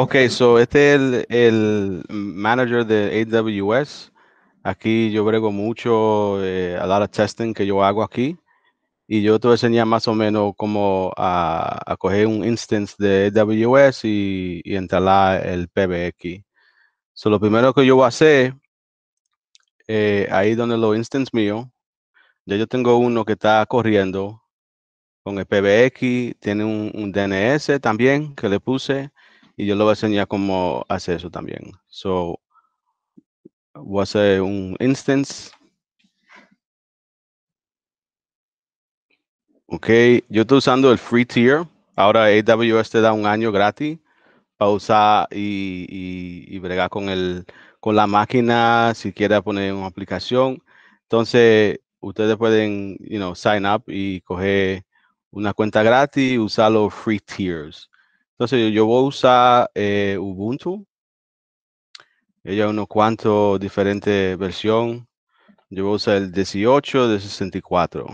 Ok, so este es el, manager de AWS. Aquí yo brego mucho, eh, a lot of testing que yo hago aquí. Y yo te voy a enseñar más o menos cómo a, coger un instance de AWS y, y instalar el PBX. So lo primero que yo voy a hacer, eh, ahí donde los instance mío, ya yo tengo uno que está corriendo con el PBX, tiene un DNS también que le puse y yo le voy a enseñar cómo hacer eso también. So, voy a hacer un instance. Ok, yo estoy usando el free tier. Ahora AWS te da un año gratis para usar y, y, bregar con, el, con la máquina, si quieres poner una aplicación. Entonces, ustedes pueden, you know, sign up y coger una cuenta gratis y usar los free tiers. Entonces yo voy a usar eh, Ubuntu. Ella unos cuantos diferentes versiones. Yo voy a usar el 18 de 64.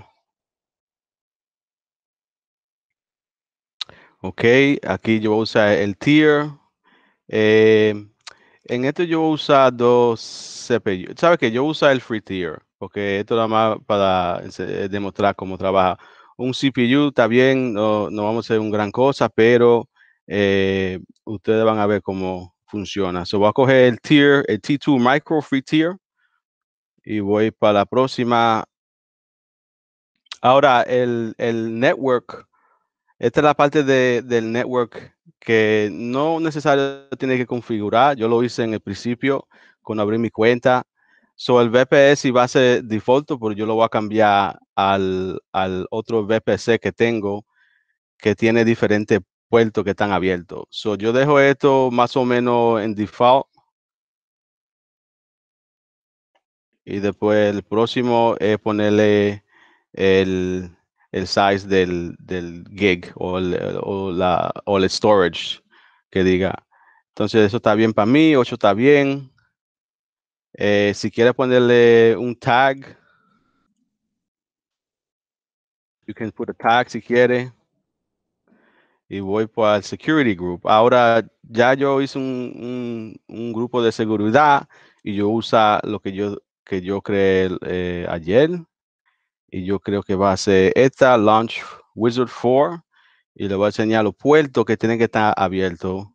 Ok, aquí yo voy a usar el tier. Eh, en esto yo voy a usar dos CPU. ¿Sabes qué? Yo uso el free tier, porque esto nada más para eh, demostrar cómo trabaja. Un CPU está bien, no, no vamos a hacer un gran cosa, pero eh, ustedes van a ver cómo funciona. Se voy a coger el tier, el T2 Micro Free Tier y voy para la próxima. Ahora, el, el network, esta es la parte del network que no necesariamente tiene que configurar. Yo lo hice en el principio con abrir mi cuenta. So el VPS va a ser default, pero yo lo voy a cambiar al, al otro VPC que tengo que tiene diferentes que están abiertos. yo dejo esto más o menos en default. Y después el próximo es ponerle el, el size del, del gig o el, la, storage que diga. Entonces eso está bien para mí, 8 está bien. Eh, si quiere ponerle un tag, you can put a tag si quiere y voy para el security group. Ahora ya yo hice un, un, grupo de seguridad y yo usa lo que yo, que yo creé eh, ayer. Y yo creo que va a ser esta Launch Wizard 4 y le voy a enseñar los puertos que tienen que estar abiertos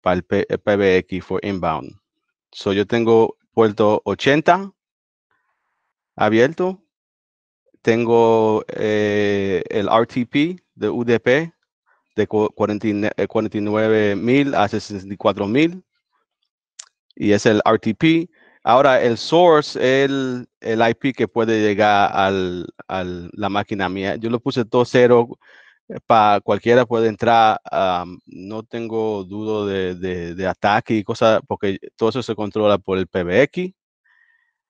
para el, PBX for inbound. So yo tengo puerto 80 abierto. Tengo eh, el RTP de UDP de 49 eh, mil a 64,000. Y es el RTP. Ahora, el source el, el, IP que puede llegar a la máquina mía. Yo lo puse todo cero eh, para cualquiera puede entrar. no tengo dudo de, de, ataque y cosas, porque todo eso se controla por el PBX.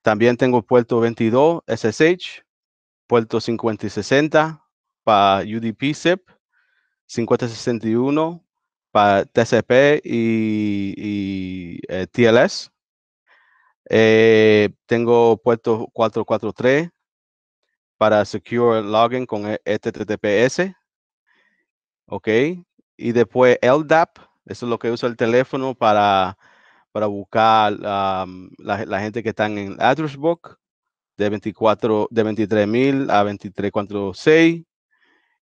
También tengo puerto 22 SSH, puerto y 5060 para UDP SIP. 5061 para TCP y, TLS. Eh, eh, tengo puerto 443 para Secure Login con HTTPS. E, este ok. Y después LDAP. Eso es lo que usa el teléfono para, buscar la, la, gente que está en el address book de 24, de 23.000 a 23.46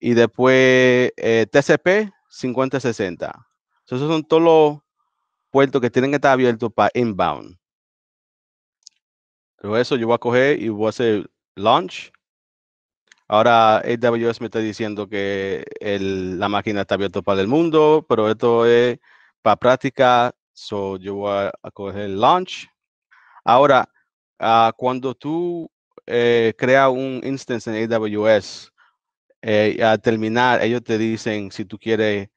y después TCP 5060. Eso esos son todos los puertos que tienen que estar abiertos para inbound. Pero eso yo voy a coger y voy a hacer launch. Ahora AWS me está diciendo que la máquina está abierta para el mundo, pero esto es para práctica. So yo voy a, coger launch. Ahora, ah, cuando tú eh, creas un instance en AWS, eh, al terminar, ellos te dicen si tú quieres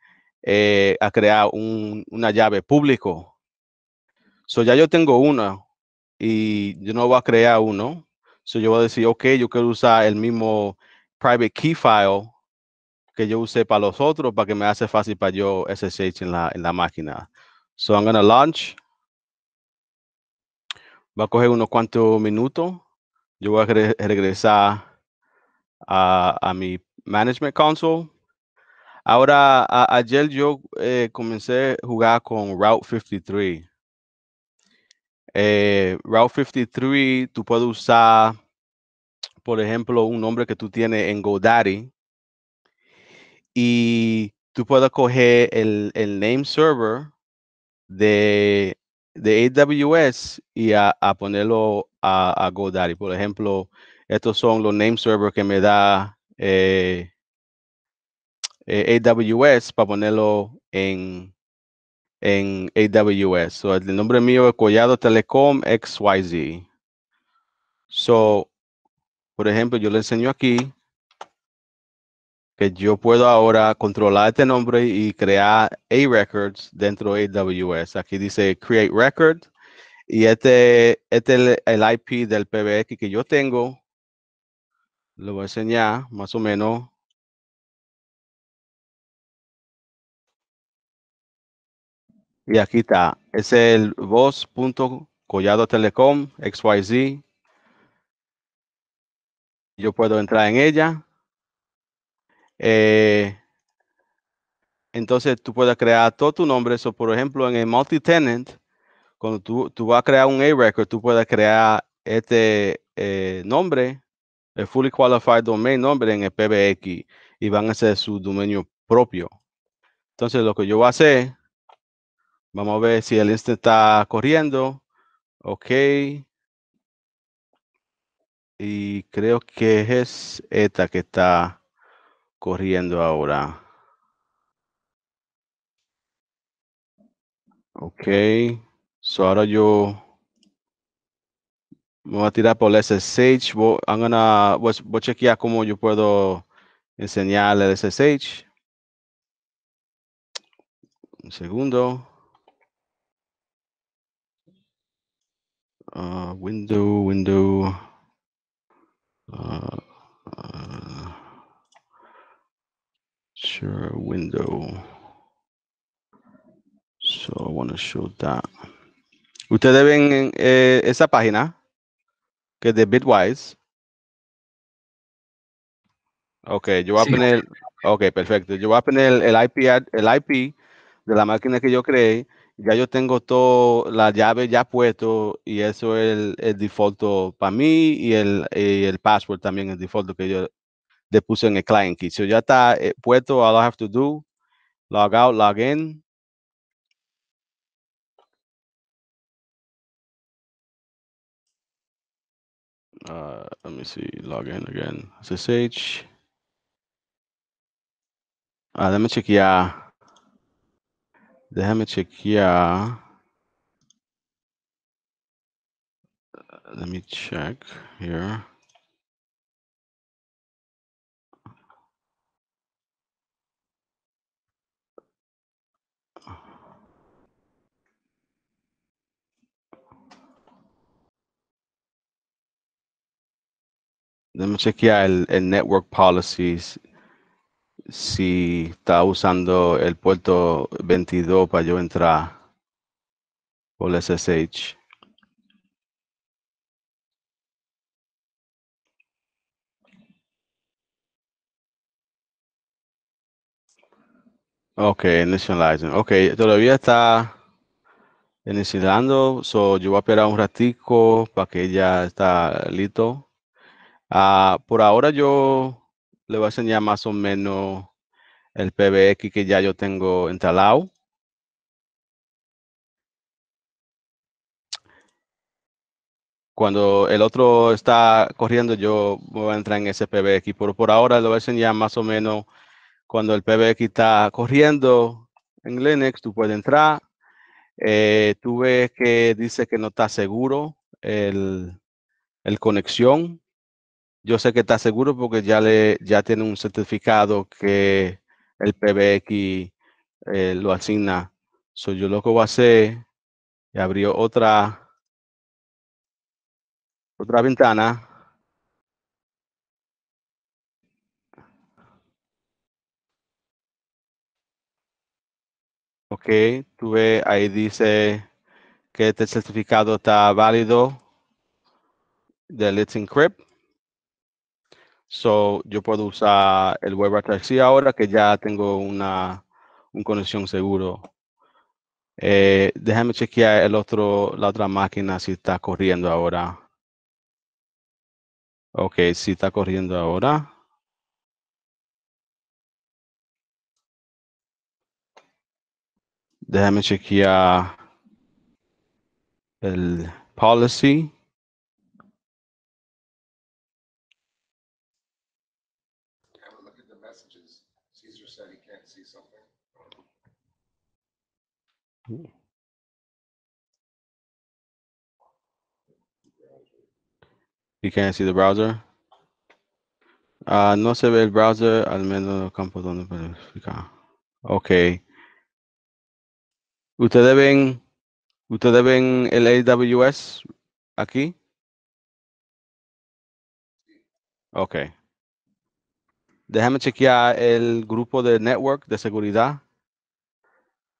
eh, crear una llave público. So ya yo tengo una y yo no voy a crear uno. So yo voy a decir, ok, yo quiero usar el mismo private key file que yo usé para los otros para que me hace fácil para yo SSH en la, en la máquina. So I'm going to launch. Va a coger unos cuantos minutos. Yo voy a regresar a, a mi Management Console. Ahora, ayer yo eh, comencé a jugar con Route 53. Eh, Route 53, tú puedes usar, por ejemplo, un nombre que tú tienes en GoDaddy y tú puedes coger el, name server de, de AWS y a, ponerlo a, a, GoDaddy. Por ejemplo, estos son los name server que me da eh, eh, AWS para ponerlo en, en AWS. So, el nombre mío es Collado Telecom XYZ. So, por ejemplo, yo le enseño aquí que yo puedo ahora controlar este nombre y crear A-Records dentro de AWS. Aquí dice Create Record y este, este es el IP del PBX que yo tengo lo voy a enseñar más o menos. Y aquí está. Es el Collado telecom XYZ. Yo puedo entrar en ella. Eh, entonces tú puedes crear todo tu nombre. Eso, por ejemplo, en el multi-tenant, cuando tú, vas a crear un A-Record, tú puedes crear este eh, nombre el Fully Qualified Domain Nombre en el PBX y van a ser su dominio propio. Entonces, lo que yo voy a hacer, vamos a ver si el este está corriendo. Ok. Y creo que es esta que está corriendo ahora. Ok. So ahora yo me voy a tirar por el SSH. Voy, a chequear cómo yo puedo enseñar el SSH. Un segundo. Ah, window, window. Ah, ah. sure, window. So I want to show that. Ustedes ven eh, esa página que es de Bitwise. Ok, yo voy a poner, ok, perfecto. Yo voy a poner el IP, el IP de la máquina que yo creé. Ya yo tengo toda la llave ya puesto y eso es el, default para mí y el, el password también, el default que yo le puse en el client key. So ya está eh, puesto, all I have to do, log out, log in, Uh, let me see, log in again. SSH. Uh, let me check. Yeah. Let me check. Yeah. Let me check here. Déjame chequear el, network policies. Si está usando el puerto 22 para yo entrar por el SSH. Ok, initializing. Ok, todavía está iniciando. So, yo voy a esperar un ratico para que ya está listo. Ah, por ahora yo le voy a enseñar más o menos el PBX que ya yo tengo instalado. Cuando el otro está corriendo, yo voy a entrar en ese PBX. Pero por ahora lo voy a enseñar más o menos cuando el PBX está corriendo en Linux, tú puedes entrar. Eh, tú ves que dice que no está seguro el, el conexión yo sé que está seguro porque ya, le, ya tiene un certificado que el PBX eh, lo asigna. So, yo lo que voy a hacer, y abrió otra, otra ventana. Ok, tuve ahí dice que este certificado está válido de Let's Encrypt. So, yo puedo usar el web ahora que ya tengo una, conexión seguro. Eh, déjame chequear el otro, la otra máquina si está corriendo ahora. Ok, si está corriendo ahora. Déjame chequear el policy. You can't see the browser. Ah, no se ve el browser, al menos el campo donde puede Ok. Ustedes ven, ustedes ven el AWS aquí. Ok. Déjame chequear el grupo de network de seguridad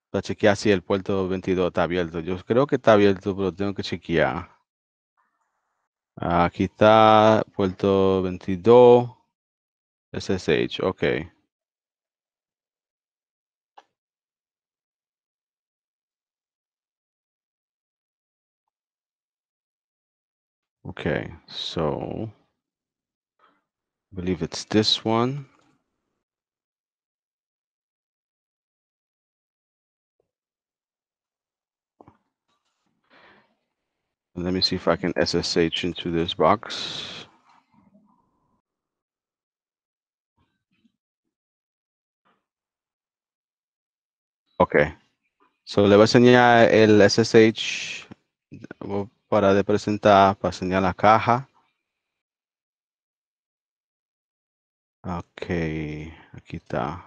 para chequear si el puerto 22 está abierto. Yo creo que está abierto, pero tengo que chequear. Aquí está puerto 22 SSH, ok. Okay, so I believe it's this one. Let me see if I can SSH into this box. Ok. So, le voy a enseñar el SSH para de presentar, para enseñar la caja. Ok, aquí está.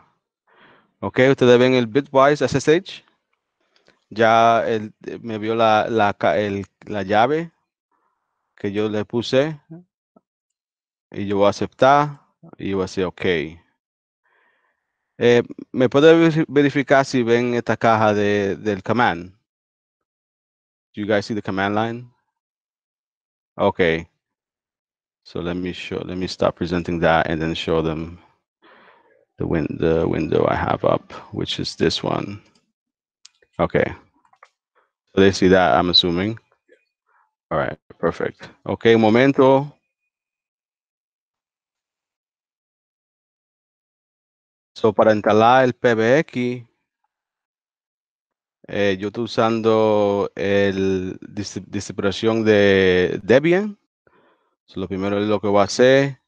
Ok, ustedes ven el Bitwise SSH. Ya me vio la, la, el la llave que yo le puse y yo voy a aceptar y yo voy a decir ok. Eh, ¿Me puede verificar si ven esta caja de, del command? Do you guys see the command line? Okay. So let me show, let me start presenting that and then show them the, win the window I have up, which is this one. Okay. So they see that, I'm assuming. All perfect. Ok, un momento. So, para instalar el PBX, eh, yo estoy usando el distribución de Debian. lo primero es lo que voy a hacer.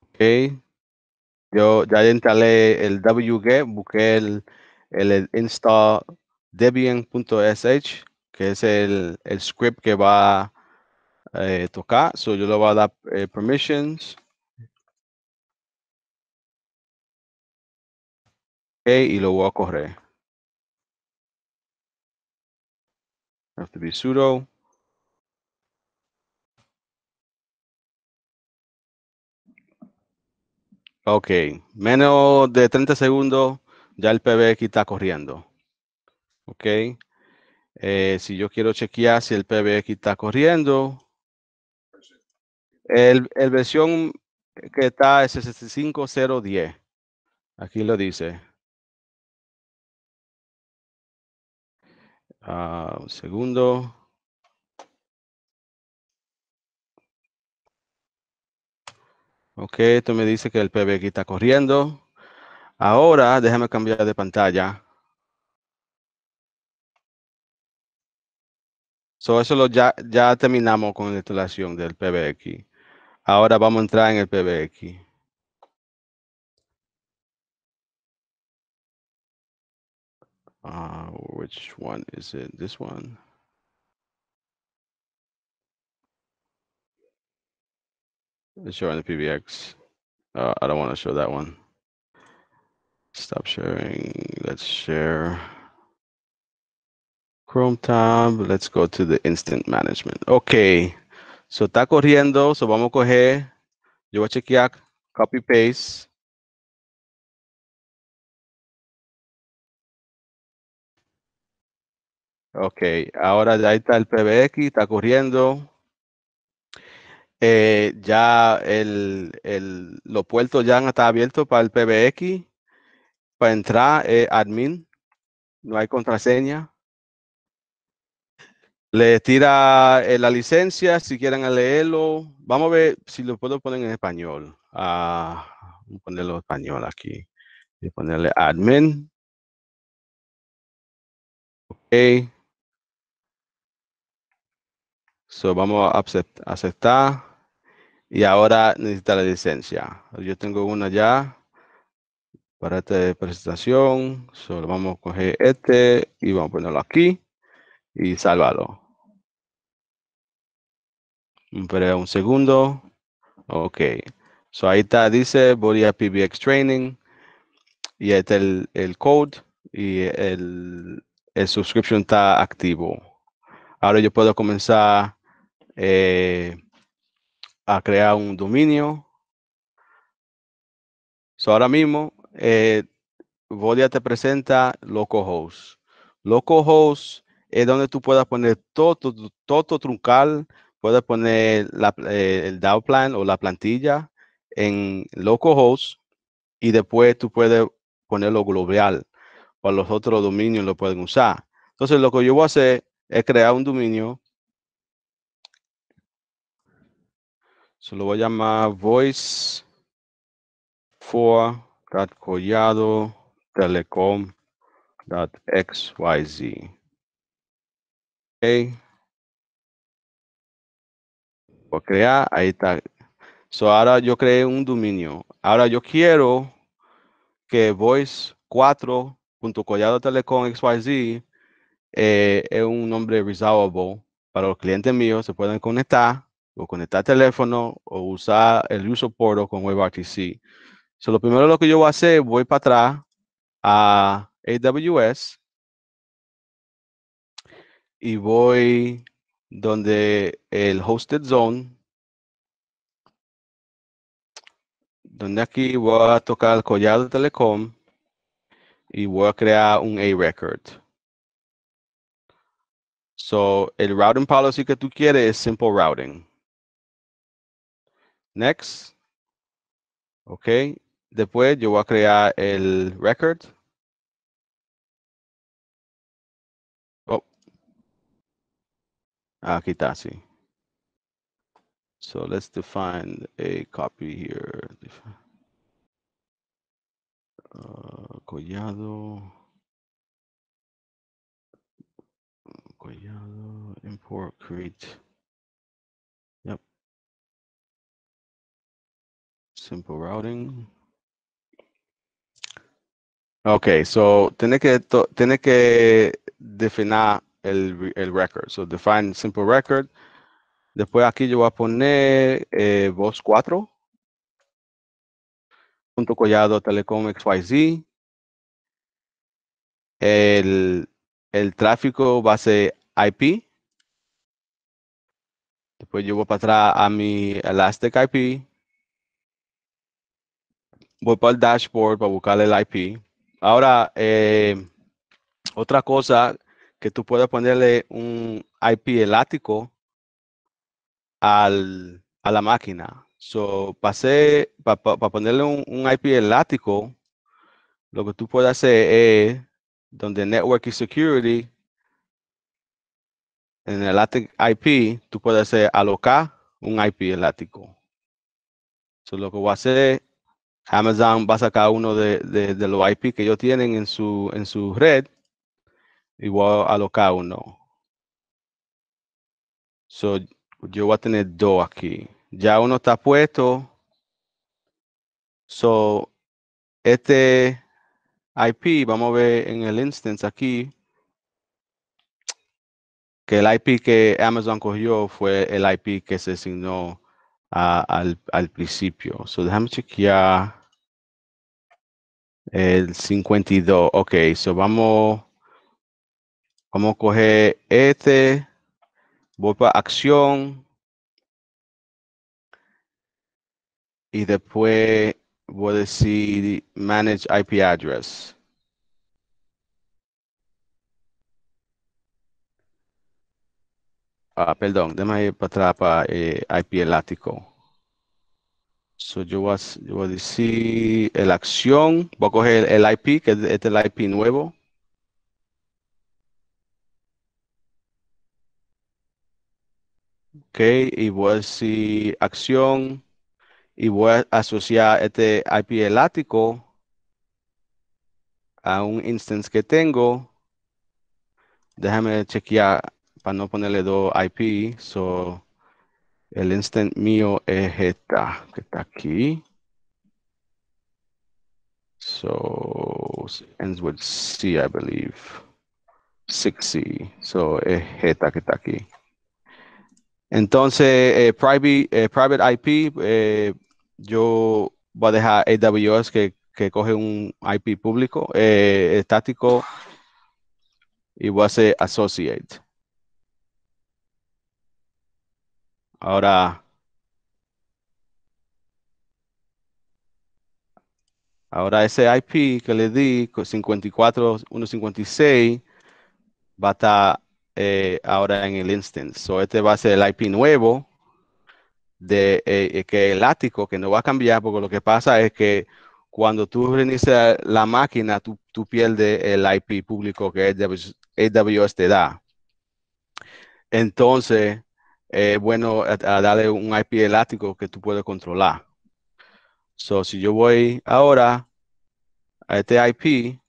Ok. Yo ya instalé el WG, e, busqué el, el install debian.sh, que es el, script que va a eh, tocar. yo le voy a dar eh, permissions. Okay, y lo voy a correr. Have sudo. Ok, menos de 30 segundos ya el PBX está corriendo. ¿ok? Eh, si yo quiero chequear si el PBX está corriendo, el, el versión que está es 65010. Aquí lo dice. Ah, un segundo. Ok, esto me dice que el PBX está corriendo. Ahora déjame cambiar de pantalla So, eso lo, ya, ya terminamos con la instalación del PBX. Ahora vamos a entrar en el PBX. Uh, ah, which one is it? This one. It's showing the PBX. Uh, I don't want to show that one. Stop sharing. Let's share. Chrome tab, let's go to the instant management. Ok, so está corriendo, so vamos a coger, yo voy a chequear, copy paste. Ok, ahora ya está el PBX, está corriendo. Eh, ya el, el, los puertos ya están abiertos para el PBX. Para entrar, admin, no hay contraseña. Le tira eh, la licencia si quieren leerlo. Vamos a ver si lo puedo poner en español. Ah, a ponerlo en español aquí. Y ponerle admin. Ok. So vamos a aceptar. Y ahora necesita la licencia. Yo tengo una ya para esta presentación. Solo vamos a coger este y vamos a ponerlo aquí y sálvalo un segundo. Ok. So ahí está, dice Bodia PBX Training. Y está el, code. Y el, el, subscription está activo. Ahora yo puedo comenzar eh, a crear un dominio. So ahora mismo, eh, te presenta localhost. Localhost es donde tú puedas poner todo, todo, todo truncal, puedes poner eh, el DAO plan o la plantilla en localhost y después tú puedes ponerlo global o los otros dominios lo pueden usar. Entonces lo que yo voy a hacer es crear un dominio. Se lo voy a llamar voice for collado telecom voy pues, crear, ahí está. So ahora yo creé un dominio. Ahora yo quiero que voice 4.collado telecom xyz eh, es un nombre resolvable para los clientes míos. Se pueden conectar o conectar teléfono o usar el uso portal con WebRTC. So lo primero lo que yo voy a hacer, voy para atrás a AWS y voy donde el hosted zone, donde aquí voy a tocar el de Telecom y voy a crear un A-Record. So, el routing policy que tú quieres es simple routing. Next. Ok. Después yo voy a crear el record. Aquí está, sí. So let's define a copy here. Uh, collado. Collado, import, create. Yep. Simple routing. Ok, so tiene que, tiene que definir el, el record. So define simple record. Después aquí yo voy a poner eh, voz 4. Punto collado telecom XYZ. El, el tráfico va a ser IP. Después yo voy para atrás a mi Elastic IP. Voy para el dashboard para buscar el IP. Ahora, eh, otra cosa que tú puedas ponerle un IP elástico a la máquina. So, para ponerle un, IP elástico, lo que tú puedes hacer es donde Network y Security, en el IP, tú puedes hacer alocar un IP elástico. So, lo que voy a hacer, Amazon va a sacar uno de, los IP que ellos tienen en su, en su red igual a lo uno. So, yo voy a tener dos aquí. Ya uno está puesto. So, este IP, vamos a ver en el instance aquí, que el IP que Amazon cogió fue el IP que se asignó al, al, principio. So, déjame chequear el 52. Ok, so vamos Vamos a coger este. Voy para acción. Y después voy a decir manage IP address. Ah, perdón, déjame ir para atrás para eh, IP elástico. So yo voy, a, decir la acción, voy a coger el IP, que es este el IP nuevo. Ok, y voy a decir acción y voy a asociar este IP elático a un instance que tengo. Déjame chequear para no ponerle dos IP. So, el instance mío es esta que está aquí. So, ends with C, I believe. 6C. So, es esta que está aquí. Entonces, eh, private, eh, IP, eh, yo voy a dejar AWS que, que coge un IP público, estático, y voy a hacer associate. Ahora, ahora ese IP que le di, 54.156, va a estar eh, ahora en el instance. So, este va a ser el IP nuevo de eh, eh, que el ático, que no va a cambiar, porque lo que pasa es que cuando tú reinicias la máquina, tú, pierdes el IP público que AWS te da. Entonces, bueno, a, darle un IP elástico que tú puedes controlar. So, si yo voy ahora a este IP,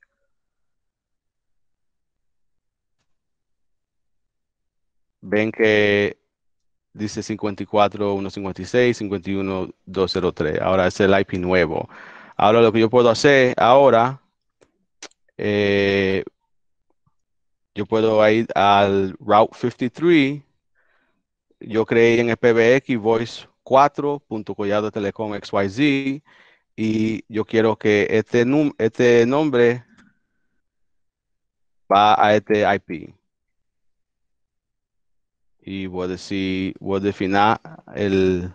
ven que dice 51 203 Ahora es el IP nuevo. Ahora lo que yo puedo hacer ahora, eh, yo puedo ir al Route 53. Yo creé en el PBX Voice 4. Collado Telecom XYZ. Y yo quiero que este, este nombre va a este IP y voy a voy voy a el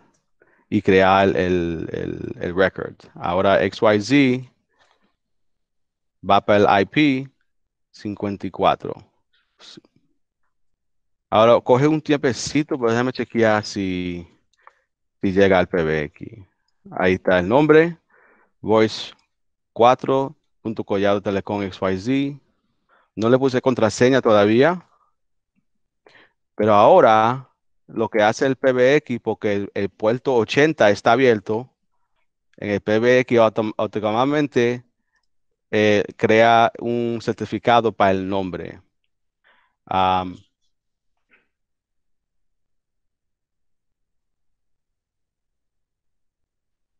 y crear el, el, el record. Ahora XYZ va para el IP 54. Ahora coge un tiempecito, pero déjame chequear si, si llega al PBX. Ahí está el nombre, voice 4, telecom XYZ. No le puse contraseña todavía, pero ahora lo que hace el PBX, porque el, puerto 80 está abierto, en el PBX autom automáticamente eh, crea un certificado para el nombre. Um,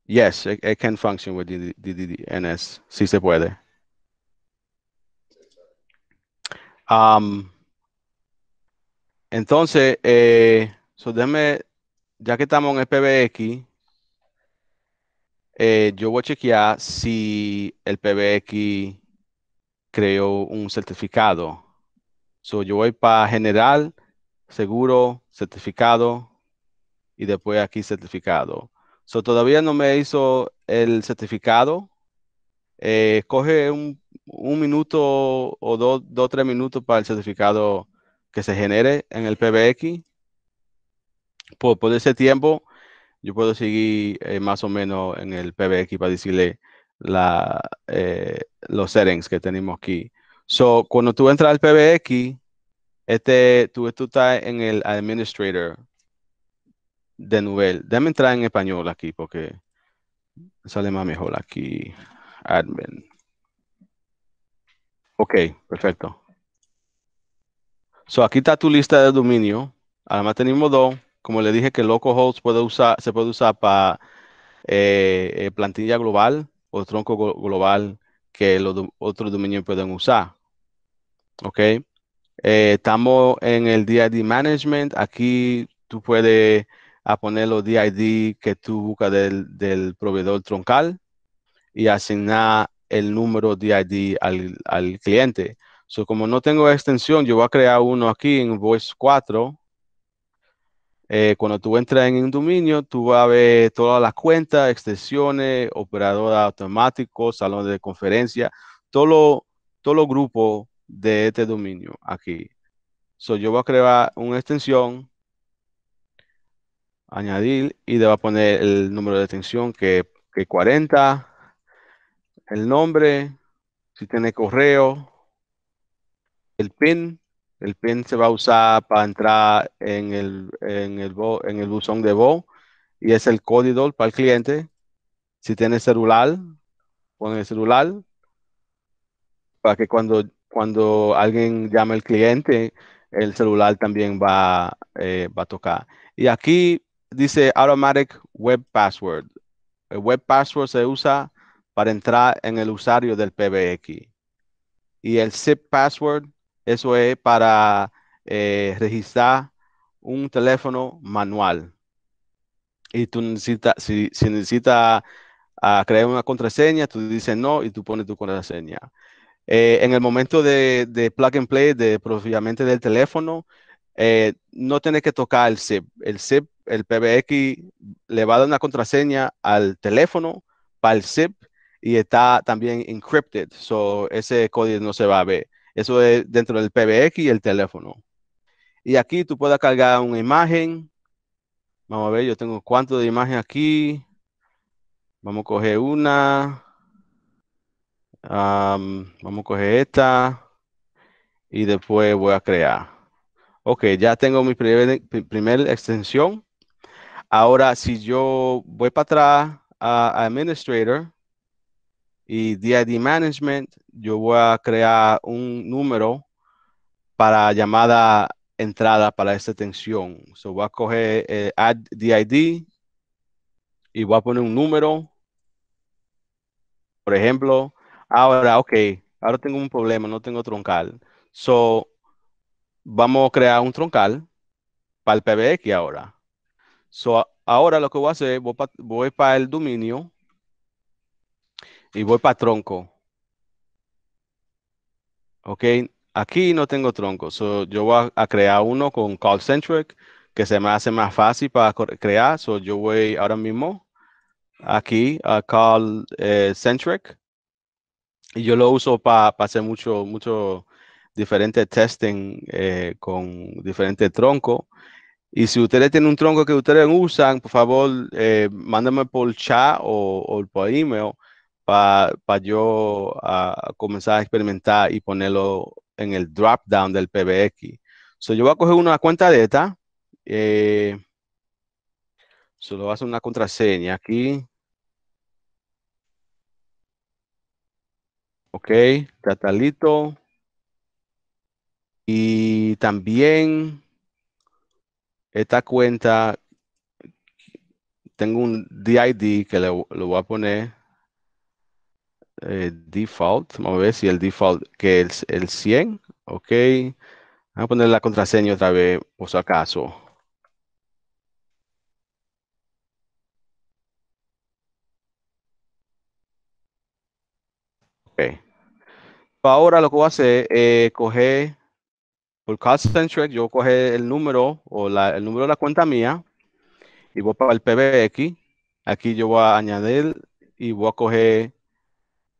yes, it, can function with se puede. Um, entonces, eh, so déjame, ya que estamos en el PBX, eh, yo voy a chequear si el PBX creó un certificado. So yo voy para general, seguro, certificado y después aquí certificado. So todavía no me hizo el certificado. Eh, coge un, minuto o dos, dos, tres minutos para el certificado se genere en el PBX, por, pues ese tiempo yo puedo seguir eh, más o menos en el PBX para decirle la, eh, los settings que tenemos aquí. So, cuando tú entras al PBX, este, tú, tú estás en el administrator de nivel. Déjame entrar en español aquí porque sale más mejor aquí. Admin. Ok, perfecto. So, aquí está tu lista de dominio. Además tenemos dos. Como le dije que localhost se puede usar para eh, eh, plantilla global o tronco global que los otros dominios pueden usar. Ok. Eh, estamos en el DID management. Aquí tú puedes poner los DID que tú buscas del, proveedor troncal y asignar el número DID al, al cliente. So, como no tengo extensión, yo voy a crear uno aquí en Voice 4. Eh, cuando tú entras en un dominio, tú vas a ver todas las cuentas, extensiones, operador automático, salón de conferencia, todos los todo grupos de este dominio aquí. So, yo voy a crear una extensión, añadir y le voy a poner el número de extensión que es 40, el nombre, si tiene correo, el PIN. El PIN se va a usar para entrar en el, en el, buzón de voz y es el código para el cliente. Si tiene celular, pone el celular para que cuando, cuando alguien llame al cliente, el celular también va, eh, va a tocar. Y aquí dice Automatic Web Password. El web password se usa para entrar en el usuario del PBX. Y el zip password eso es para eh, registrar un teléfono manual. Y tú necesitas, si, necesitas ah, crear una contraseña, tú dices no y tú pones tu contraseña. Eh, en el momento de, plug and play, de propiamente del teléfono, eh, no tienes que tocar el SIP. El SIP, el PBX, le va a dar una contraseña al teléfono para el SIP y está también encrypted, so ese código no se va a ver. Eso es dentro del PBX y el teléfono. Y aquí tú puedes cargar una imagen. Vamos a ver, yo tengo cuánto de imagen aquí. Vamos a coger una. vamos a coger esta. Y después voy a crear. Ok, ya tengo mi primera primer extensión. Ahora, si yo voy para atrás a Administrator y DID Management, yo voy a crear un número para llamada entrada para esta tensión. So voy a coger eh, add DID y voy a poner un número. Por ejemplo, ahora, ok, ahora tengo un problema, no tengo troncal. So vamos a crear un troncal para el PBX ahora. So ahora lo que voy a hacer, voy voy para el dominio y voy para tronco. Ok, aquí no tengo tronco. yo voy a, crear uno con Call Centric que se me hace más fácil para crear. So, yo voy ahora mismo aquí a Call eh, Centric y yo lo uso para hacer mucho, mucho diferente testing eh, con diferentes troncos. Y si ustedes tienen un tronco que ustedes usan, por favor, mándame eh, mándenme por chat o, o por email para yo comenzar a experimentar y ponerlo en el drop down del PBX. So, yo voy a coger una cuenta de esta. Eh, solo voy a hacer una contraseña aquí. Ok, Catalito. Y también esta cuenta, tengo un DID que le, lo voy a poner eh, default. Vamos a ver si el default que es el 100. Ok. Vamos a poner la contraseña otra vez, por si acaso. Ok. Pues ahora lo que voy a hacer es coger por centric, yo coge el número o la, el número de la cuenta mía y voy para el PBX. Aquí yo voy a añadir y voy a coger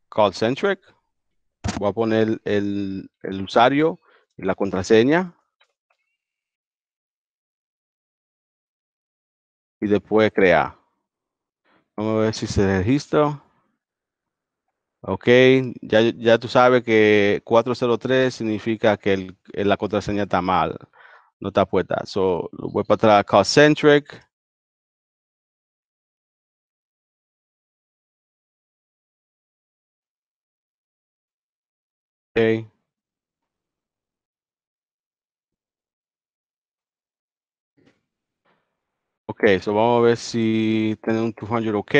call centric Voy a poner el, usuario y la contraseña. Y después crear. Vamos a ver si se registra. Ok, ya, tú sabes que 403 significa que la contraseña está mal, no está puesta. So, voy para atrás, Centric. Okay. Ok, so vamos a ver si tiene un 200 ok.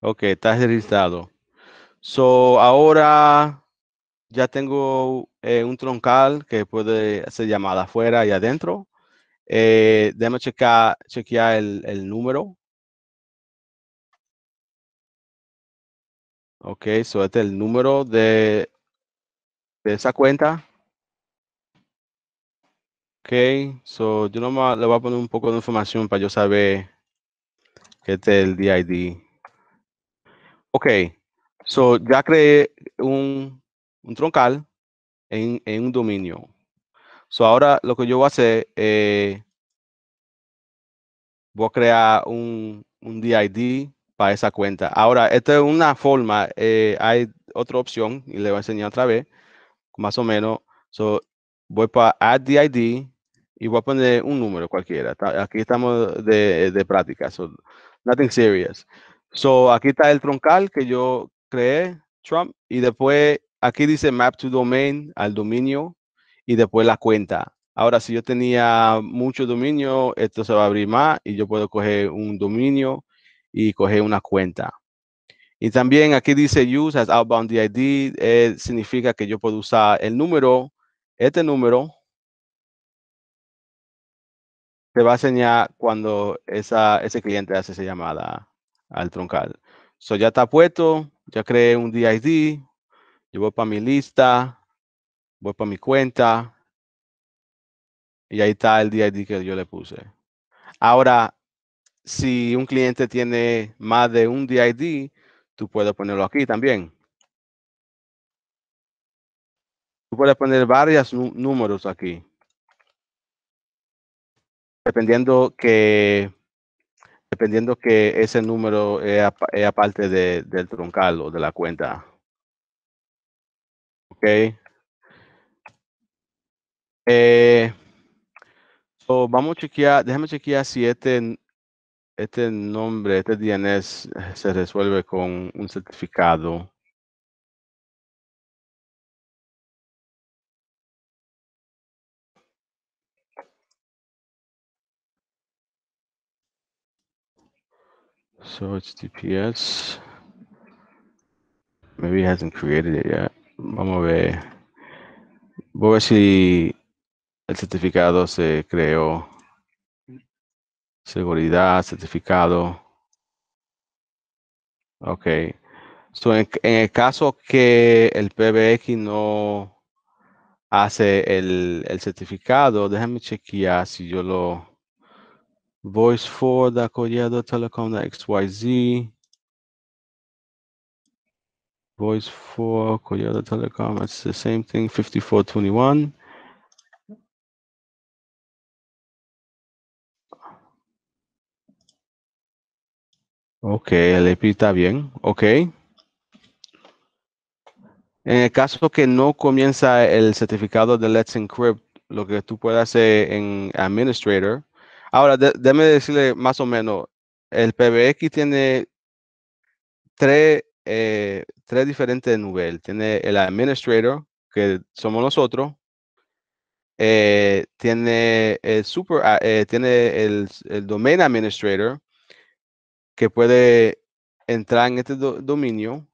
Okay. está registrado. So ahora ya tengo eh, un troncal que puede hacer llamada afuera y adentro. Eh, déjame checar, chequear el, el, número. Ok, so este es el número de de esa cuenta. Ok, so yo no le voy a poner un poco de información para yo saber que este es el DID. Ok, so ya creé un, un troncal en, en, un dominio. So ahora lo que yo voy a hacer voy a crear un, un DID para esa cuenta. Ahora, esta es una forma, eh, hay otra opción y le voy a enseñar otra vez más o menos. So, voy para add the ID y voy a poner un número cualquiera. Aquí estamos de, de práctica, so, nothing serious. So, aquí está el troncal que yo creé, Trump, y después aquí dice map to domain al dominio y después la cuenta. Ahora, si yo tenía mucho dominio, esto se va a abrir más y yo puedo coger un dominio y coger una cuenta. Y también aquí dice use as outbound DID, eh, significa que yo puedo usar el número, este número, te va a señalar cuando ese cliente hace esa llamada al troncal. So ya está puesto, ya creé un DID, yo voy para mi lista, voy para mi cuenta, y ahí está el DID que yo le puse. Ahora, si un cliente tiene más de un DID, Tú puedes ponerlo aquí también. Tú puedes poner varios números aquí. Dependiendo que, dependiendo que ese número es, aparte del troncal o de la cuenta. Ok. Eh, vamos a chequear, déjame chequear si este este nombre, este DNS se resuelve con un certificado. So HTTPS. Maybe hasn't created it yet. Vamos a ver. Voy a ver si el certificado se creó. Seguridad, certificado. Ok. So, en, el caso que el PBX no hace el, certificado, déjame chequear si yo lo... Voice for the Collado Telecom XYZ. Voice for Collado Telecom, it's the same thing, 5421. Ok, el EPI está bien. Ok. En el caso que no comienza el certificado de Let's Encrypt, lo que tú puedes hacer en Administrator. Ahora, déjame decirle más o menos, el PBX tiene eh, tres, diferentes niveles. Tiene el Administrator, que somos nosotros. Eh, tiene el super, eh, tiene el, el Domain Administrator, que puede entrar en este dominio,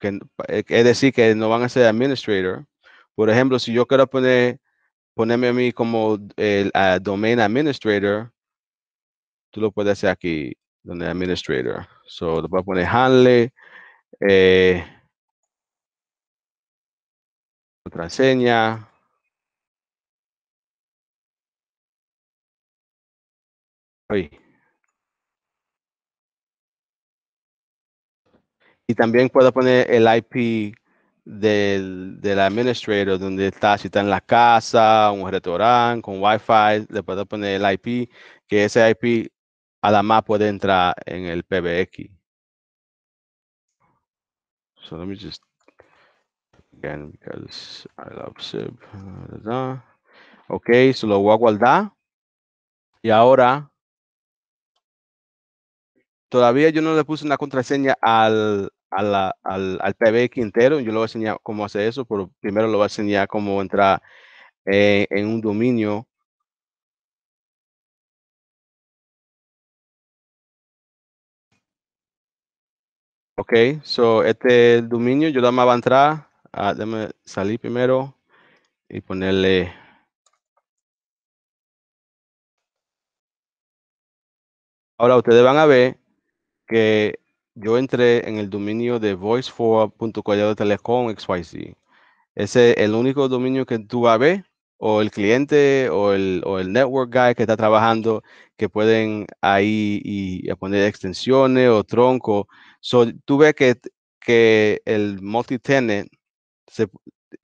que, eh, es decir, que no van a ser administrator. Por ejemplo, si yo quiero poner, ponerme a mí como el ah, domain administrator, tú lo puedes hacer aquí, donde administrator. So, lo voy a poner handle, eh, contraseña, Ahí. Y también puedo poner el IP del, del administrator, donde está, si está en la casa, un restaurante, con wifi le puedo poner el IP, que ese IP además puede entrar en el PBX. So let me just, again, because I love ah, Ok, se so lo voy a guardar. Y ahora, todavía yo no le puse una contraseña al, a al, al, PB Quintero. Yo lo voy a enseñar cómo hacer eso, pero primero lo voy a enseñar cómo entrar eh, en un dominio. Ok, so este dominio, yo nada más a entrar, ah, déjame salir primero y ponerle Ahora ustedes van a ver que yo entré en el dominio de voice Ese es el único dominio que tú vas a ver, o el cliente o el, o el network guy que está trabajando, que pueden ahí y, poner extensiones o tronco. So, tú ves que, que el multi-tenant,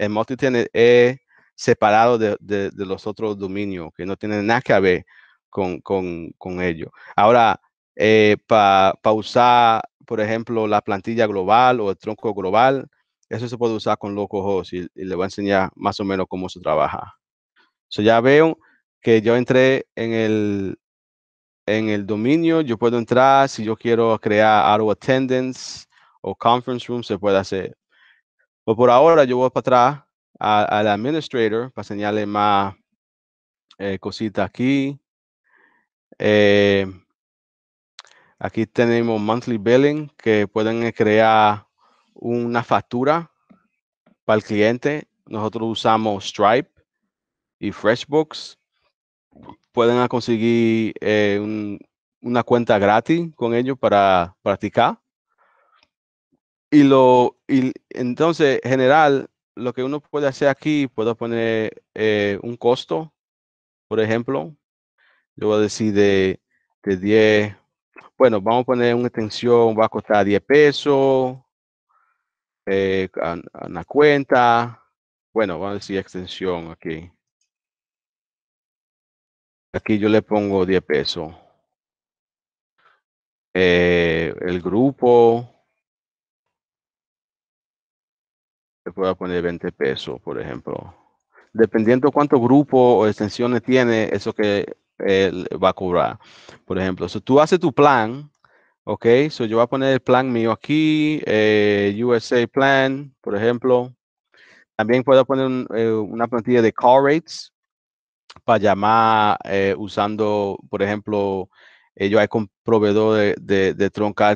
multi es separado de, los otros dominios, que no tienen nada que ver con, con, con ello. Ahora, eh, para pa usar, por ejemplo, la plantilla global o el tronco global. Eso se puede usar con LocoHost y, y le voy a enseñar más o menos cómo se trabaja. So ya veo que yo entré en el, en el dominio. Yo puedo entrar si yo quiero crear auto attendance o conference room, se puede hacer. Pero pues por ahora yo voy para atrás al administrator para enseñarle más eh, cositas aquí. Eh, Aquí tenemos monthly billing, que pueden crear una factura para el cliente. Nosotros usamos Stripe y FreshBooks. Pueden conseguir eh, una cuenta gratis con ellos para practicar. Y, lo, y entonces, general, lo que uno puede hacer aquí, puedo poner eh, un costo, por ejemplo. Yo voy a decir de 10 bueno, vamos a poner una extensión, va a costar 10 pesos, eh, una cuenta. Bueno, vamos a decir extensión aquí. Aquí yo le pongo 10 pesos. Eh, el grupo. Le puedo poner 20 pesos, por ejemplo. Dependiendo cuánto grupo o extensiones tiene, eso que va a cobrar. Por ejemplo, si tú haces tu plan, ok, so yo voy a poner el plan mío aquí, eh, USA Plan, por ejemplo. También puedo poner eh, una plantilla de call rates para llamar eh, usando, por ejemplo, yo hay con proveedor de, de,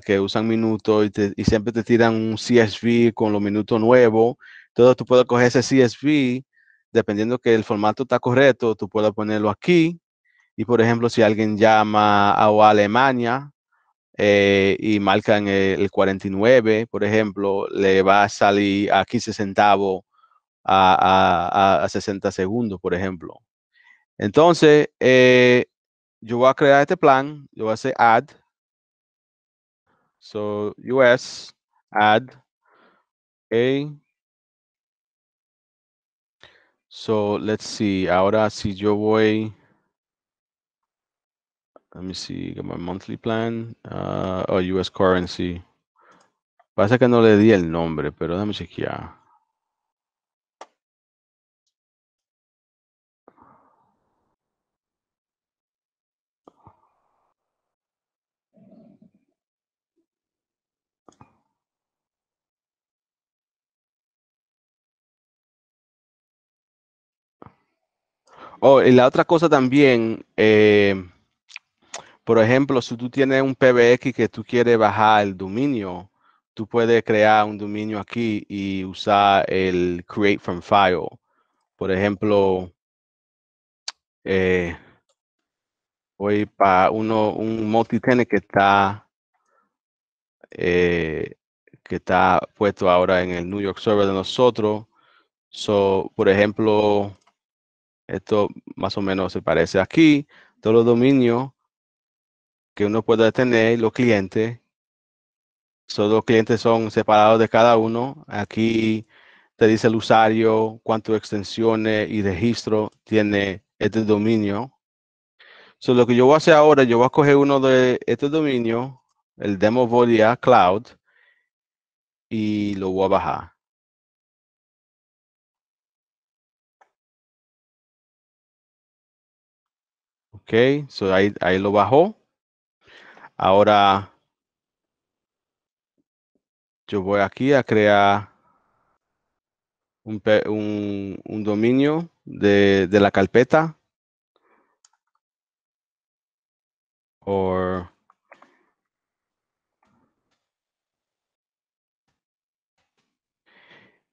que usan minutos y, y, siempre te tiran un CSV con los minutos nuevos. Entonces tú puedes coger ese CSV, dependiendo que el formato está correcto, tú puedes ponerlo aquí y por ejemplo, si alguien llama a Alemania eh, y marcan e, el 49, por ejemplo, le va a salir a 15 centavos a, 60 segundos, por ejemplo. Entonces, eh, yo voy a crear este plan, yo voy a hacer add. So, US, add. So, let's see. Ahora si yo voy Let me see, monthly plan. Uh, ah, oh, US currency. Pasa que no le di el nombre, pero déjame chequear. Oh, y la otra cosa también, eh, por ejemplo, si tú tienes un PBX que tú quieres bajar el dominio, tú puedes crear un dominio aquí y usar el create from file. Por ejemplo, hoy eh, voy para uno, un multitenant que está eh, que está puesto ahora en el New York server de nosotros. So, por ejemplo, esto más o menos se parece aquí. Todos los dominios que uno pueda tener los clientes. Solo los clientes son separados de cada uno. Aquí te dice el usuario cuánto extensiones y registro tiene este dominio. So, lo que yo voy a hacer ahora, yo voy a coger uno de este dominio, el demo volia cloud, y lo voy a bajar. Ok, so ahí, ahí lo bajó. Ahora yo voy aquí a crear un, dominio de, la carpeta.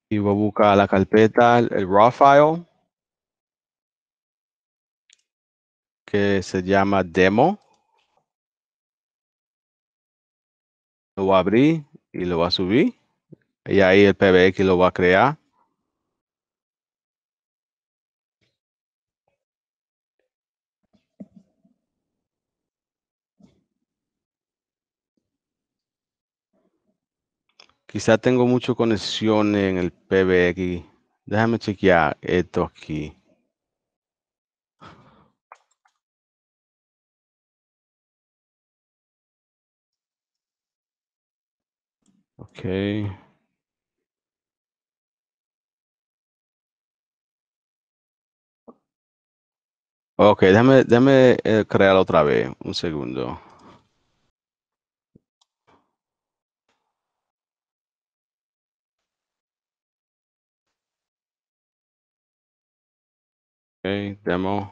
y voy a buscar la carpeta, el raw file, que se llama demo. lo va a abrir y lo va a subir. Y ahí el PBX lo va a crear. Quizá tengo muchas conexiones en el PBX. Déjame chequear esto aquí. Okay. Ok, déjame, eh, crear otra vez. Un segundo. Okay. demo.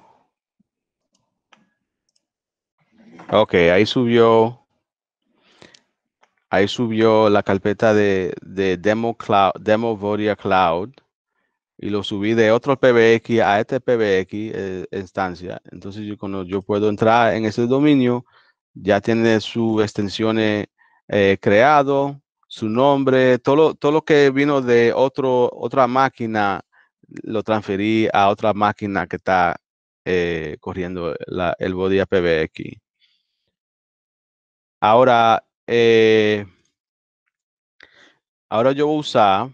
Okay, ahí subió Ahí subió la carpeta de, Demo, Cloud, Demo Vodia Cloud y lo subí de otro PBX a este PBX eh, instancia. Entonces, yo, cuando yo puedo entrar en ese dominio, ya tiene sus extensiones eh, creado, su nombre, todo lo, todo lo que vino de otro, otra máquina, lo transferí a otra máquina que está eh, corriendo el body PBX. Ahora, eh, ahora yo voy a usar,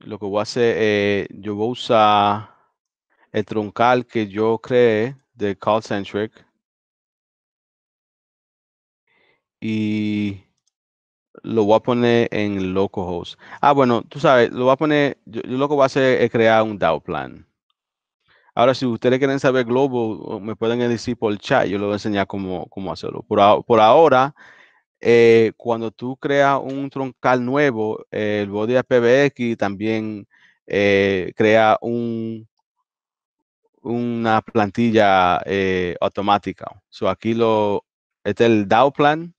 lo que voy a hacer, eh, yo voy a usar el troncal que yo creé de CallCentric. Y lo voy a poner en localhost. Ah, bueno, tú sabes, lo voy a poner, lo que voy a hacer es crear un DAO plan. Ahora, si ustedes quieren saber Globo, me pueden decir por el chat, yo les voy a enseñar cómo, hacerlo. Por, ahora, eh, cuando tú creas un troncal nuevo, eh, el body PBX también eh, crea una plantilla automática. aquí lo, este es el DAO plan,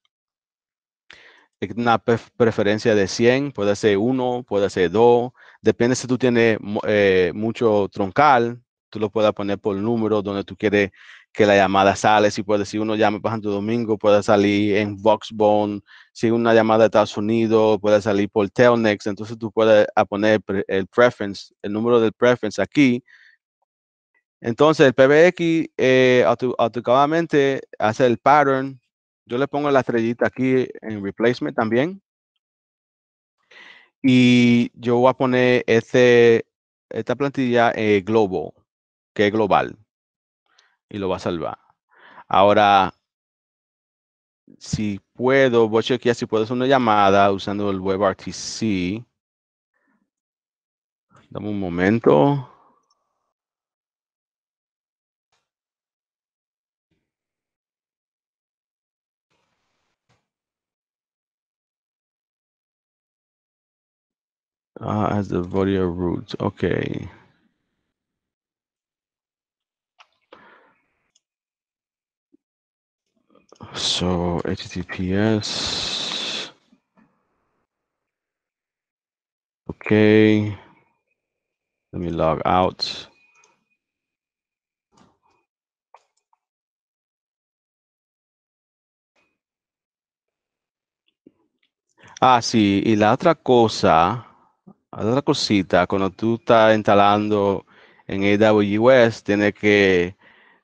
una preferencia de 100, puede ser 1, puede ser 2, depende si tú tienes mucho troncal, tú lo puedes poner por número, donde tú quieres que la llamada sale. Si puedes, si uno llama, para tu domingo, puede salir en Voxbone. Si una llamada de Estados Unidos, puede salir por Telnex. Entonces tú puedes poner el preference, el número del preference aquí. Entonces el PBX eh, automáticamente hace el pattern. Yo le pongo la estrellita aquí en replacement también. Y yo voy a poner este, esta plantilla eh, global que global y lo va a salvar. Ahora, si puedo, voy a chequear si puedo hacer una llamada usando el WebRTC. Dame un momento. Ah, as the video roots. Okay. So HTTPS. Okay. Let me log out. Ah, sí, y la otra cosa, la otra cosita, cuando tú estás instalando en AWS, tiene que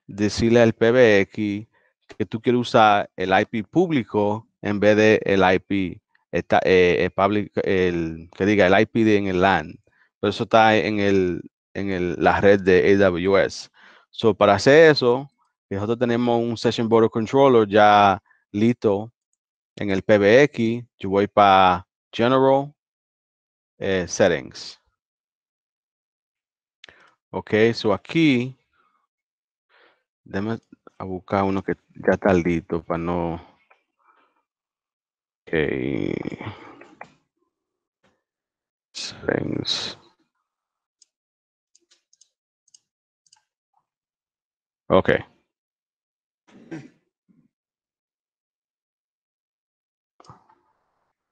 decirle al PBX que tú quieres usar el IP público en vez de el IP, eh, eh, que diga el IP de, en el LAN. Pero eso está en, el, en el, la red de AWS. So, para hacer eso, nosotros tenemos un Session Border Controller ya listo en el PBX. Yo voy para General eh, Settings. Ok, so aquí, a buscar uno que ya está listo para no. Okay. Things. Ok.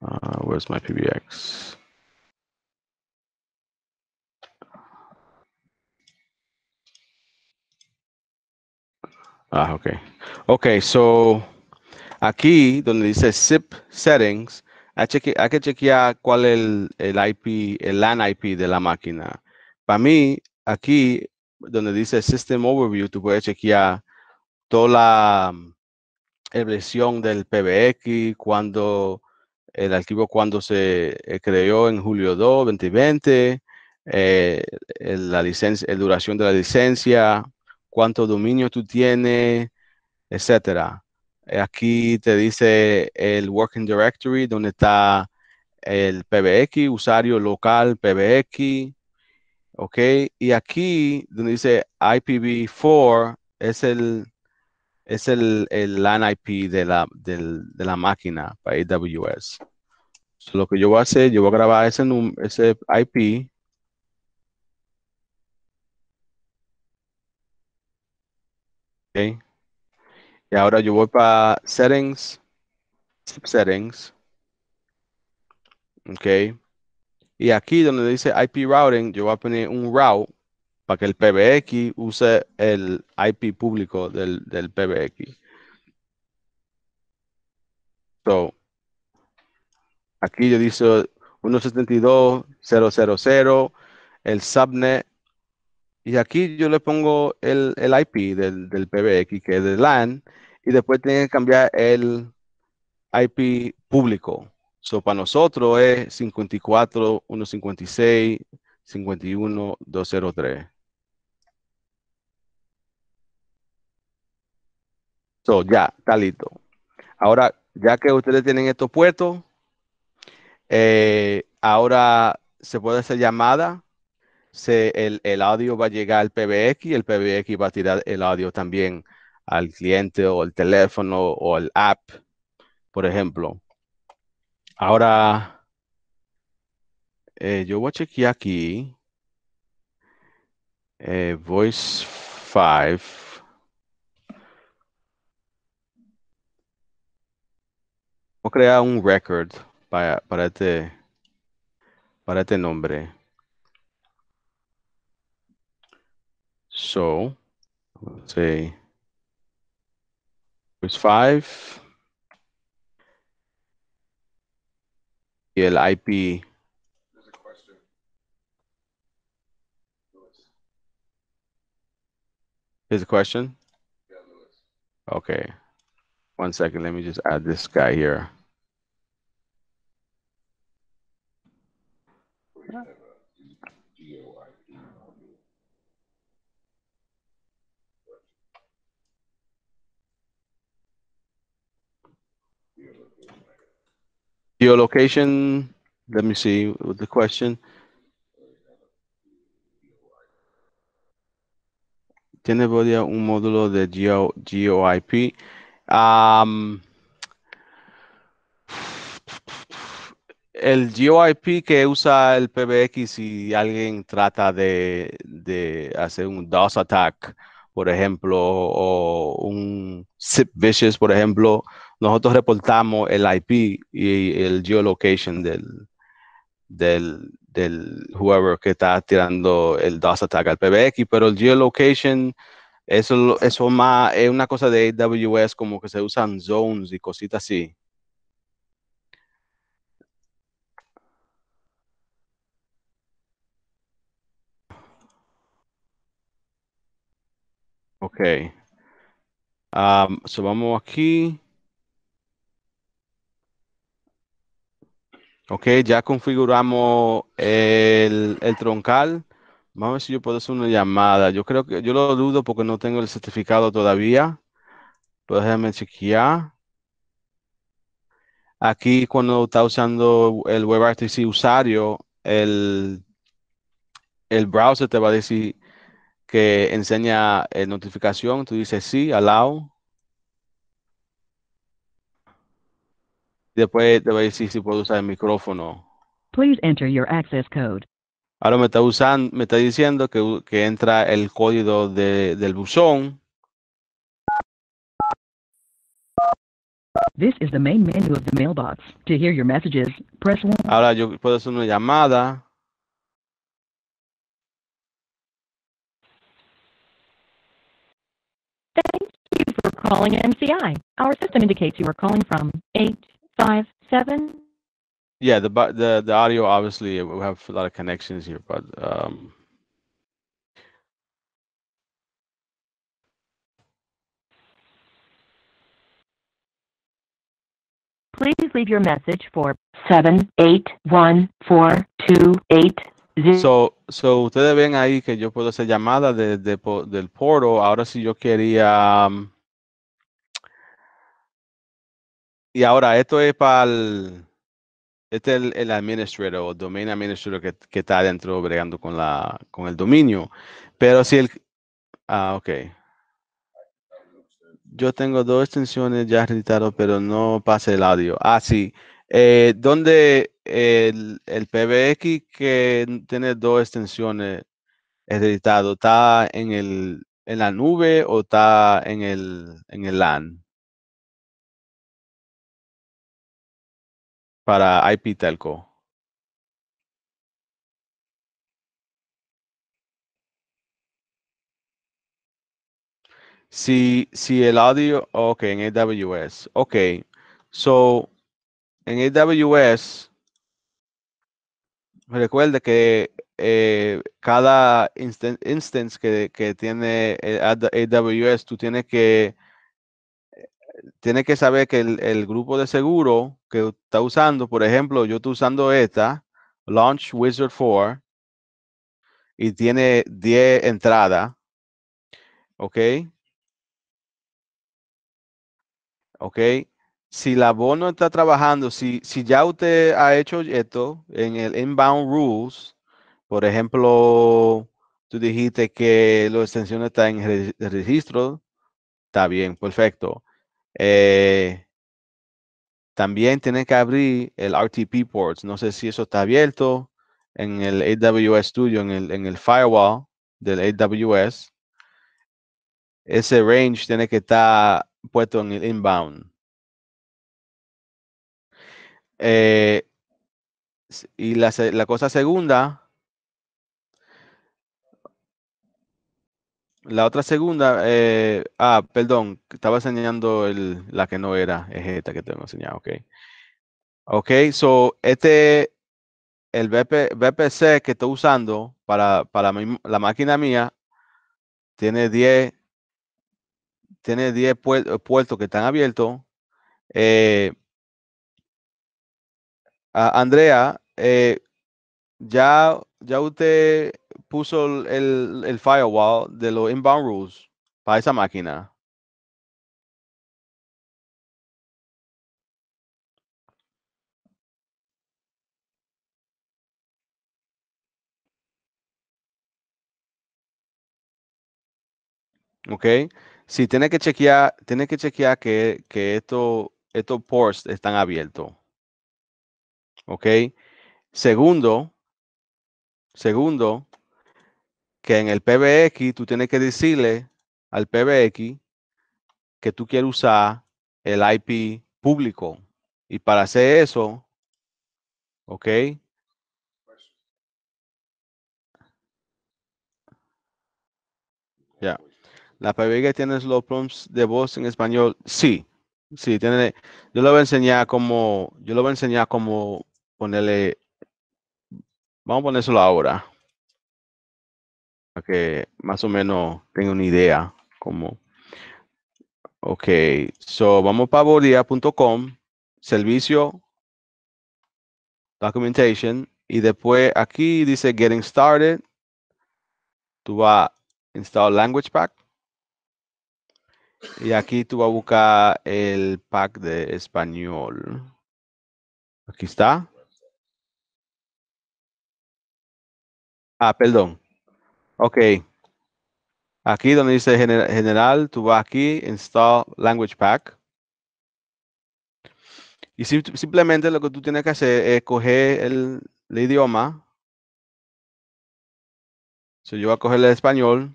Uh, where's my PBX? Ah, ok. Ok, so aquí donde dice SIP settings, hay, que chequear cuál es el, IP, el LAN IP de la máquina. Para mí, aquí donde dice System Overview, tú puedes chequear toda la versión mm, del PBX, cuando el archivo cuando se eh, creó en julio 2, 2020, eh, la licencia, la duración de la licencia, cuánto dominio tú tienes, etcétera. Aquí te dice el Working Directory, donde está el PBX, usuario local PBX, ¿ok? Y aquí donde dice IPv4 es el, es el, LAN IP de la, de la máquina para AWS. lo que yo voy a hacer, yo voy a grabar ese, ese IP Okay. Y ahora yo voy para settings, settings. Ok. Y aquí donde dice IP routing, yo voy a poner un route para que el PBX use el IP público del, del PBX. So, aquí yo dice 172.000, el subnet y aquí yo le pongo el, el IP del, del, PBX, que es de LAN, y después tienen que cambiar el IP público. So, para nosotros es 54 156 51 203. So, ya, está listo. Ahora, ya que ustedes tienen estos puertos, eh, ahora se puede hacer llamada se, el, audio va a llegar al PBX y el PBX va a tirar el audio también al cliente o el teléfono o el app, por ejemplo. Ahora, eh, yo voy a chequear aquí. Eh, voice 5. Voy a crear un record para, para, este, para este nombre. So let's say it's five. LIP. Here's a question. Yeah, okay. One second. Let me just add this guy here. Geolocation, let me see the question. ¿Tiene un módulo de Geo, GeoIP? Um, el GeoIP que usa el PBX si alguien trata de, de hacer un DOS attack, por ejemplo, o un zip vicious, por ejemplo, nosotros reportamos el IP y el geolocation del, del, del whoever que está tirando el DOS attack al PBX, pero el geolocation, eso, eso más es una cosa de AWS como que se usan zones y cositas así. Ok. Um, so vamos aquí. Ok, ya configuramos el, troncal. Vamos a ver si yo puedo hacer una llamada. Yo creo que yo lo dudo porque no tengo el certificado todavía. Pues déjame chequear. Aquí cuando está usando el WebRTC usuario, el, el browser te va a decir que enseña eh, notificación. Tú dices sí, allow. Después te va a decir si puedo usar el micrófono. Please enter your access code. Ahora me está usando, me está diciendo que, que entra el código de, del buzón. This is the main menu of the mailbox. To hear your messages, press one. Ahora yo puedo hacer una llamada. Thank you for calling MCI. Our system indicates you are calling from 8 five seven. Yeah, the the the audio obviously we have a lot of connections here, but um. Please leave your message for seven eight one four two eight zero. So, so ustedes ven ahí que yo puedo hacer llamada desde de, del Porto. Ahora si yo quería. Um, Y ahora, esto es para el. Este el, el administrador o domain administrator que, está adentro bregando con, la, con el dominio. Pero si el. Ah, ok. Yo tengo dos extensiones ya editadas, pero no pasa el audio. Ah, sí. Eh, ¿Dónde el, el, PBX que tiene dos extensiones editado, ¿está en, el, en la nube o está en el, en el LAN? para IP Telco. Si, si el audio, ok, en AWS. Ok, so en AWS, recuerde que eh, cada instance, que, que tiene eh, AWS, tú tienes que tiene que saber que el, grupo de seguro que está usando, por ejemplo, yo estoy usando esta, Launch Wizard 4, y tiene 10 entradas. ¿Ok? ¿Ok? Si la no está trabajando, si, si ya usted ha hecho esto en el inbound rules, por ejemplo, tú dijiste que la extensión está en registro, está bien, perfecto. Eh, también tiene que abrir el RTP ports. No sé si eso está abierto en el AWS Studio, en el, en el firewall del AWS. Ese range tiene que estar puesto en el inbound. Eh, y la cosa segunda La otra segunda, eh, ah, perdón, estaba enseñando el, la que no era, es esta que te he enseñado, ok. Ok, so este, el BP, BPC que estoy usando para, la máquina mía, tiene 10, tiene 10 puertos que están abiertos. Eh, Andrea, eh, ya, ya usted puso el, el, firewall de los inbound rules para esa máquina. ¿ok? Si tiene que chequear, tiene que chequear que, que estos ports están abiertos, ¿ok? Segundo, segundo, que en el PBX tú tienes que decirle al PBX que tú quieres usar el IP público. Y para hacer eso, ¿ok? Ya. ¿La PBX tiene los prompts de voz en español? Sí. Sí, tiene. Yo lo voy a enseñar como. Yo lo voy a enseñar como ponerle. Vamos a ponérselo ahora para que más o menos tenga una idea como ok so vamos para bolia.com servicio documentation y después aquí dice getting started tú vas a language pack y aquí tú vas a buscar el pack de español aquí está ah perdón Ok. Aquí donde dice general, tú vas aquí, install language pack. Y simplemente lo que tú tienes que hacer es coger el, idioma. So yo voy a coger el español.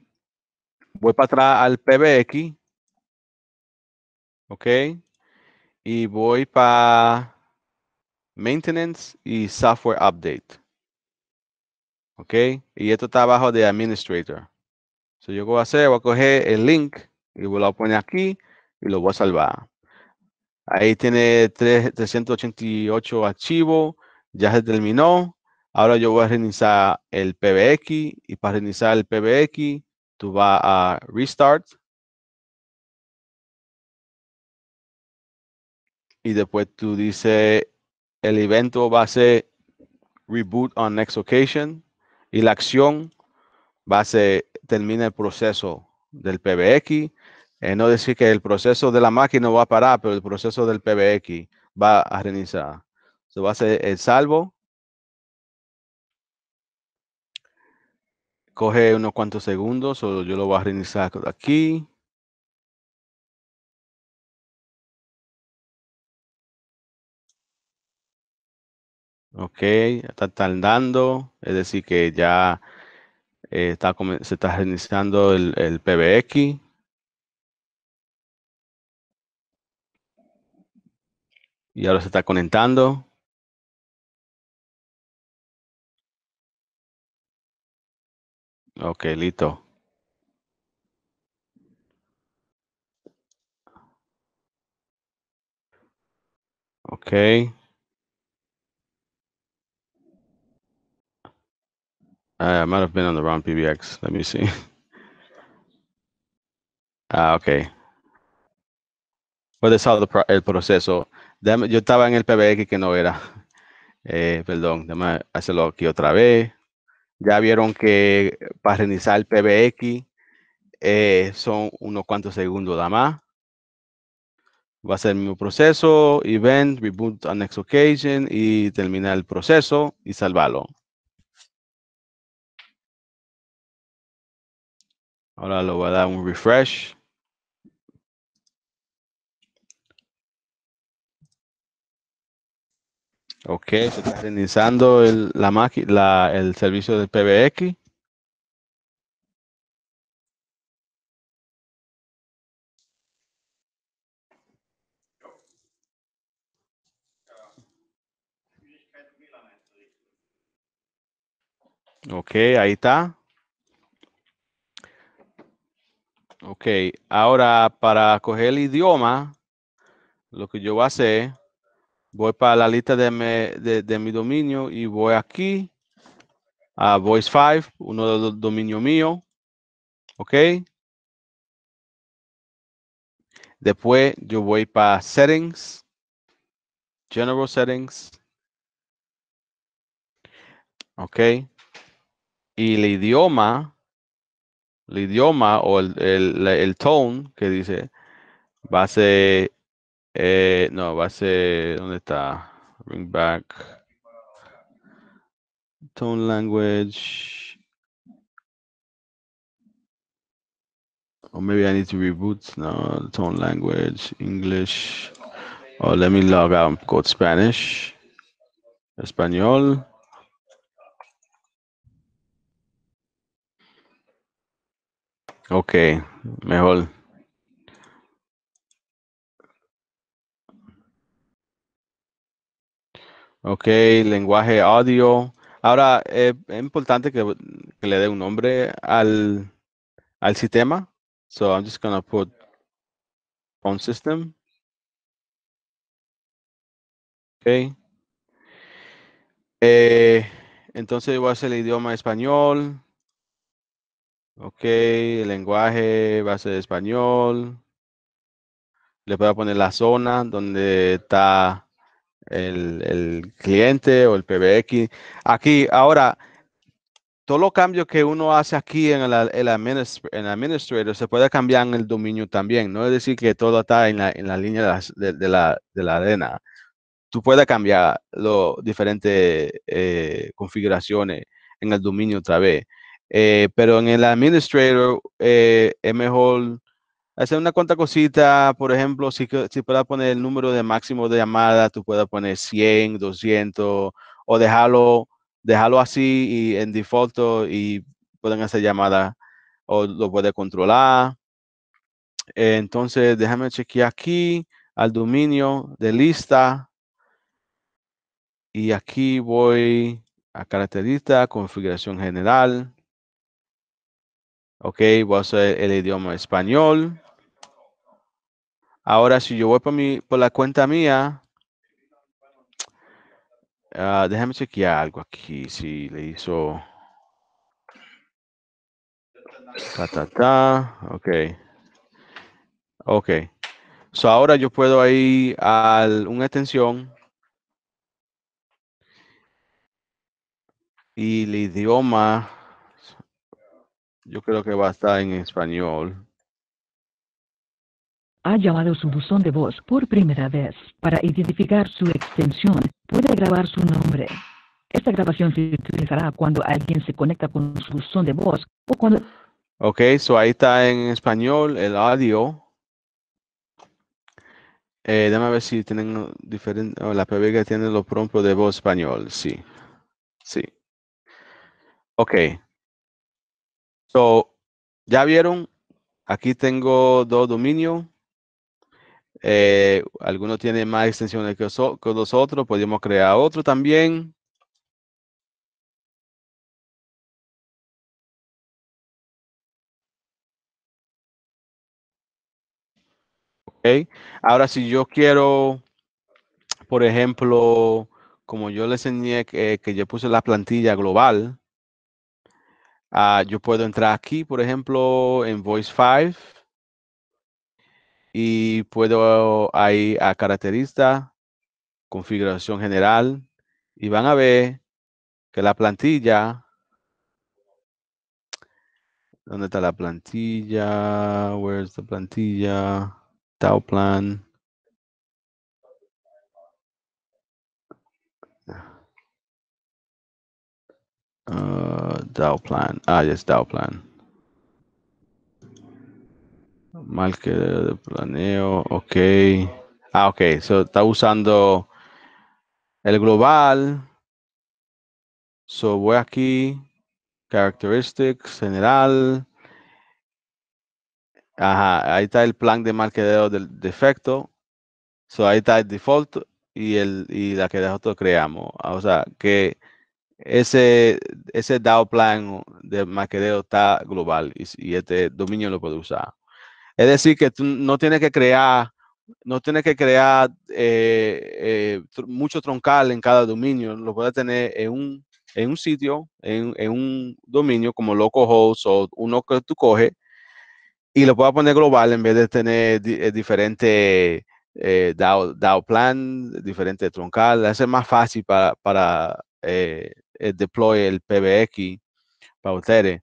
Voy para atrás al PBX. Ok. Y voy para maintenance y software update. ¿Ok? Y esto está abajo de Administrator. So, yo voy a hacer, voy a coger el link y voy a poner aquí y lo voy a salvar. Ahí tiene 388 archivos, ya se terminó. Ahora yo voy a reiniciar el PBX y para reiniciar el PBX tú vas a Restart. Y después tú dices, el evento va a ser Reboot on Next Occasion y la acción va a ser, termina el proceso del PBX. Eh, no decir que el proceso de la máquina va a parar, pero el proceso del PBX va a reiniciar. Se va a hacer el salvo. Coge unos cuantos segundos, o yo lo voy a reiniciar aquí. Ok, está andando, es decir, que ya eh, está, se está reiniciando el, el PBX. Y ahora se está conectando. Ok, listo. Okay. Uh, I, might have been on the wrong PBX. Let me see. Ah, ok. el proceso. yo estaba en el PBX que no era. Eh, perdón, déjame hacerlo aquí otra vez. Ya vieron que para reiniciar el PBX eh, son unos cuantos segundos nada más. Va a ser el mismo proceso, event, reboot on next occasion y terminar el proceso y salvarlo. Ahora lo voy a dar un refresh. Ok, se está reiniciando el, la, la, el servicio de PBX. Ok, ahí está. Ok, ahora para coger el idioma, lo que yo voy a hacer, voy para la lista de, de, mi dominio y voy aquí a Voice 5, uno de los dominios míos. Ok. Después yo voy para Settings, General Settings. Ok. Y el idioma el idioma o el, el, el tone que dice va a ser, eh, no, va a ser, ¿dónde está? Bring back. Tone language. Or maybe I need to reboot. No, tone language, English. Or let me log out, code Spanish. Español. Ok, mejor. Ok, lenguaje audio. Ahora, eh, es importante que, le dé un nombre al, al sistema. So I'm just to put phone system. Ok. Eh, entonces voy a hacer el idioma español. Ok, lenguaje, base de español. Le puedo poner la zona donde está el, cliente o el PBX. Aquí, ahora, todo lo cambios que uno hace aquí en el, el, administrator se puede cambiar en el dominio también. No es decir que todo está en la, en la línea de la, de, la, arena. Tú puedes cambiar las diferentes eh, configuraciones en el dominio otra vez. Eh, pero en el administrator eh, es mejor hacer una cuanta cosita, por ejemplo, si, si poner el número de máximo de llamada, tú puedes poner 100, 200 o dejarlo, así y en default y pueden hacer llamada o lo puede controlar. entonces, déjame chequear aquí al dominio de lista y aquí voy a característica, configuración general. Ok, voy a hacer el idioma español. Ahora, si yo voy por, mi, por la cuenta mía, ah, déjame chequear algo aquí, si le hizo... Ta, ta, ta. Ok. Ok. ahora yo puedo ir a una extensión y el idioma yo creo que va a estar en español. Ha llamado su buzón de voz por primera vez. Para identificar su extensión, puede grabar su nombre. Esta grabación se utilizará cuando alguien se conecta con su buzón de voz o cuando... Ok, so ahí está en español el audio. Eh, déjame ver si tienen diferente. Oh, la PBG tiene los prompts de voz español. Sí. Sí. Ok. So, ya vieron, aquí tengo dos dominios. Eh, algunos tienen más extensiones que, los otros. Podemos crear otro también. Okay. Ahora, si yo quiero, por ejemplo, como yo les enseñé que yo puse la plantilla global, Ah, yo puedo entrar aquí, por ejemplo, en Voice 5 y puedo ir a característica, configuración general y van a ver que la plantilla, ¿dónde está la plantilla? Where's the plantilla? Tau plan. Uh, plan. Ah, yes, Dow plan. que de planeo. Ok. Ah, ok. So está usando el global. So voy aquí. Characteristics, general. Ajá, ahí está el plan de marqueo del defecto. So ahí está el default y, el, y la que nosotros creamos. Ah, o sea, que ese, ese DAO plan de maquereo está global y, y, este dominio lo puede usar. Es decir, que tú no tienes que crear, no tienes que crear eh, eh, mucho troncal en cada dominio, lo puedes tener en un, en un sitio, en, en, un dominio como localhost o uno que tú coges y lo puedes poner global en vez de tener eh, diferente diferentes DAO, plan, diferentes troncal, hace más fácil para, eh, deploy el PBX para ustedes.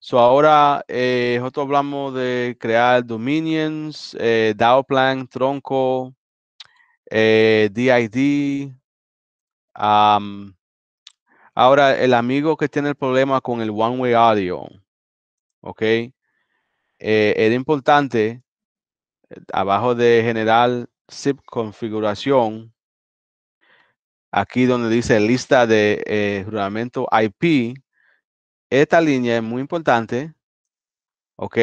so ahora eh, nosotros hablamos de crear dominions, eh, DAO plan, tronco, DID. Eh, ahora el amigo que tiene el problema con el one way audio, ¿ok? era importante abajo de general zip configuración aquí donde dice lista de eh, juramento IP, esta línea es muy importante, ¿ok?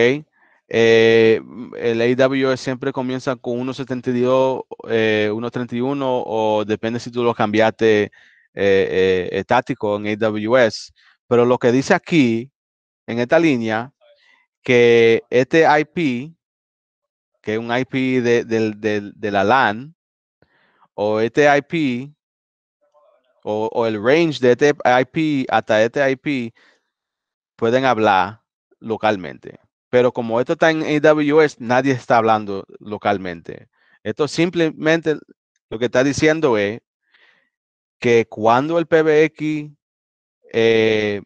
Eh, el AWS siempre comienza con 1.72, 1.31 eh, o depende si tú lo cambiaste eh, estático en AWS, pero lo que dice aquí, en esta línea, que este IP, que es un IP de, del de la LAN, o este IP o, el range de este IP hasta este IP pueden hablar localmente. Pero como esto está en AWS, nadie está hablando localmente. Esto simplemente lo que está diciendo es que cuando el PBX eh,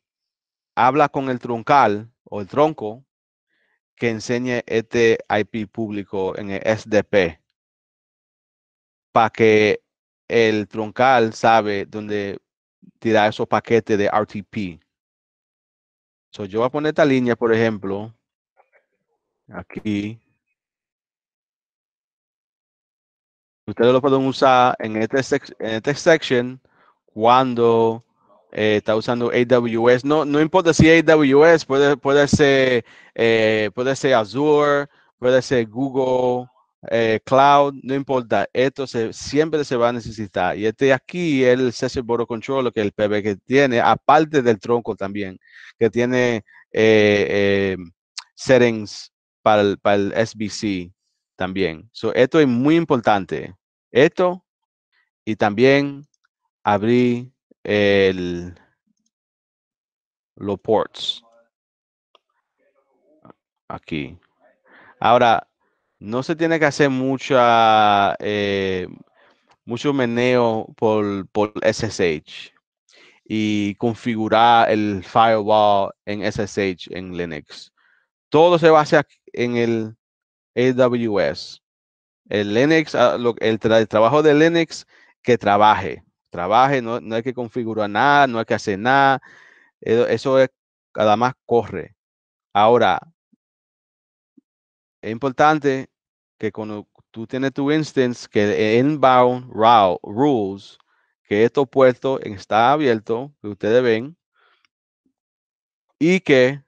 habla con el truncal o el tronco, que enseñe este IP público en el SDP para que el troncal sabe dónde tirar esos paquetes de RTP. So, yo voy a poner esta línea, por ejemplo, aquí. Ustedes lo pueden usar en este, en este section cuando eh, está usando AWS. No, no importa si AWS, puede, puede, ser, eh, puede ser Azure, puede ser Google, eh, cloud, no importa, esto siempre se va a necesitar. Y este aquí el Session control que el PB que tiene, aparte del tronco también, que tiene eh, eh, settings para el, SBC también. So, esto es muy importante. Esto y también abrir el, los ports. Aquí. Ahora, no se tiene que hacer mucha, eh, mucho meneo por, por, SSH y configurar el firewall en SSH en Linux. Todo se basa en el AWS. El Linux, ah, el, trabajo de Linux que trabaje, trabaje, no, no hay que configurar nada, no hay que hacer nada. Eso es, más corre. Ahora, es importante que cuando tú tienes tu instance, que inbound route, rules, que esto puesto está abierto, que ustedes ven, y que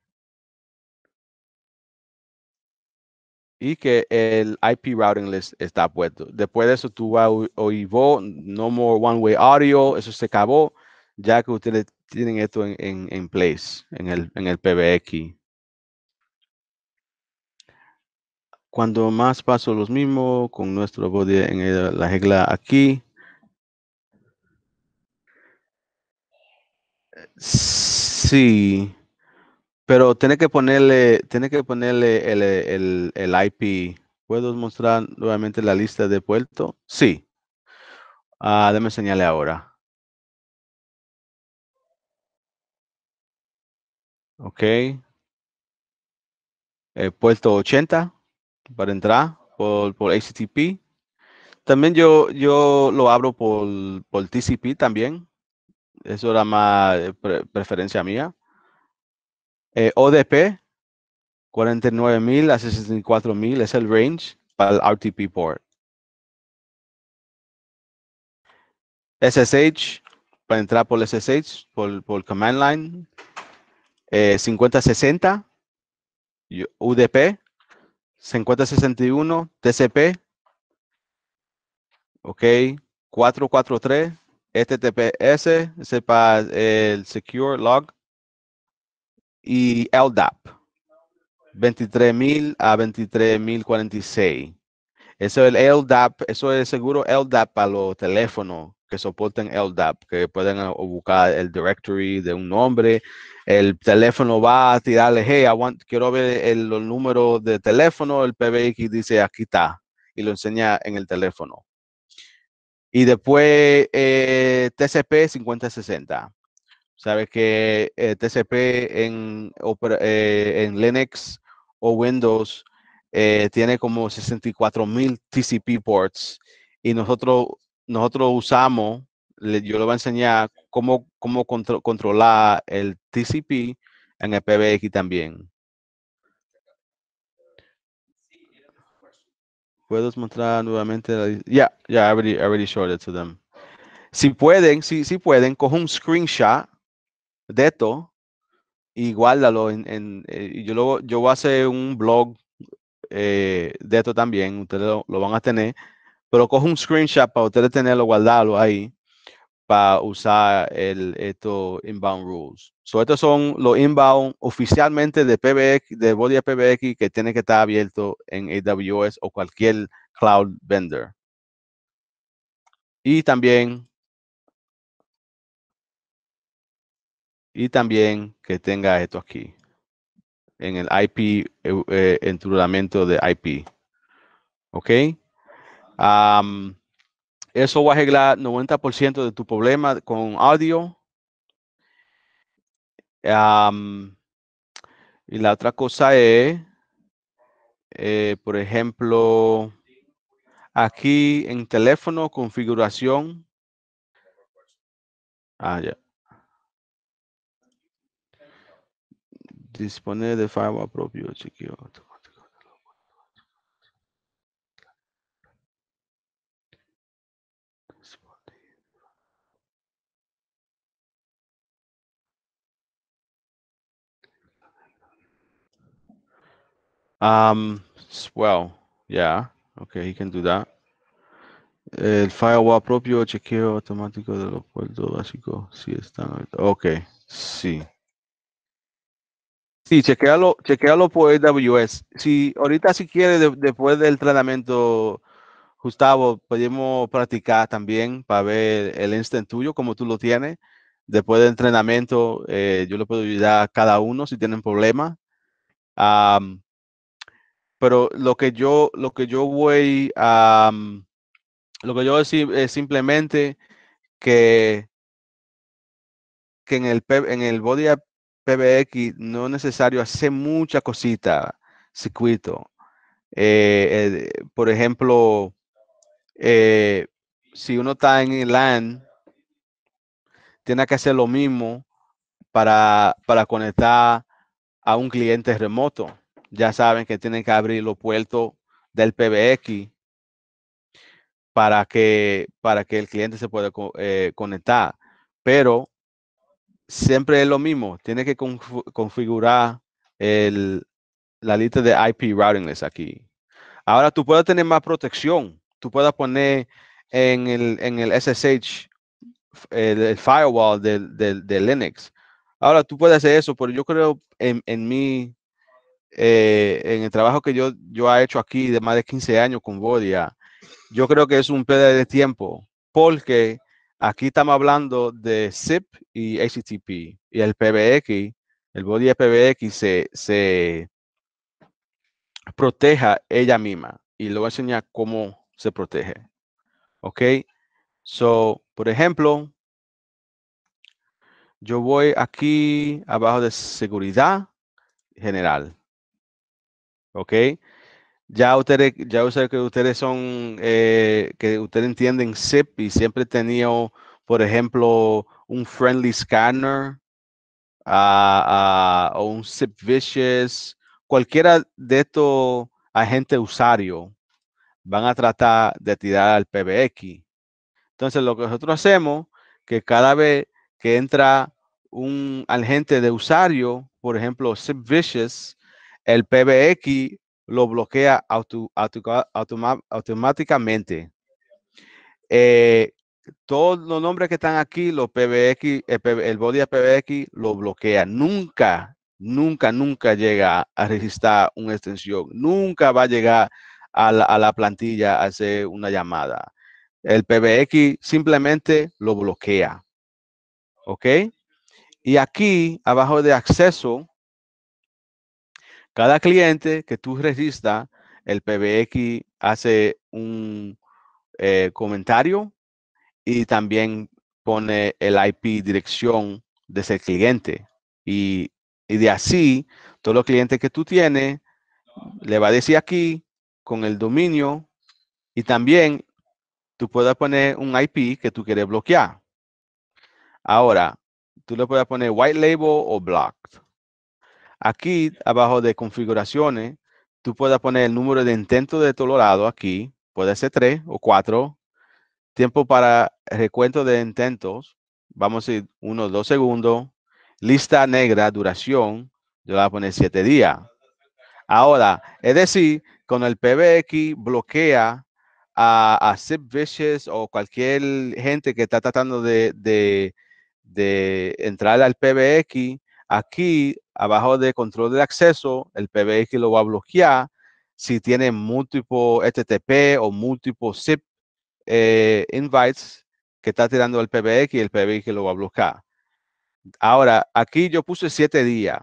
y que el IP routing list está puesto. Después de eso, tú vas a no more one way audio, eso se acabó, ya que ustedes tienen esto en, en, en place, en el, en el PBX Cuando más paso los mismos con nuestro body en la regla aquí. Sí, pero tiene que ponerle, tiene que ponerle el, el, el IP. ¿Puedo mostrar nuevamente la lista de puerto? Sí. Ah, déme señale ahora. Ok. Eh, puerto 80 para entrar por, por HTTP. También yo, yo lo abro por, por TCP también. Eso era más eh, preferencia mía. Eh, ODP, 49.000 a 64.000 es el range para el RTP port. SSH, para entrar por SSH, por, por command line, eh, 5060, UDP, 5061 TCP. Ok. 443 HTTPS. Ese para el Secure Log. Y LDAP. 23.000 a 23.046. Eso es el LDAP. Eso es seguro LDAP para los teléfonos que soporten LDAP, que pueden eh, buscar el directory de un nombre. El teléfono va a tirarle, hey, I quiero ver el, número de teléfono. El PBX dice, aquí está, y lo enseña en el teléfono. Y después TCP 5060. Sabes que eh, TCP en, eh, en Linux o Windows tiene como 64 mil TCP ports y nosotros nosotros usamos, yo les voy a enseñar cómo, cómo controlar el TCP en el PBX también. Puedes mostrar nuevamente ya ya, already, showed it to them. Si pueden, si, si pueden, coge un screenshot de esto y guárdalo. En, eh, yo, lo, yo voy a hacer un blog eh, de esto también. Ustedes lo van a tener pero coge un screenshot para ustedes tenerlo guardado ahí para usar el, estos inbound rules. So, estos son los inbound oficialmente de PBX, de body PBX que tiene que estar abierto en AWS o cualquier cloud vendor. Y también, y también que tenga esto aquí, en el IP, eh, eh, tu de IP. ¿Ok? eso va a arreglar 90% de tu problema con audio. y la otra cosa es, eh, por ejemplo, aquí en teléfono, configuración. Ah, ya. Disponer de firewall propio, chiquito Um, well, yeah, okay, he can do that. El firewall propio, chequeo automático de los puertos básicos, si está Ok, sí. Sí, chequealo, chequealo por AWS. Si ahorita si quiere, después del entrenamiento, Gustavo, podemos practicar también para ver el instant tuyo, como tú lo tienes. Después del entrenamiento, eh, yo le puedo ayudar a cada uno si tienen problemas. Um, pero lo que yo, lo que yo voy a, mm, lo que yo decir es simplemente que, en el, en el body PBX no es necesario hacer mucha cosita, circuito. Eh, eh, por ejemplo, eh, si uno está en el LAN, tiene que hacer lo mismo para, para conectar a un cliente remoto ya saben que tienen que abrir los puertos del PBX para que, para que el cliente se pueda eh, conectar. Pero siempre es lo mismo, tiene que configurar la lista de IP routing aquí. Ahora tú puedes tener más protección, tú puedes poner en el, en el SSH el, firewall de, Linux. Ahora tú puedes hacer eso, pero yo creo en, en mi eh, en el trabajo que yo, he hecho aquí de más de 15 años con Bodia, yo creo que es un pérdida de tiempo, porque aquí estamos hablando de SIP y HTTP, y el PBX, el Bodia PBX se, se proteja ella misma, y le voy a enseñar cómo se protege. ¿Ok? So, por ejemplo, yo voy aquí abajo de seguridad general. ¿ok? Ya ustedes, ya ustedes que ustedes son, eh, que ustedes entienden SIP y siempre he tenido, por ejemplo, un friendly scanner ah, ah, o un SIP vicious, cualquiera de estos agentes usuario van a tratar de tirar al PBX. Entonces, lo que nosotros hacemos, que cada vez que entra un agente de usuario, por ejemplo, SIP vicious, el PBX lo bloquea automáticamente. Eh, todos los nombres que están aquí, los PBX, el, body de PBX lo bloquea. Nunca, nunca, nunca llega a registrar una extensión. Nunca va a llegar a la plantilla a hacer una llamada. El PBX simplemente lo bloquea. ¿Ok? Y aquí, abajo de acceso, cada cliente que tú registras, el PBX hace un eh, comentario y también pone el IP dirección de ese cliente. Y, y de así, todos los clientes que tú tienes, le va a decir aquí con el dominio y también tú puedes poner un IP que tú quieres bloquear. Ahora, tú le puedes poner white label o blocked. Aquí, abajo de configuraciones, tú puedes poner el número de intentos de tolerado aquí, puede ser tres o cuatro. Tiempo para recuento de intentos, vamos a ir unos dos segundos. Lista negra, duración, yo la voy a poner siete días. Ahora, es decir, con el PBX bloquea a, a o cualquier gente que está tratando de, de entrar al PBX Aquí, abajo de control de acceso, el PBX lo va a bloquear si tiene múltiples HTTP o múltiples SIP eh, invites que está tirando el PBX y el PBX lo va a bloquear. Ahora, aquí yo puse siete días.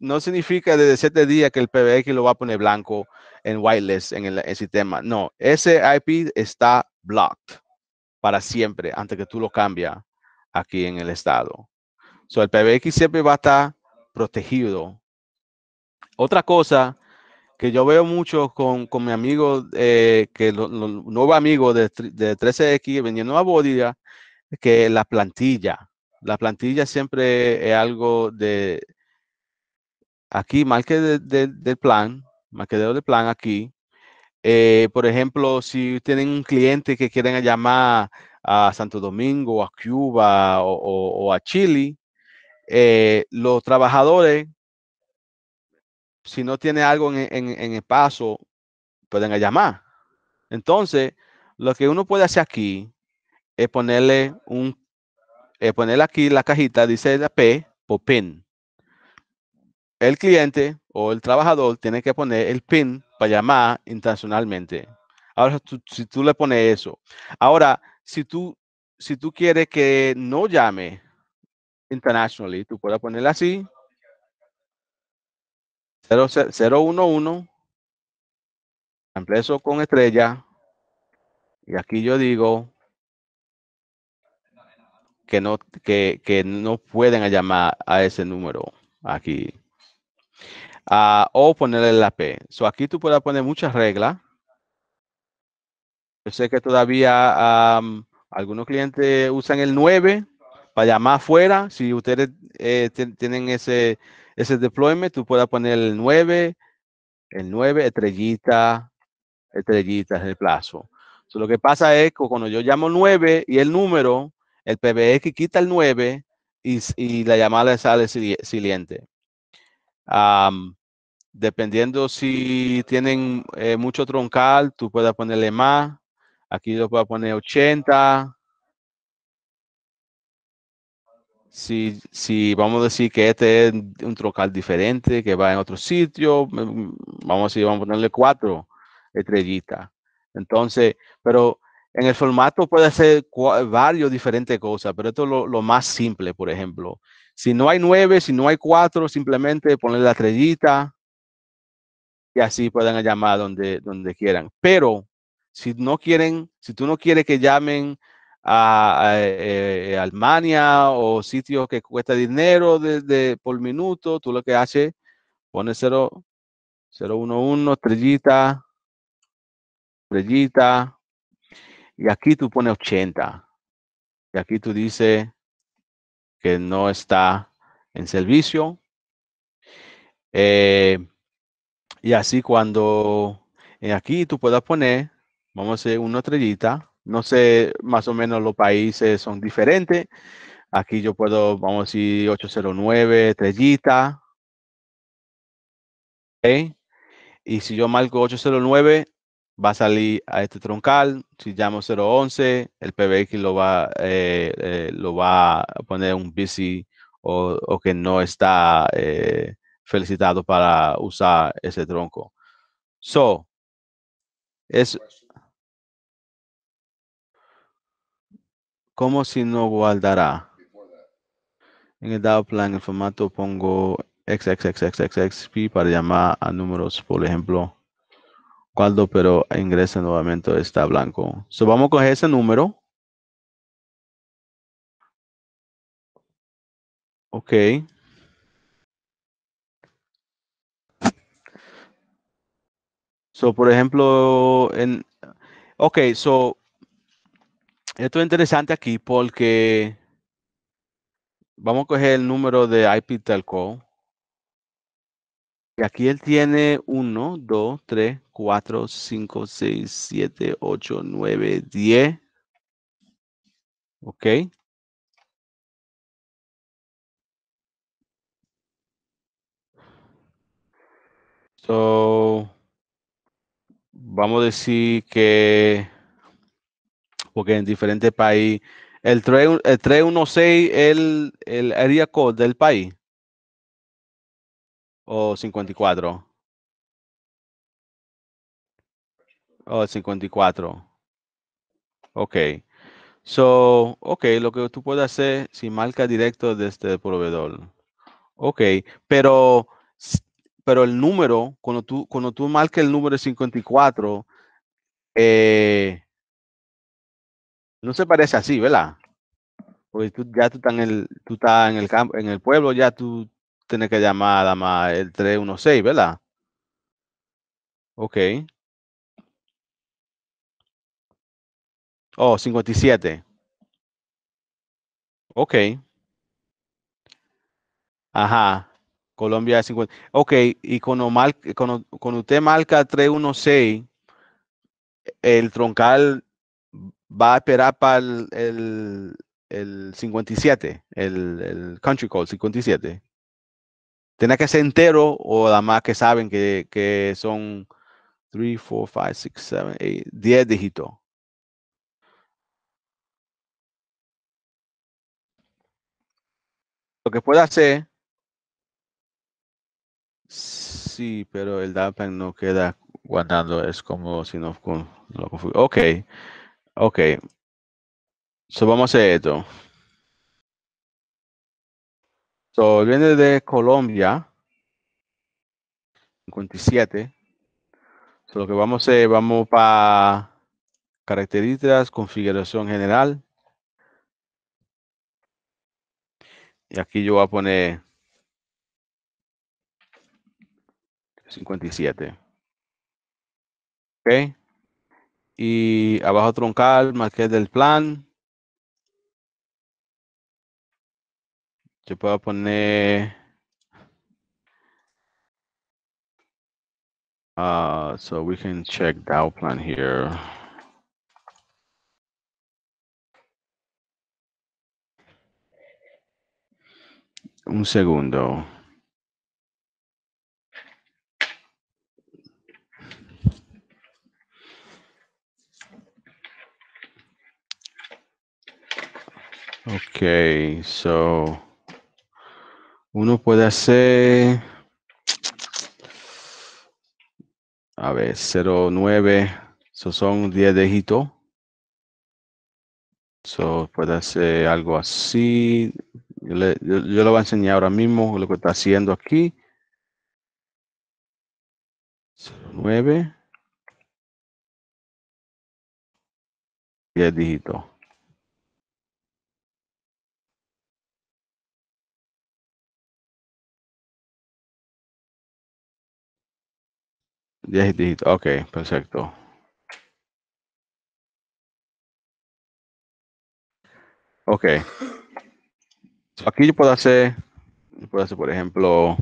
no significa desde siete días que el PBX lo va a poner blanco en wireless en el, sistema. No, ese IP está blocked para siempre antes que tú lo cambies aquí en el estado. So, el PBX siempre va a estar protegido. Otra cosa que yo veo mucho con, mi amigo, eh, que los lo, nuevo amigo de, de 13X vendiendo a bodia que la plantilla. La plantilla siempre es algo de aquí, más que del plan, más que del plan aquí. Eh, por ejemplo, si tienen un cliente que quieren llamar a Santo Domingo, a Cuba o a Chile, eh, los trabajadores, si no tiene algo en, el paso, pueden llamar. Entonces, lo que uno puede hacer aquí es ponerle un, ponerle aquí la cajita, dice la P, por PIN. El cliente o el trabajador tiene que poner el PIN para llamar intencionalmente. Ahora, si tú le pones eso. Ahora, si tú, si tú quieres que no llame, internationally. Tú puedes ponerla así. 011. Empreso con estrella. Y aquí yo digo que no, que, no pueden llamar a ese número aquí. o ponerle la P. So aquí tú puedes poner muchas reglas. Yo sé que todavía algunos clientes usan el 9 llamar afuera, si ustedes eh, tienen ese, ese deployment, tú puedes poner el 9, el 9, estrellita, estrellita es el plazo. lo que pasa es que cuando yo llamo 9 y el número, el que quita el 9 y, la llamada sale siguiente. dependiendo si tienen eh, mucho troncal, tú puedes ponerle más. Aquí yo puedo poner 80, si, vamos a decir que este es un trocal diferente, que va en otro sitio, mm, vamos a vamos a ponerle cuatro estrellitas. Entonces, pero en el formato puede ser varios diferentes cosas, pero esto es lo, más simple, por ejemplo. Si no hay nueve, si no hay cuatro, simplemente poner la estrellita y así puedan llamar donde, donde quieran. Pero si no quieren, si tú no quieres que llamen a, eh, eh, Alemania o sitios que cuesta dinero desde por minuto, tú lo que haces, pones 0, 011, estrellita, estrellita, y aquí tú pones 80. Y aquí tú dices que no está en servicio. Eh, y así cuando aquí tú puedas poner, vamos a hacer una estrellita, no sé, más o menos los países son diferentes. Aquí yo puedo, vamos a decir, 809, estrellita. ¿Okay? Y si yo marco 809, va a salir a este troncal. Si llamo 011, el PBX lo va, eh, eh, lo va a poner un busy o, que no está eh, felicitado para usar ese tronco. So, es ¿Cómo si no guardará? En el dado plan, el formato pongo XXXXXP para llamar a números, por ejemplo, cuando pero ingresa nuevamente, está blanco. So vamos a coger ese número. Ok. So, por ejemplo, en. Ok, so esto es interesante aquí porque vamos a coger el número de IP Telco. Y aquí él tiene 1, 2, 3, 4, 5, 6, 7, 8, 9, 10. Ok. So, vamos a decir que porque en diferentes países, el, el 316 el, el area code del país o 54. O 54. Ok. So, ok, lo que tú puedes hacer si marca directo desde el este proveedor. Ok, pero, pero el número, cuando tú, cuando tú marcas el número 54, eh, no se parece así, ¿verdad? Porque tú ya tú estás en el, tú estás en el campo, en el pueblo, ya tú tienes que llamar a la el 316, ¿verdad? Ok. Oh, 57. Ok. Ajá. Colombia 50. Ok, y cuando, cuando, cuando usted marca 316, el troncal va a esperar para el, 57, el, el, country Call 57. Tiene que ser entero o nada más que saben que, son 3, 4, 5, 6, 7, 8, 10 dígitos. Lo que puede hacer, sí, pero el data no queda guardando, es como si no lo configuro. Ok. Ok, so vamos a esto. So, viene de Colombia, 57. So, lo que vamos a hacer, vamos para características, configuración general. Y aquí yo voy a poner 57. Okay y abajo troncal, marqué del Plan. Yo puedo poner ah so we can check down plan here. Un segundo. Ok, so uno puede hacer, a ver, 09, son 10 dígitos. So puede hacer algo así. Yo, le, lo voy a enseñar ahora mismo lo que está haciendo aquí. 09. 10 dígitos. 10 dígitos. Ok, perfecto. Ok. aquí yo puedo hacer, por ejemplo,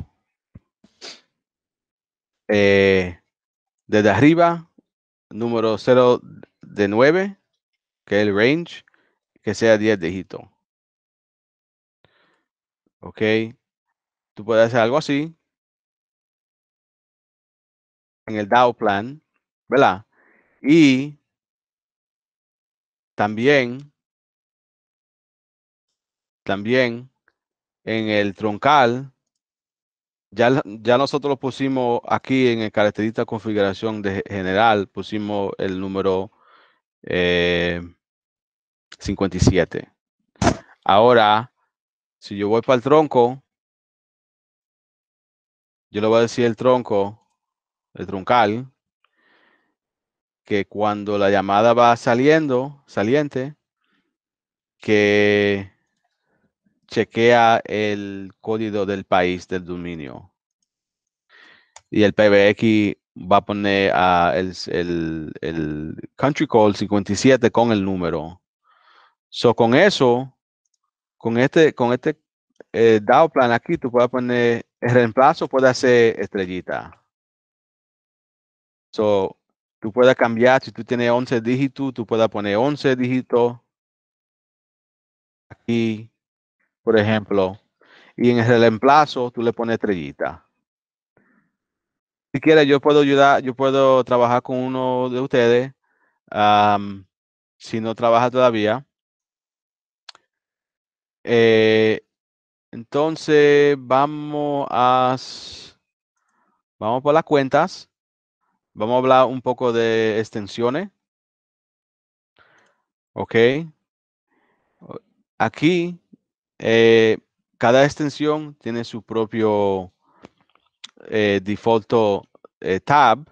eh, desde arriba, número 0 de 9, que es el range, que sea 10 dígitos. Ok. Tú puedes hacer algo así en el DAO plan, ¿verdad? Y también, también en el troncal, ya, ya nosotros lo pusimos aquí en el caracterista configuración de general, pusimos el número 57. Eh, Ahora, si yo voy para el tronco, yo le voy a decir el tronco el truncal, que cuando la llamada va saliendo, saliente, que chequea el código del país del dominio. Y el PBX va a poner el, country call 57 con el número. So, con eso, con este, con este eh, DAO plan aquí, tú puedes poner el reemplazo, puede hacer estrellita. So, tú puedes cambiar, si tú tienes 11 dígitos, tú puedes poner 11 dígitos aquí, por ejemplo. Y en el reemplazo, tú le pones estrellita. Si quieres, yo puedo ayudar, yo puedo trabajar con uno de ustedes. si no trabaja todavía. Eh, entonces, vamos a... Vamos por las cuentas. Vamos a hablar un poco de extensiones. Ok. Aquí, eh, cada extensión tiene su propio eh, default eh, tab.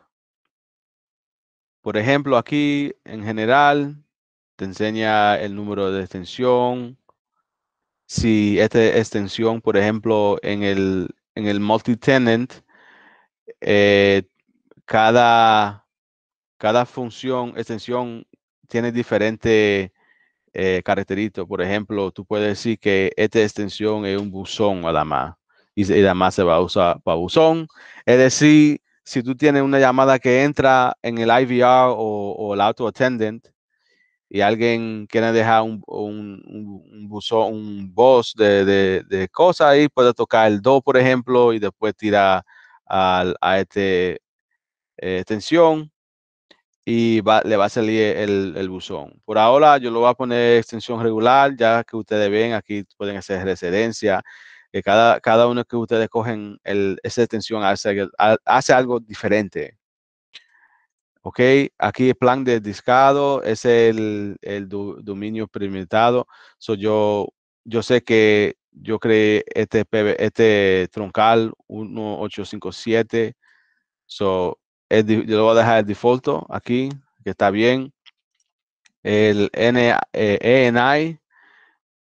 Por ejemplo, aquí en general te enseña el número de extensión. Si esta extensión, por ejemplo, en el, en el multi-tenant, cada, cada función, extensión tiene diferente eh, Por ejemplo, tú puedes decir que esta extensión es un buzón además más y, además se va a usar para buzón. Es decir, si tú tienes una llamada que entra en el IVR o, el auto attendant y alguien quiere dejar un, un, buzón, un voz de, de, cosas ahí, puede tocar el do, por ejemplo, y después tira a este eh, extensión y le va a salir el, buzón. Por ahora yo lo voy a poner extensión regular, ya que ustedes ven aquí pueden hacer residencia que eh, cada, cada uno que ustedes cogen el, esa extensión hace, hace algo diferente. Ok, aquí el plan de discado es el, dominio permitido So yo, yo sé que yo creé este, este troncal 1857 yo lo voy a dejar el default aquí, que está bien. El ENI, eh,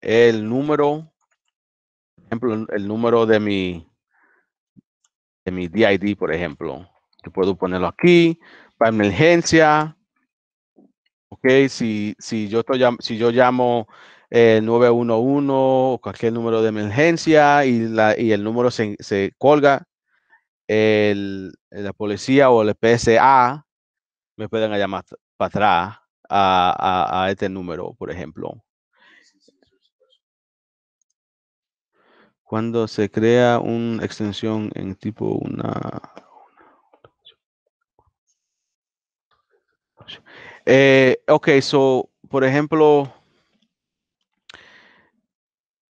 e el número, por ejemplo, el número de mi, de mi DID, por ejemplo. Yo puedo ponerlo aquí para emergencia. Ok, si, si, yo, estoy, si yo llamo 911 eh, o cualquier número de emergencia y, el número se, se colga, el, la policía o el PSA me pueden llamar para atrás a, este número, por ejemplo. Cuando se crea una extensión en tipo una... Eh, ok, so, por ejemplo,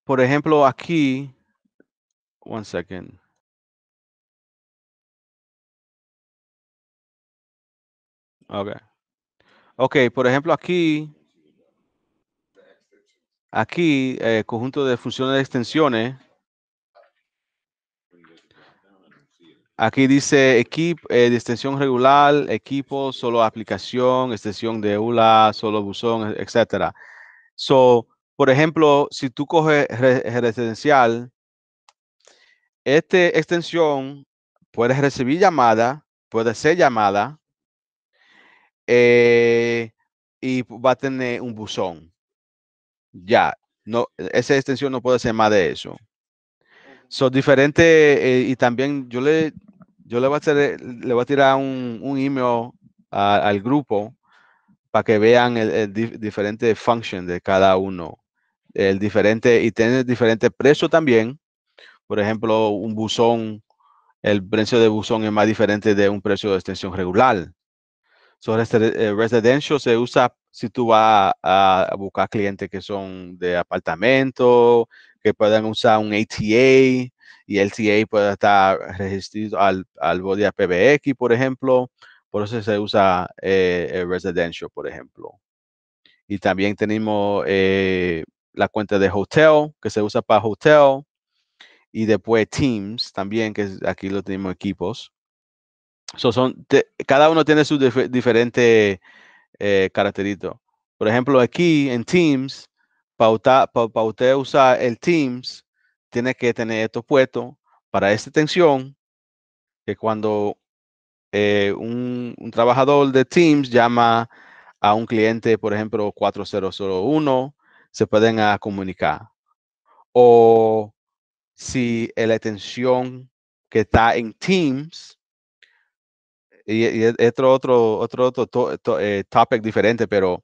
por ejemplo, aquí, one second. Ok. Ok, por ejemplo, aquí, aquí, eh, conjunto de funciones de extensiones. Aquí dice equipo, eh, extensión regular, equipo, solo aplicación, extensión de ULA, solo buzón, e-, etcétera. So, por ejemplo, si tú coges eh, residencial, esta extensión puede recibir llamada, puede ser llamada, eh, y va a tener un buzón. Ya, no, e, esa extensión no puede ser más de eso. Son diferentes eh, y también yo le, yo le voy a, hacer, eh, le voy a tirar un, un email al grupo para que vean el, diferente function de cada uno. El diferente, y tener diferente precio también. Por ejemplo, un buzón, el precio de buzón es más diferente de un precio de extensión regular. So, este, eh, residential se usa si tú vas a, buscar clientes que son de apartamento, que puedan usar un ATA y el TA puede estar registrado al, al body PBX, por ejemplo. Por eso se usa eh, residential, por ejemplo. Y también tenemos eh, la cuenta de hotel, que se usa para hotel. Y después Teams también, que aquí lo tenemos equipos son, cada uno tiene su diferente eh, Por ejemplo, aquí en Teams, para pa, usted usar el Teams, tiene que tener esto puesto para esta tensión, que cuando eh, un, un, trabajador de Teams llama a un cliente, por ejemplo, 4001, se pueden comunicar. O si la atención que está en Teams y, otro, otro, otro, eh, topic diferente, pero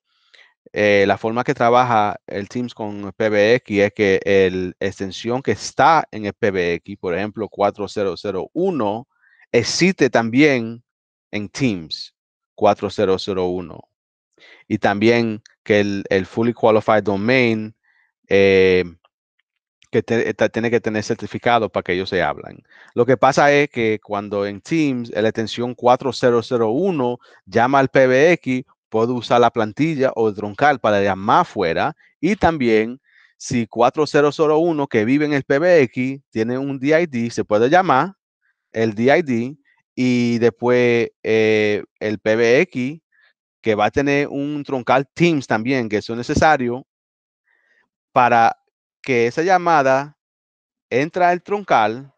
eh, la forma que trabaja el Teams con PBX es que el extensión que está en el PBX, por ejemplo, 4001, existe también en Teams 4001. Y también que el, el Fully Qualified Domain eh, que eh, tiene que tener certificado para que ellos se hablan. Lo que pasa es que cuando en Teams, la extensión 4001 llama al PBX, puede usar la plantilla o el troncal para llamar afuera y también si 4001 que vive en el PBX tiene un DID, se puede llamar el DID y después eh, el PBX que va a tener un troncal Teams también, que eso es necesario para que esa llamada entra al troncal,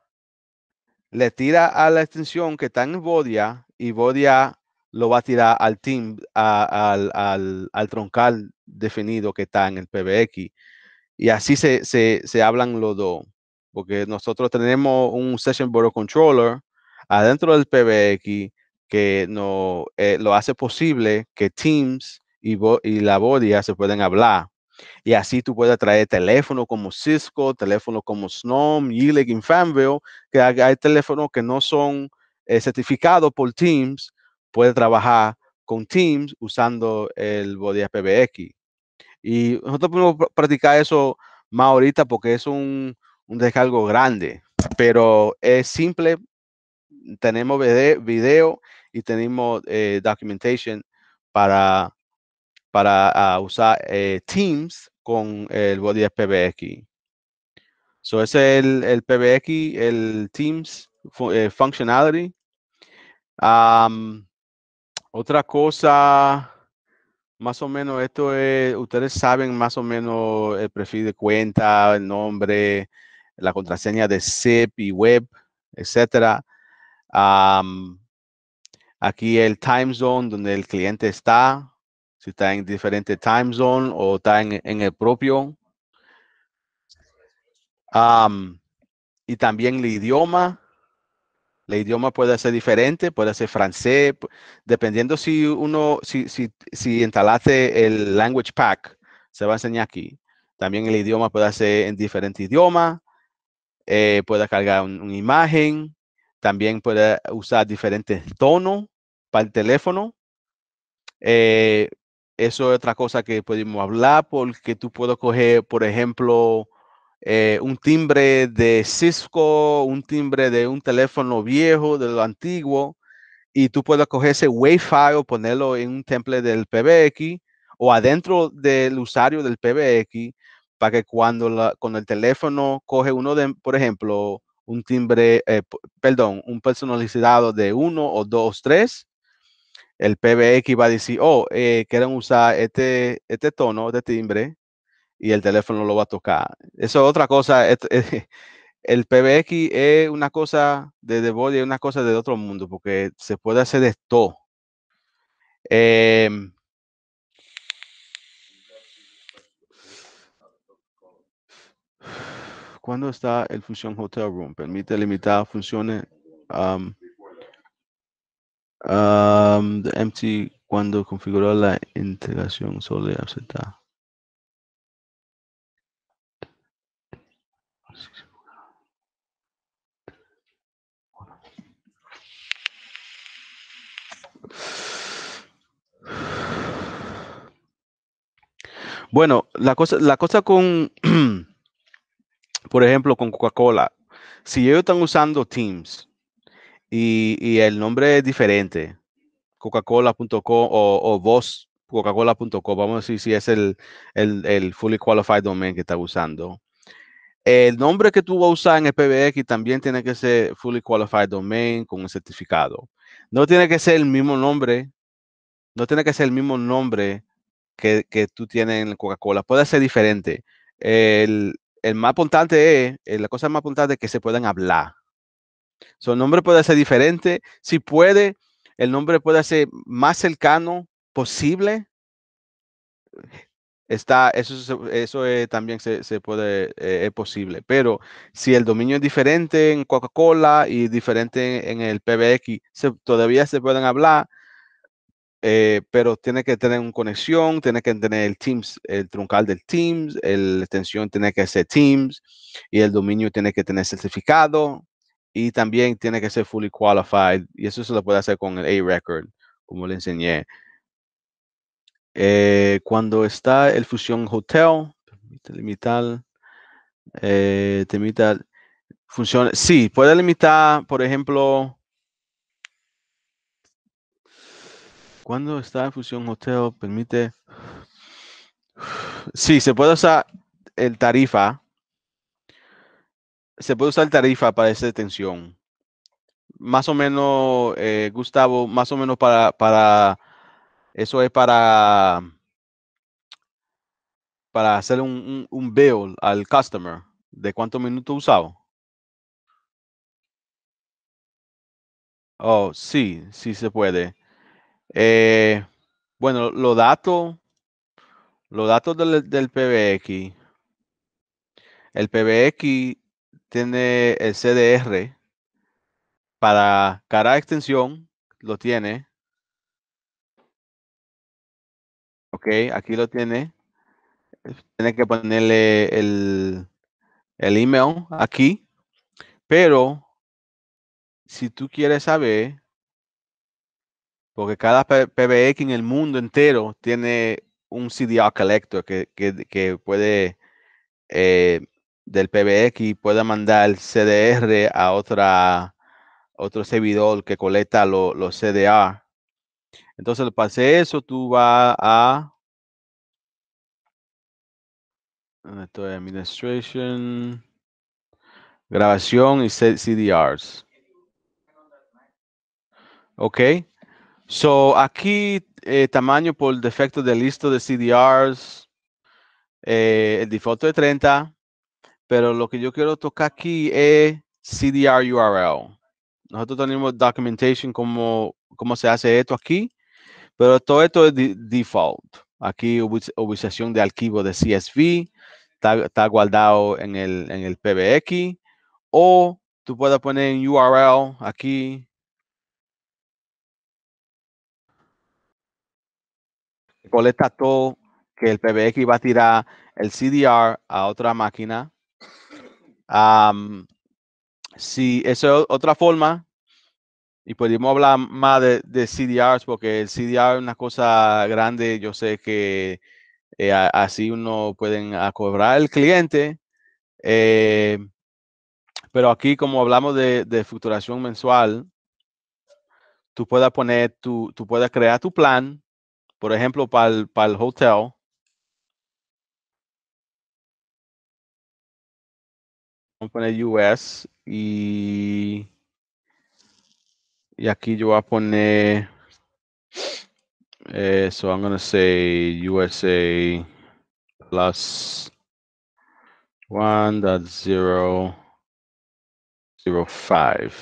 le tira a la extensión que está en Bodia y Bodia lo va a tirar al team, al, al, troncal definido que está en el PBX. Y así se, se, se hablan los dos, porque nosotros tenemos un Session Border Controller adentro del PBX que no, eh, lo hace posible que Teams y, y la Bodia se pueden hablar y así tú puedes traer teléfonos como Cisco, teléfonos como Snom, Yealink, Fambeo que hay teléfonos que no son eh, certificados por Teams, puedes trabajar con Teams usando el Body PBX. Y nosotros podemos practicar eso más ahorita porque es un, descargo grande, pero es simple. Tenemos video y tenemos documentación eh, documentation para para ah, usar eh, Teams con el body PBX. So ese es el, PBX, el Teams eh, functionality. otra cosa, más o menos, esto es, ustedes saben más o menos el perfil de cuenta, el nombre, la contraseña de SIP y web, etcétera. aquí el time zone donde el cliente está, si está en diferente time zone o está en, el propio. y también el idioma. El idioma puede ser diferente, puede ser francés, dependiendo si uno, si, si, si instalaste el language pack, se va a enseñar aquí. También el idioma puede ser en diferente idioma, eh, puede cargar una imagen, también puede usar diferentes tonos para el teléfono. Eh, eso es otra cosa que podemos hablar porque tú puedes coger, por ejemplo, eh, un timbre de Cisco, un timbre de un teléfono viejo, de lo antiguo, y tú puedes coger ese Wi-Fi o ponerlo en un temple del PBX o adentro del usuario del PBX para que cuando, con el teléfono coge uno de, por ejemplo, un timbre, eh, perdón, un personalizado de uno o dos, tres, el PBX va a decir, oh, eh, quieren usar este, este tono, este timbre, y el teléfono lo va a tocar. Eso es otra cosa. Este, el PBX es una cosa de The Body, es una cosa de otro mundo, porque se puede hacer esto. Em, ¿Cuándo está el función Hotel Room? Permite limitar funciones. Um, the cuando configuró la integración solo acepta. Bueno, la cosa, la cosa con, por ejemplo, con Coca-Cola, si ellos están usando Teams, y, el nombre es diferente. Coca-Cola.com o, o vos Coca-Cola.com. Vamos a decir si es el, el, fully qualified domain que está usando. El nombre que tú vas a usar en el PBX también tiene que ser fully qualified domain con un certificado. No tiene que ser el mismo nombre. No tiene que ser el mismo nombre que, tú tienes en Coca-Cola. Puede ser diferente. El, el más importante es, eh, la cosa más importante es que se puedan hablar. Su nombre puede ser diferente. Si puede, el nombre puede ser más cercano posible. Está, eso, eso eh, también se, puede, eh, es posible. Pero si el dominio es diferente en Coca-Cola y diferente en, el PBX, todavía se pueden hablar, eh, pero tiene que tener una conexión, tiene que tener el Teams, el troncal del Teams, la extensión tiene que ser Teams y el dominio tiene que tener certificado y también tiene que ser fully qualified y eso se lo puede hacer con el A record como le enseñé eh, cuando está el Fusion Hotel limitar eh, te limita sí puede limitar por ejemplo cuando está el Fusion Hotel permite sí se puede usar el tarifa se puede usar tarifa para esa detención. Más o menos, eh, Gustavo, más o menos para, para, eso es para, para hacer un, un, bill al customer de cuántos minutos usado. Oh, sí, sí se puede. Eh, bueno, los datos, los datos del, del PBX. El PBX tiene el CDR para cada extensión, lo tiene. Ok, aquí lo tiene. Tiene que ponerle el, email aquí. Pero si tú quieres saber, porque cada PBX en el mundo entero tiene un CDR collector que, puede eh, del PBX pueda mandar el CDR a otra, otro servidor que colecta los CDR, Entonces, lo pasé eso, tú va a estoy? Administration, grabación y CDRs. Ok. So, aquí eh, tamaño por defecto de listo de CDRs, eh, el default de 30, pero lo que yo quiero tocar aquí es CDR URL. Nosotros tenemos documentation como cómo se hace esto aquí, pero todo esto es default. Aquí ubicación de archivo de CSV, está, guardado en el, en el PBX, o tú puedes poner en URL aquí. Colecta todo que el PBX va a tirar el CDR a otra máquina si eso es otra forma, y podemos hablar más de, CDRs, porque el CDR es una cosa grande, yo sé que eh, así uno pueden cobrar el cliente, eh, pero aquí como hablamos de, de, facturación mensual, tú puedes poner, tú puedes crear tu plan, por ejemplo, para el hotel, con a poner US y, y aquí yo voy a poner, eh, so I'm going to say USA plus five.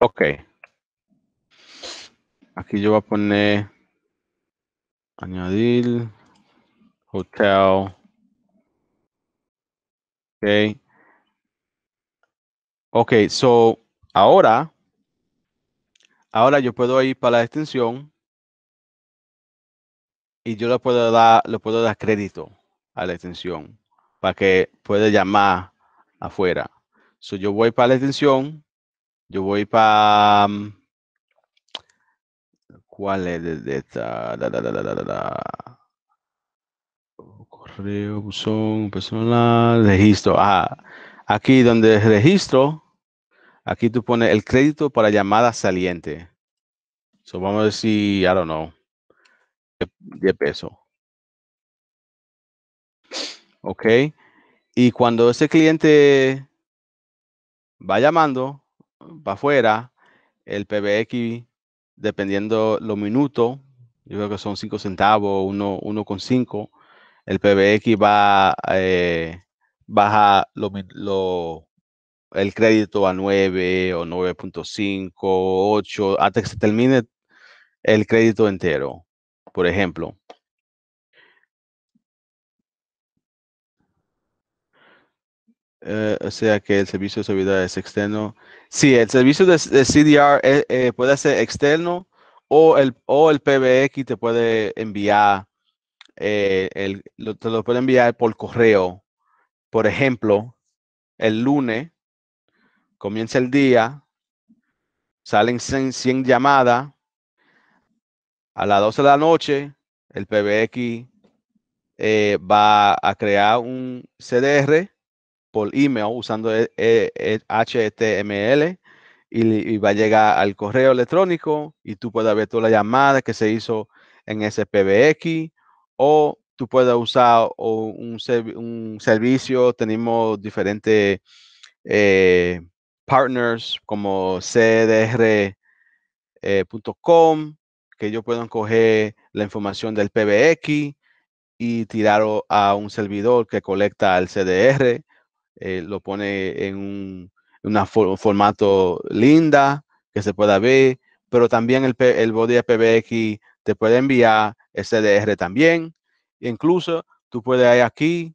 Ok. Aquí yo voy a poner añadir hotel Okay. Ok, so ahora, ahora yo puedo ir para la extensión y yo le puedo dar, lo puedo dar crédito a la extensión para que pueda llamar afuera. So yo voy para la extensión, yo voy para mm, ¿cuál es de esta? La, la, la, correo, personal, registro. Ah, aquí donde registro, aquí tú pones el crédito para llamada saliente. So vamos a decir, I don't know, 10 pesos. Ok. Y cuando ese cliente va llamando para afuera, el PBX, dependiendo los minutos, yo creo que son 5 centavos, 1,5, uno, uno el PBX va eh, baja el crédito a 9 o 9.5, 8, hasta que se termine el crédito entero, por ejemplo. Eh, o sea que el servicio de seguridad es externo. Sí, el servicio de, CDR eh, puede ser externo o el, o el PBX te puede enviar eh, el, te lo puedo enviar por correo. Por ejemplo, el lunes comienza el día, salen 100, llamadas, a las 12 de la noche el PBX eh, va a crear un CDR por email usando e, e, e, HTML y, va a llegar al correo electrónico y tú puedes ver toda las llamada que se hizo en ese PBX o tú puedes usar un, servicio, tenemos diferentes eh, partners como cdr.com, eh, que ellos puedo coger la información del PBX y tirarlo a un servidor que colecta el CDR, eh, lo pone en un una formato linda que se pueda ver, pero también el, el body de PBX te puede enviar SDR también. Incluso tú puedes ir aquí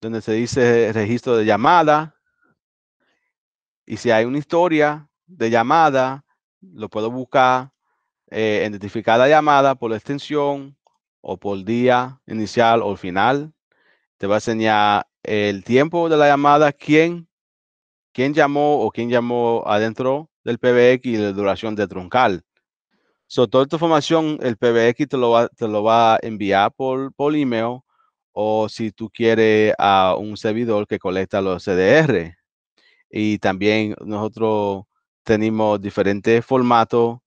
donde se dice registro de llamada. Y si hay una historia de llamada, lo puedo buscar, eh, identificar la llamada por la extensión o por día inicial o final. Te va a enseñar el tiempo de la llamada, quién, quién llamó o quién llamó adentro del PBX y la duración de troncal. So, toda esta información, el PBX te lo va, a enviar por, por email o si tú quieres a un servidor que colecta los CDR. Y también nosotros tenemos diferentes formatos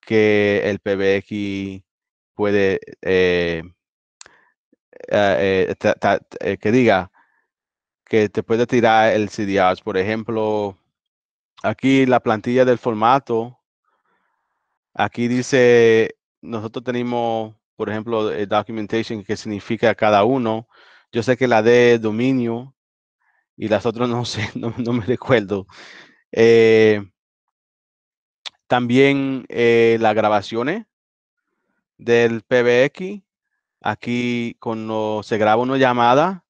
que el PBX puede eh, eh, eh, que diga que te puede tirar el CDR. Por ejemplo, aquí la plantilla del formato Aquí dice, nosotros tenemos, por ejemplo, el eh, documentation, que significa cada uno. Yo sé que la de dominio y las otras no sé, no, me recuerdo. Eh, también eh, las grabaciones del PBX. Aquí cuando se graba una llamada,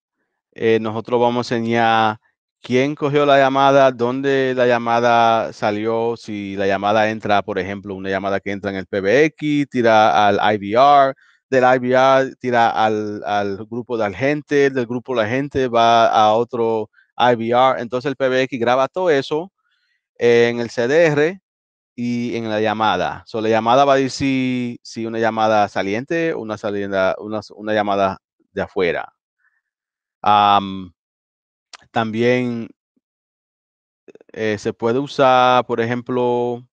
nosotros vamos a enseñar quién cogió la llamada, dónde la llamada salió, si la llamada entra, por ejemplo, una llamada que entra en el PBX, tira al IVR, del IVR tira al, al grupo de la gente, del grupo la gente va a otro IVR, entonces el PBX graba todo eso en el CDR y en la llamada. So, la llamada va a decir si una llamada saliente una, una, una llamada de afuera. También eh, se puede usar, por ejemplo,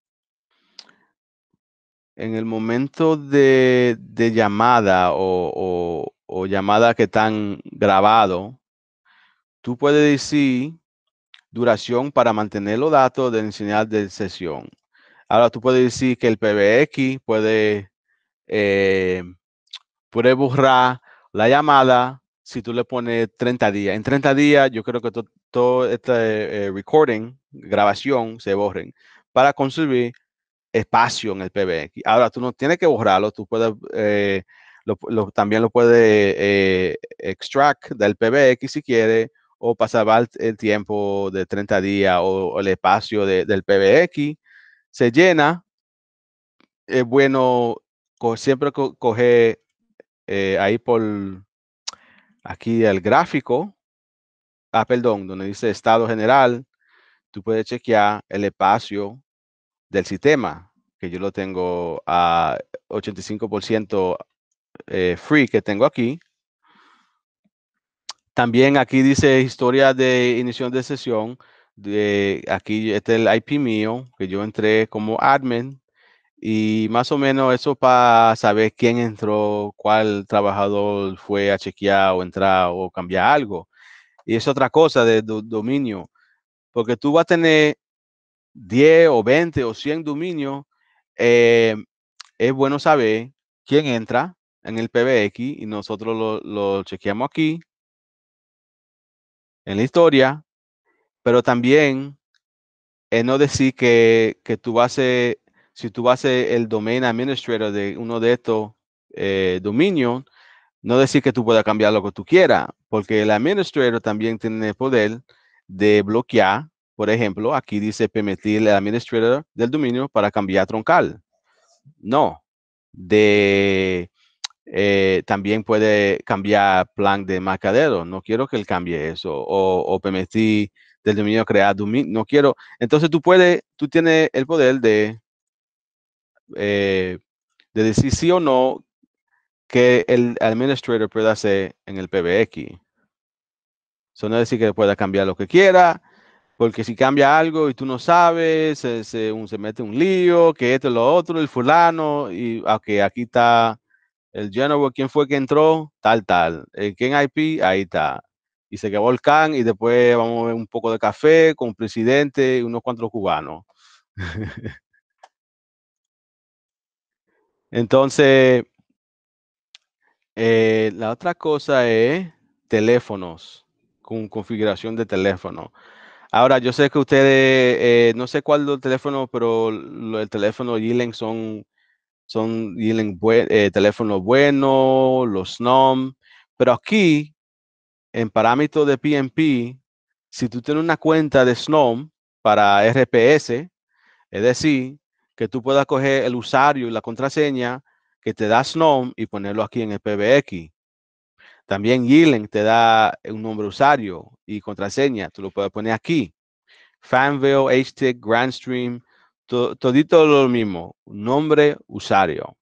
en el momento de, llamada o, llamada que están grabados, tú puedes decir duración para mantener los datos del señal de sesión. Ahora tú puedes decir que el PBX puede, eh, puede borrar la llamada si tú le pones 30 días, en 30 días yo creo que todo, este eh, recording, grabación, se borren para consumir espacio en el PBX. Ahora, tú no tienes que borrarlo, tú puedes, eh, también lo puedes eh, extract del PBX si quieres, o pasar el tiempo de 30 días o, el espacio del PBX. Se llena, es bueno siempre coger ahí por aquí el gráfico, ah, perdón, donde dice estado general, tú puedes chequear el espacio del sistema, que yo lo tengo a 85% eh, free que tengo aquí. También aquí dice historia de inicio de sesión. De, aquí este el IP mío, que yo entré como admin y más o menos eso para saber quién entró, cuál trabajador fue a chequear o entrar o cambiar algo. Y es otra cosa de dominio, porque tú vas a tener 10 o 20 o 100 dominios. Eh, es bueno saber quién entra en el PBX y nosotros lo, chequeamos aquí en la historia, pero también es no decir que, que tú vas a si tú vas a eh, ser el domain administrator de uno de estos eh, dominios, no decir que tú puedas cambiar lo que tú quieras, porque el administrator también tiene el poder de bloquear, por ejemplo, aquí dice permitir el administrator del dominio para cambiar troncal. No, de eh, también puede cambiar plan de marcadero No quiero que él cambie eso. O, o permitir del dominio crear dominio. No quiero. Entonces tú puedes, tú tienes el poder de eh, de decir sí o no que el administrator pueda hacer en el PBX. Eso no es decir que pueda cambiar lo que quiera, porque si cambia algo y tú no sabes, se, se mete un lío, que esto, lo otro, el fulano, y que ah, aquí está el general, ¿quién fue que entró? Tal, tal. Eh, ¿Quién IP? Ahí está. Y se quedó el can y después vamos a ver un poco de café con un presidente y unos cuantos cubanos. Entonces, eh, la otra cosa es teléfonos, con configuración de teléfono. Ahora, yo sé que ustedes, eh, no sé cuál el teléfono, pero el teléfono Yilin son, son teléfonos buen, eh, teléfono bueno, los NOM, pero aquí, en parámetros de PNP, si tú tienes una cuenta de SNOM para RPS, es decir, que tú puedas coger el usuario y la contraseña que te da Snom y ponerlo aquí en el PBX. También Y-Link te da un nombre usuario y contraseña, tú lo puedes poner aquí. Fanville, HTTP, Grandstream, todo todito lo mismo, nombre usuario.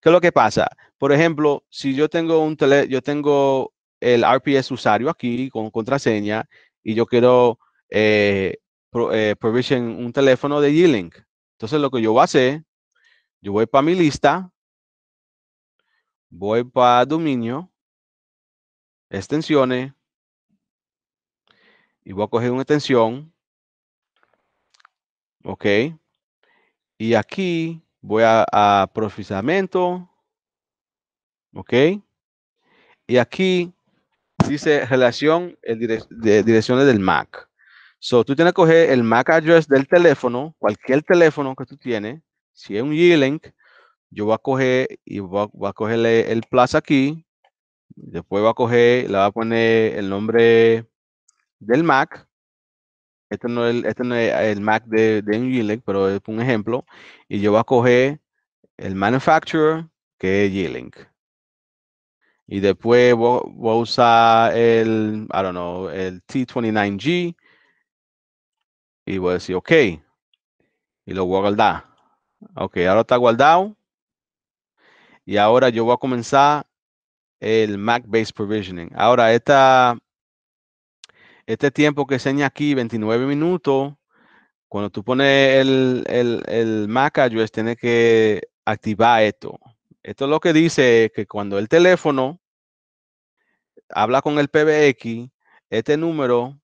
¿Qué es lo que pasa? Por ejemplo, si yo tengo un tele, yo tengo el RPS usuario aquí con contraseña y yo quiero eh, provisionar eh, provision un teléfono de G-Link. Entonces lo que yo voy a hacer, yo voy para mi lista, voy para dominio, extensiones, y voy a coger una extensión, ok, y aquí voy a, a procesamiento, ok, y aquí dice relación eh, de direcciones del Mac. So, tú tienes que coger el MAC address del teléfono, cualquier teléfono que tú tienes. Si es un G-Link, yo voy a coger y voy a, voy el plus aquí. Después voy a coger, le voy a poner el nombre del MAC. Este, este no es, el MAC de, de un G-Link, pero es un ejemplo. Y yo voy a coger el manufacturer, que es G-Link. Y después voy, voy, a usar el, I don't know, el T29G y voy a decir OK. Y lo voy a guardar. Ok, ahora está guardado. Y ahora yo voy a comenzar el mac base provisioning. Ahora, esta, este tiempo que seña aquí, 29 minutos, cuando tú pones el, Mac address, tiene que activar esto. Esto es lo que dice que cuando el teléfono habla con el PBX, este número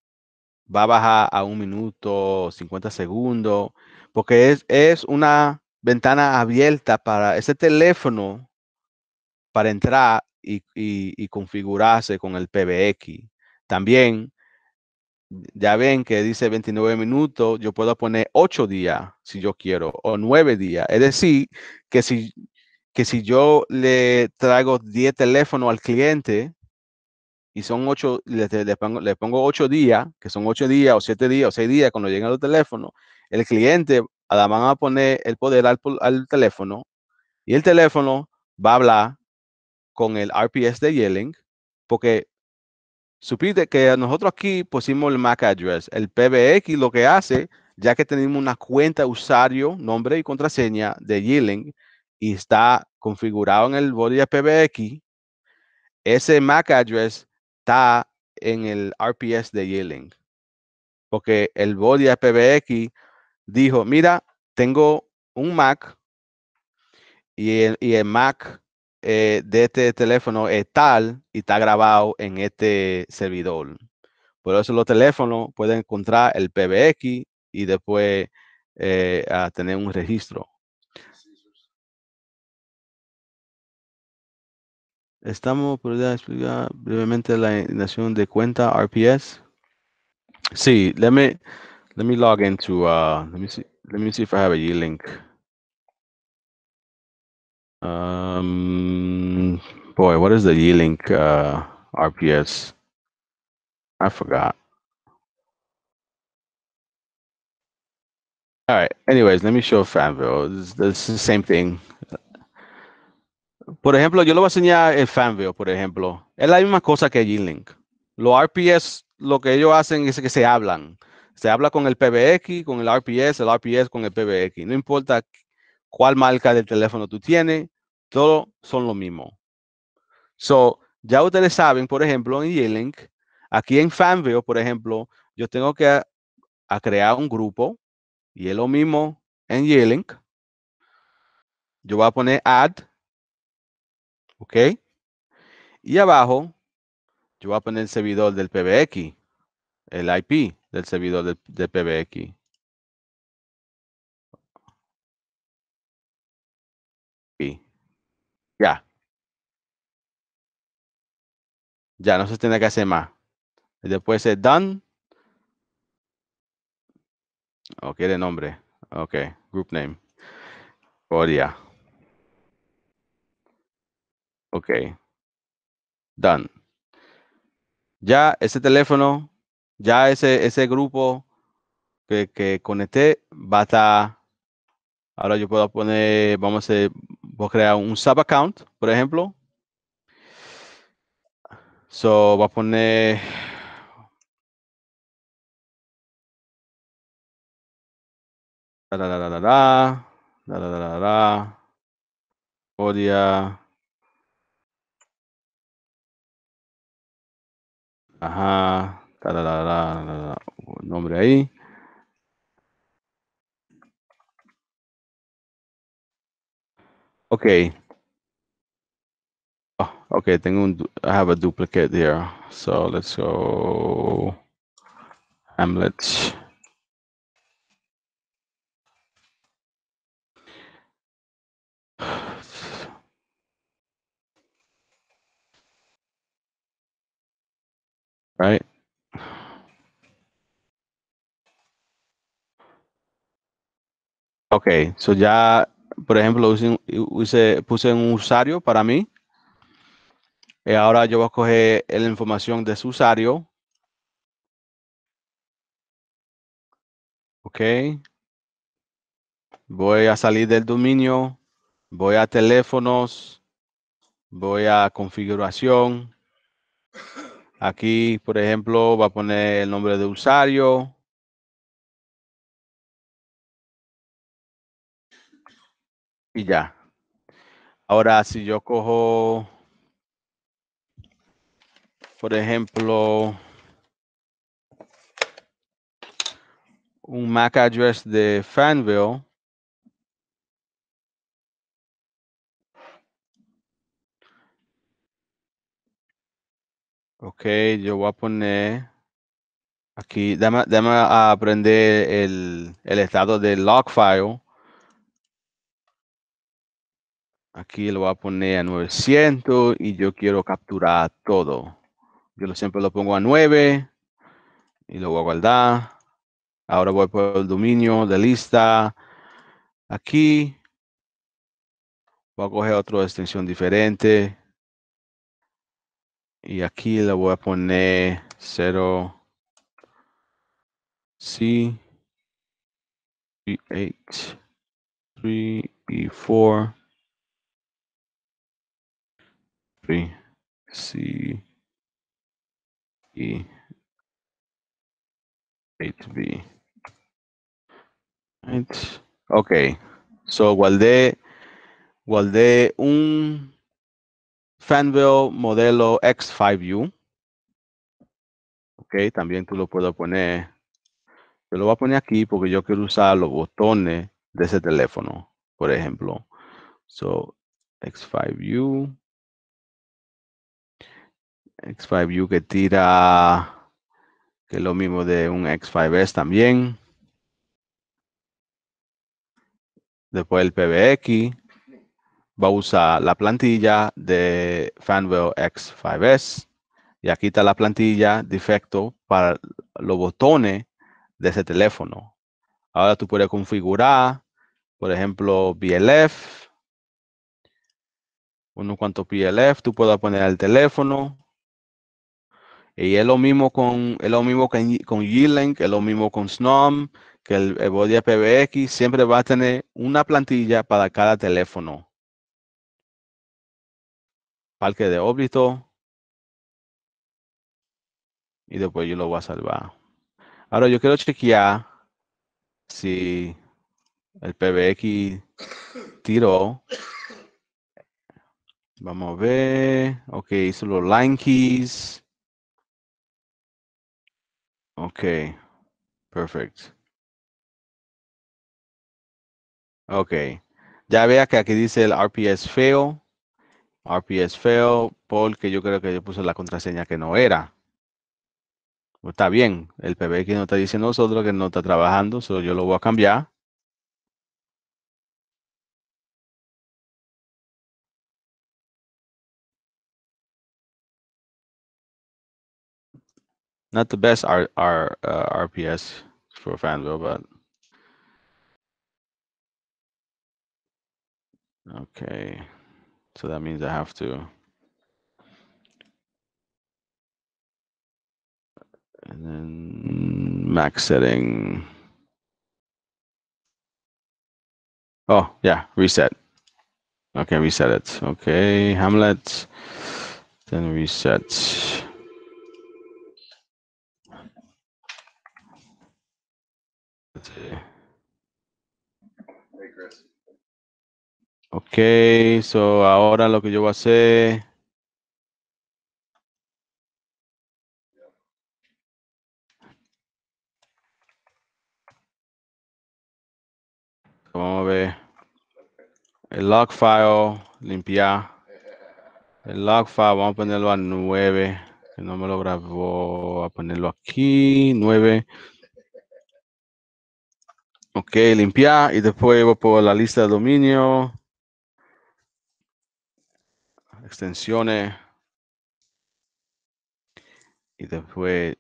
va a bajar a un minuto 50 segundos, porque es, una ventana abierta para ese teléfono para entrar y, configurarse con el PBX. También, ya ven que dice 29 minutos, yo puedo poner 8 días si yo quiero, o 9 días. Es decir, que si, que si yo le traigo 10 teléfonos al cliente, y son ocho, les, pongo, ocho días, que son ocho días o siete días o seis días cuando llegan los teléfonos, el cliente la van a poner el poder al, teléfono y el teléfono va a hablar con el RPS de Yelling porque supiste que nosotros aquí pusimos el MAC address, el PBX lo que hace, ya que tenemos una cuenta usuario, nombre y contraseña de Yelling y está configurado en el body de PBX, ese MAC address está en el RPS de Yelling. Porque el body PBX dijo, mira, tengo un Mac y el, Mac eh, de este teléfono es tal y está grabado en este servidor. Por eso los teléfonos pueden encontrar el PBX y después eh, tener un registro. Estamos, ¿podría explicar brevemente la inacción de cuenta RPS? Sí, let me, let me log into, uh, let me see, let me see if I have a e link. Um, boy, what is the e link uh, RPS? I forgot. All right. Anyways, let me show Fanville. This, this is the same thing. Por ejemplo, yo le voy a enseñar el Fanvio, por ejemplo. Es la misma cosa que G-Link. Los RPS, lo que ellos hacen es que se hablan. Se habla con el PBX, con el RPS, el RPS con el PBX. No importa cuál marca del teléfono tú tienes, todos son lo mismo. So, ya ustedes saben, por ejemplo, en G-Link, aquí en Fanvio, por ejemplo, yo tengo que crear un grupo y es lo mismo en g Yo voy a poner add ¿Ok? Y abajo, yo voy a poner el servidor del PBX, el IP del servidor del, PBX. Y ya. Ya, no se tiene que hacer más. Después es done. Ok, el nombre. Ok, group name. yeah Ok. Done. Ya ese teléfono, ya ese, ese grupo que, que conecté va a estar. Ahora yo puedo poner, vamos a, crear un sub account, por ejemplo. So, voy a poner Ajá. Tararara, nombre ahí. Ok. Oh, okay, tengo un, I have a duplicate here. So let's go Hamlet. Ok, so ya, por ejemplo, puse un usuario para mí. Y ahora yo voy a coger la información de su usuario. Ok. Voy a salir del dominio. Voy a teléfonos. Voy a configuración. Aquí, por ejemplo, va a poner el nombre de usuario. Y ya. Ahora, si yo cojo, por ejemplo, un MAC address de Fanville, Ok, yo voy a poner aquí, dame, a aprender el, el estado del log file. Aquí lo voy a poner a 900 y yo quiero capturar todo. Yo siempre lo pongo a 9 y lo voy a guardar. Ahora voy por el dominio de lista. Aquí voy a coger otra extensión diferente. Y aquí le voy a poner 0. C, 8, 3 y 4. 3, C, E, h b Right. okay so guardé, guardé un Fanville modelo X5U. Ok, también tú lo puedo poner. Yo lo voy a poner aquí porque yo quiero usar los botones de ese teléfono, por ejemplo. So, X5U. X5U que tira, que es lo mismo de un X5S también. Después el PBX va a usar la plantilla de Fanwell X5S y aquí está la plantilla defecto para los botones de ese teléfono. Ahora tú puedes configurar, por ejemplo, BLF, Uno cuanto PLF, tú puedes poner el teléfono. Y es lo mismo con, es lo mismo con, con es lo mismo con SNOM, que el, el body PBX siempre va a tener una plantilla para cada teléfono parque de óbito Y después yo lo voy a salvar. Ahora yo quiero chequear si el PBX tiró. Vamos a ver. Ok, solo line keys. Ok, perfecto. Ok, ya vea que aquí dice el RPS feo RPS fail, que yo creo que yo puse la contraseña que no era. Está bien, el que no está diciendo nosotros que no está trabajando, solo yo lo voy a cambiar. Not the best R RPS uh, for Fanville, but okay. So that means I have to. And then max setting. Oh, yeah, reset. Okay, reset it. Okay, Hamlet. Then reset. Let's see. Ok, so ahora lo que yo voy a hacer. Vamos a ver. El log file, limpiar. El log file, vamos a ponerlo a 9. Que no me lo grabó. A ponerlo aquí, 9. Ok, limpiar. Y después voy por la lista de dominio extensiones. Y después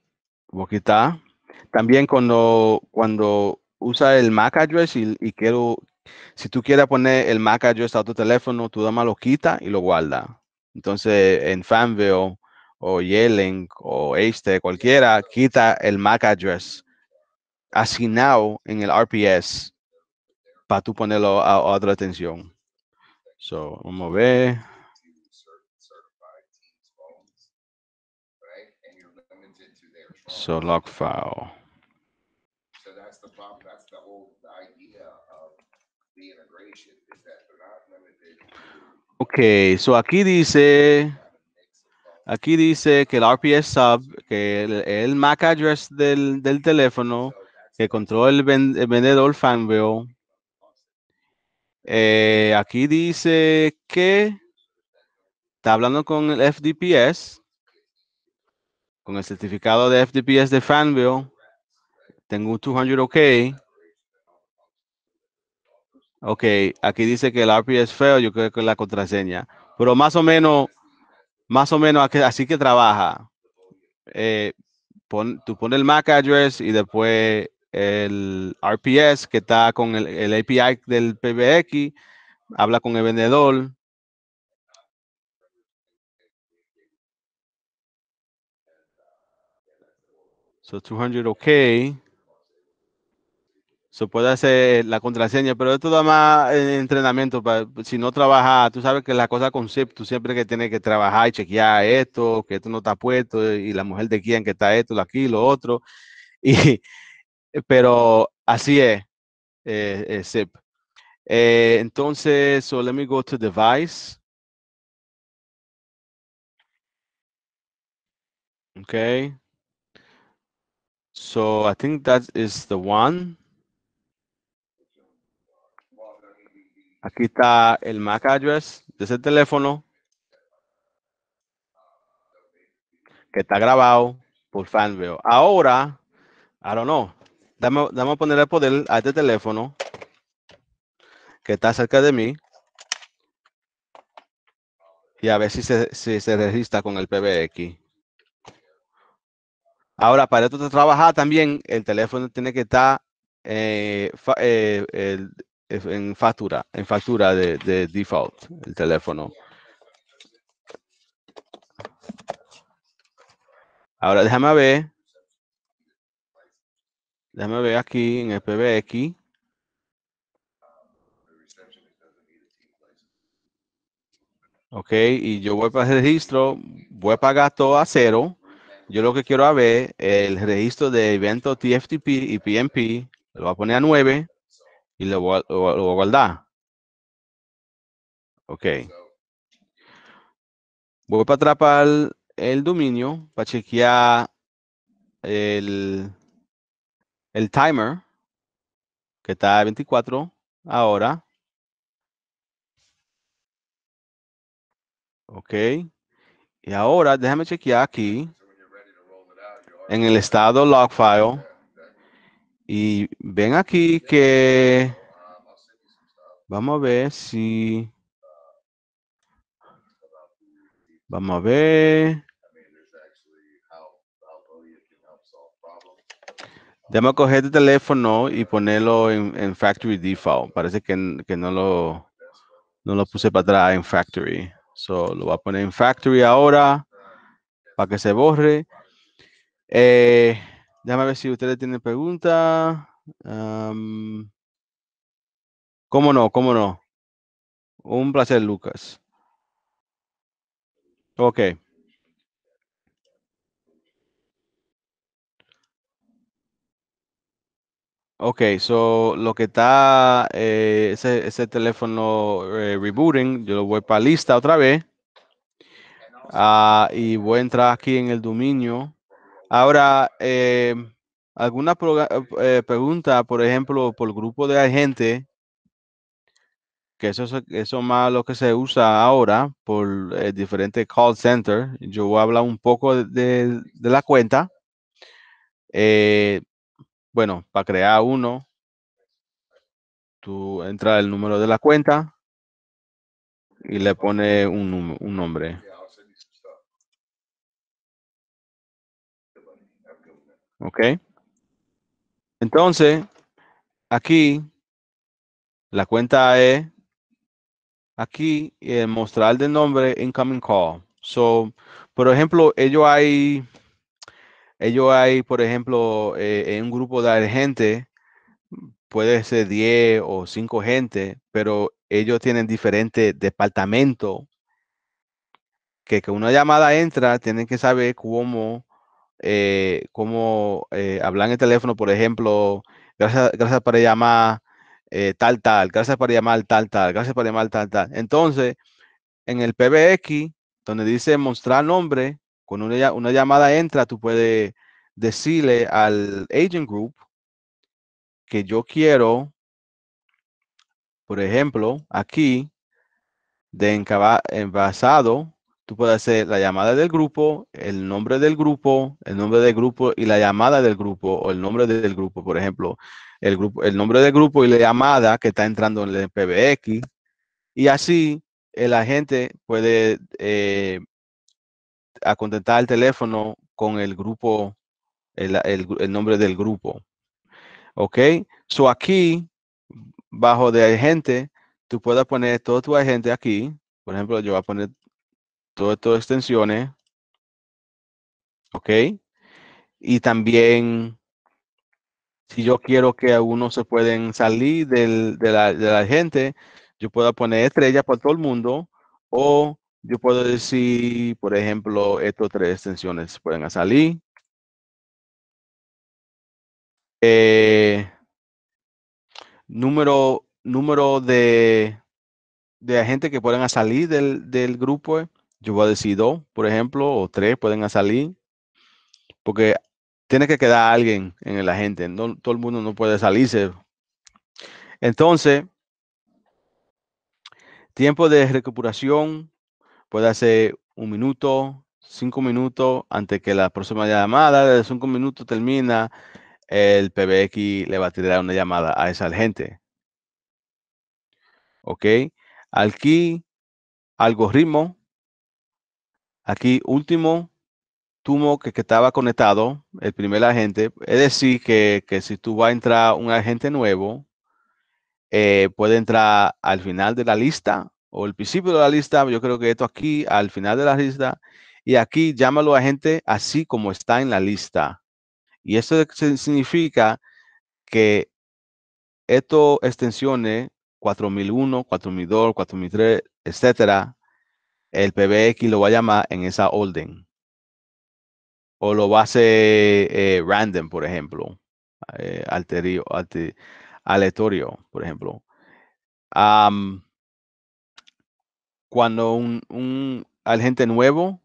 boquita. También cuando, cuando usa el MAC address y, quiero, si tú quieres poner el MAC address a tu teléfono, tú dama lo quita y lo guarda. Entonces, en Fanville o Yelling o este, cualquiera, quita el MAC address asignado en el RPS para tú ponerlo a, otra atención. So, vamos a ver. So log file. So that's the problem. That's the whole idea of the integration is that they're not limited. Okay, so aquí dice, aquí dice que el RPS sub, que el, el MAC address del, del teléfono, que controla el, ven, el vendedor fanville. Eh, aquí dice que está hablando con el FDPS con el certificado de FDPS de Fanville, tengo un 200 OK. Ok, aquí dice que el RPS es feo, yo creo que es la contraseña. Pero más o menos, más o menos así que trabaja. Eh, pon, tú pones el MAC address y después el RPS que está con el, el API del PBX, habla con el vendedor So 200, ok. Se puede hacer la contraseña, pero esto da más eh, entrenamiento. si no trabaja, tú sabes que la cosa concepto siempre que tiene que trabajar y chequear esto, que esto no está puesto, y la mujer de quién que está esto, lo aquí, lo otro. Y, pero así es, eh, eh, eh, entonces, so let me go to device. Okay. So I think that is the one. Aquí está el MAC address de ese teléfono que está grabado por Fanville. Ahora, I don't know, dame, a poner el poder a este teléfono que está cerca de mí y a ver si se, si se registra con el PBX. Ahora, para esto trabajar también, el teléfono tiene que estar eh, eh, en factura, en factura de, default, el teléfono. Ahora déjame ver. Déjame ver aquí en el PBX. Ok, y yo voy para el registro, voy a pagar todo a cero yo lo que quiero a ver el registro de evento TFTP y PMP, lo voy a poner a 9 y lo voy a, voy a guardar. Ok. Voy para atrás el, dominio, para chequear el, el timer, que está a 24 ahora. Ok. Y ahora déjame chequear aquí en el estado log file y ven aquí que vamos a ver si vamos a ver Debo coger el este teléfono y ponerlo en, Factory Default. Parece que, que, no, lo, no lo puse para atrás en Factory. So, lo voy a poner en Factory ahora para que se borre. Eh, déjame ver si ustedes tienen preguntas. ¿Cómo no? ¿Cómo no? Un placer, Lucas. Ok. Ok, so lo que está eh, ese, teléfono eh, rebooting, yo lo voy para lista otra vez. Ah, y voy a entrar aquí en el dominio Ahora, eh, alguna eh, pregunta, por ejemplo, por grupo de gente, que eso es más lo que se usa ahora por eh, diferentes call center. Yo voy a hablar un poco de, la cuenta. bueno, para crear uno, tú entras el número de la cuenta y le pones un, un nombre. ¿Ok? Entonces, aquí, la cuenta es, aquí, el eh, mostrar el nombre incoming call. So, por ejemplo, ellos hay, ellos hay, por ejemplo, eh, en un grupo de gente, puede ser 10 o 5 gente, pero ellos tienen diferentes departamentos que, que una llamada entra, tienen que saber cómo eh, como eh, hablar en el teléfono, por ejemplo, gracias, para eh, llamar tal, tal, gracias para llamar tal, tal, gracias para llamar tal, tal. Entonces, en el PBX, donde dice mostrar nombre, con una, una llamada entra, tú puedes decirle al agent group que yo quiero, por ejemplo, aquí, de envasado Tú puedes hacer la llamada del grupo, el nombre del grupo, el nombre del grupo y la llamada del grupo o el nombre del grupo. Por ejemplo, el, grupo, el nombre del grupo y la llamada que está entrando en el PBX. Y así el agente puede eh, el teléfono con el grupo, el, nombre del grupo. ¿Ok? So aquí, bajo de agente, tú puedes poner todo tu agente aquí. Por ejemplo, yo voy a poner todo esto extensiones, ¿ok? Y también, si yo quiero que algunos se pueden salir del, de, la, de la gente, yo puedo poner estrellas para todo el mundo o yo puedo decir, por ejemplo, estos tres extensiones pueden salir. Eh, número, número de, de gente que pueden salir del, del grupo yo voy a decir dos, por ejemplo, o tres pueden salir, porque tiene que quedar alguien en el agente. todo el mundo no puede salirse. Entonces, tiempo de recuperación puede ser un minuto, cinco minutos, antes que la próxima llamada de cinco minutos termina, el PBX le va a tirar una llamada a esa gente. ¿Ok? Aquí, algoritmo Aquí, último tumo que, estaba conectado, el primer agente. Es decir, que, si tú vas a entrar un agente nuevo, eh, puede entrar al final de la lista o el principio de la lista. Yo creo que esto aquí, al final de la lista. Y aquí llámalo agente así como está en la lista. Y eso significa que esto extensiones 4001, 4002, 4003, etcétera, el PBX lo va a llamar en esa orden. O lo va a hacer eh, random, por ejemplo. Eh, aleatorio, por ejemplo. cuando un, agente nuevo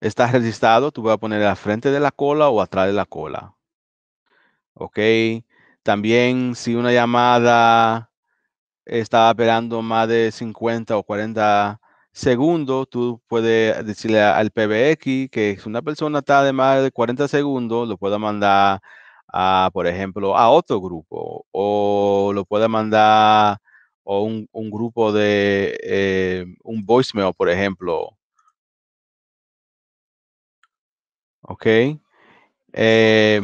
está registrado, tú vas a poner al frente de la cola o atrás de la cola. Ok. También si una llamada está esperando más de 50 o 40 Segundo, tú puedes decirle al PBX que es una persona está de más de 40 segundos, lo pueda mandar a, por ejemplo, a otro grupo o lo pueda mandar a un, grupo de eh, un voicemail, por ejemplo. Ok. Eh,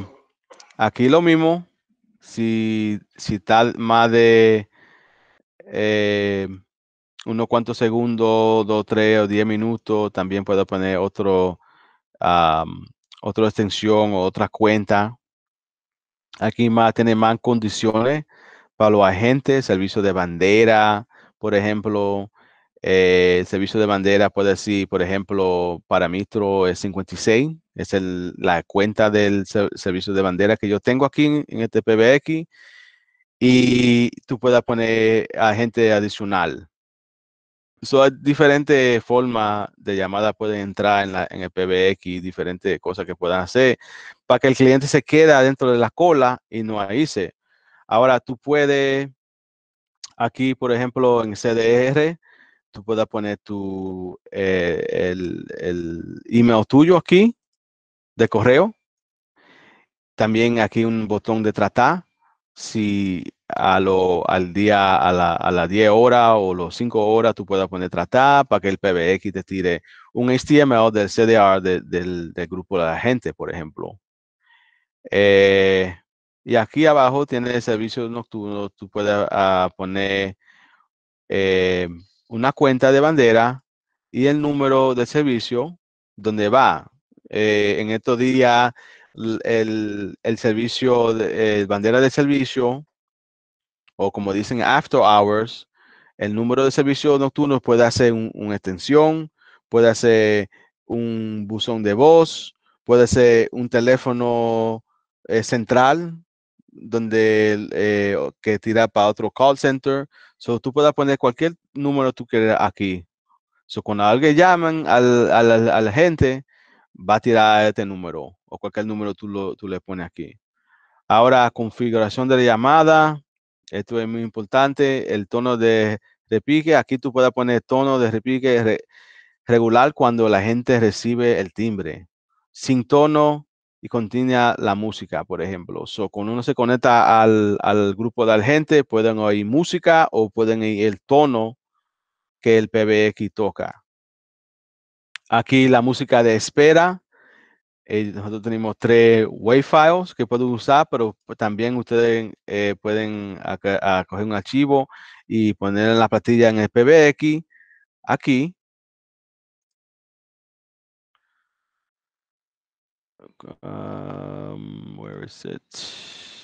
aquí lo mismo, si, si está más de... Eh, unos cuantos segundos, dos, tres o diez minutos. También puedo poner otro, otra extensión o otra cuenta. Aquí más tiene más condiciones para los agentes, servicio de bandera, por ejemplo. Eh, el servicio de bandera puede decir, por ejemplo, para Mitro es 56, es la cuenta del servicio de bandera que yo tengo aquí en, en, este PBX. Y tú puedes poner agente adicional. So, diferentes formas de llamada pueden entrar en, la, en el PBX, diferentes cosas que puedan hacer para que el cliente se quede dentro de la cola y no se Ahora tú puedes, aquí por ejemplo en CDR, tú puedes poner tu, eh, el, el email tuyo aquí de correo. También aquí un botón de tratar. Si a lo, al día, a las a la 10 horas o los 5 horas, tú puedas poner tratar para que el PBX te tire un HTML del CDR del, grupo de la gente, por ejemplo. Eh, y aquí abajo tiene servicios nocturnos, tú puedes ah, poner eh, una cuenta de bandera y el número de servicio donde va. Eh, en estos días, el, el servicio, de, bandera de servicio o como dicen after hours, el número de servicio nocturno puede hacer una extensión, puede ser un buzón de voz, puede ser un teléfono eh, central donde eh, que tira para otro call center. So, tú puedes poner cualquier número tú quieras aquí. So, cuando alguien llaman a la gente, va a tirar este número o cualquier número tú, tú le pones aquí. Ahora, configuración de la llamada. Esto es muy importante. El tono de repique, aquí tú puedes poner tono de repique regular cuando la gente recibe el timbre. Sin tono y continúa la música, por ejemplo. So, cuando uno se conecta al, al grupo de la gente, pueden oír música o pueden oír el tono que el PBX toca. Aquí la música de espera eh, nosotros tenemos tres WAV files que puedo usar, pero también ustedes eh, pueden coger un archivo y poner la plantilla en el PBX aquí. Um, where is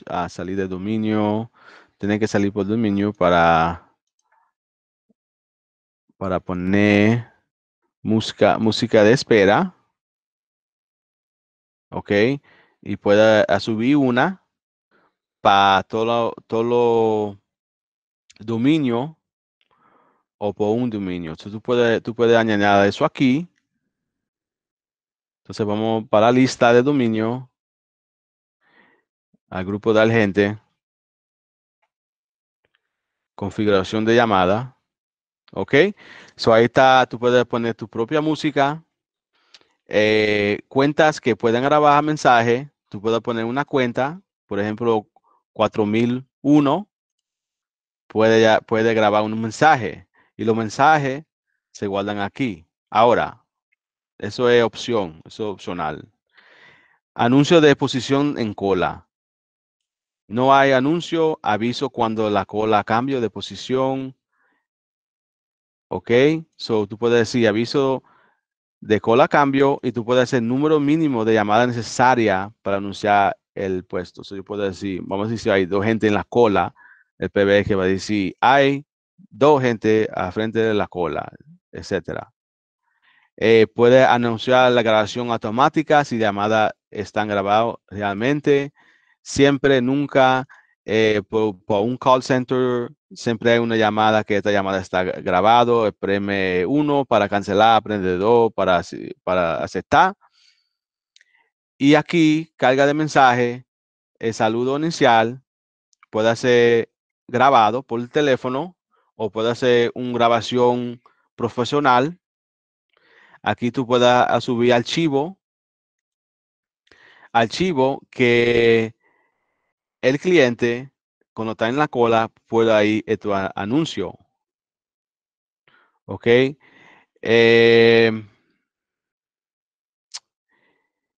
ah, salir de dominio. Tienen que salir por dominio para, para poner música, música de espera. ¿ok? Y pueda ah, subir una para todo, todo dominio o por un dominio. Entonces tú puedes, tú puedes añadir eso aquí. Entonces vamos para la lista de dominio, al grupo de gente, configuración de llamada, ¿ok? So ahí está, tú puedes poner tu propia música, eh, cuentas que pueden grabar mensaje, tú puedes poner una cuenta, por ejemplo, 4001, puede, puede grabar un mensaje y los mensajes se guardan aquí. Ahora, eso es opción, eso es opcional. Anuncio de posición en cola. No hay anuncio, aviso cuando la cola cambio de posición. Ok, so tú puedes decir aviso de cola cambio y tú puedes hacer el número mínimo de llamada necesaria para anunciar el puesto. Entonces, yo puedo decir, vamos a decir, hay dos gente en la cola, el PBE que va a decir, hay dos gente a frente de la cola, etc. Eh, puede anunciar la grabación automática si llamadas están grabadas realmente. Siempre, nunca, eh, por, un call center Siempre hay una llamada que esta llamada está grabado, preme 1 para cancelar, prende dos para, para aceptar. Y aquí, carga de mensaje, el saludo inicial puede ser grabado por el teléfono o puede ser una grabación profesional. Aquí tú puedes subir archivo, archivo que el cliente cuando está en la cola, puedo ahí tu anuncio. ¿Ok? Em,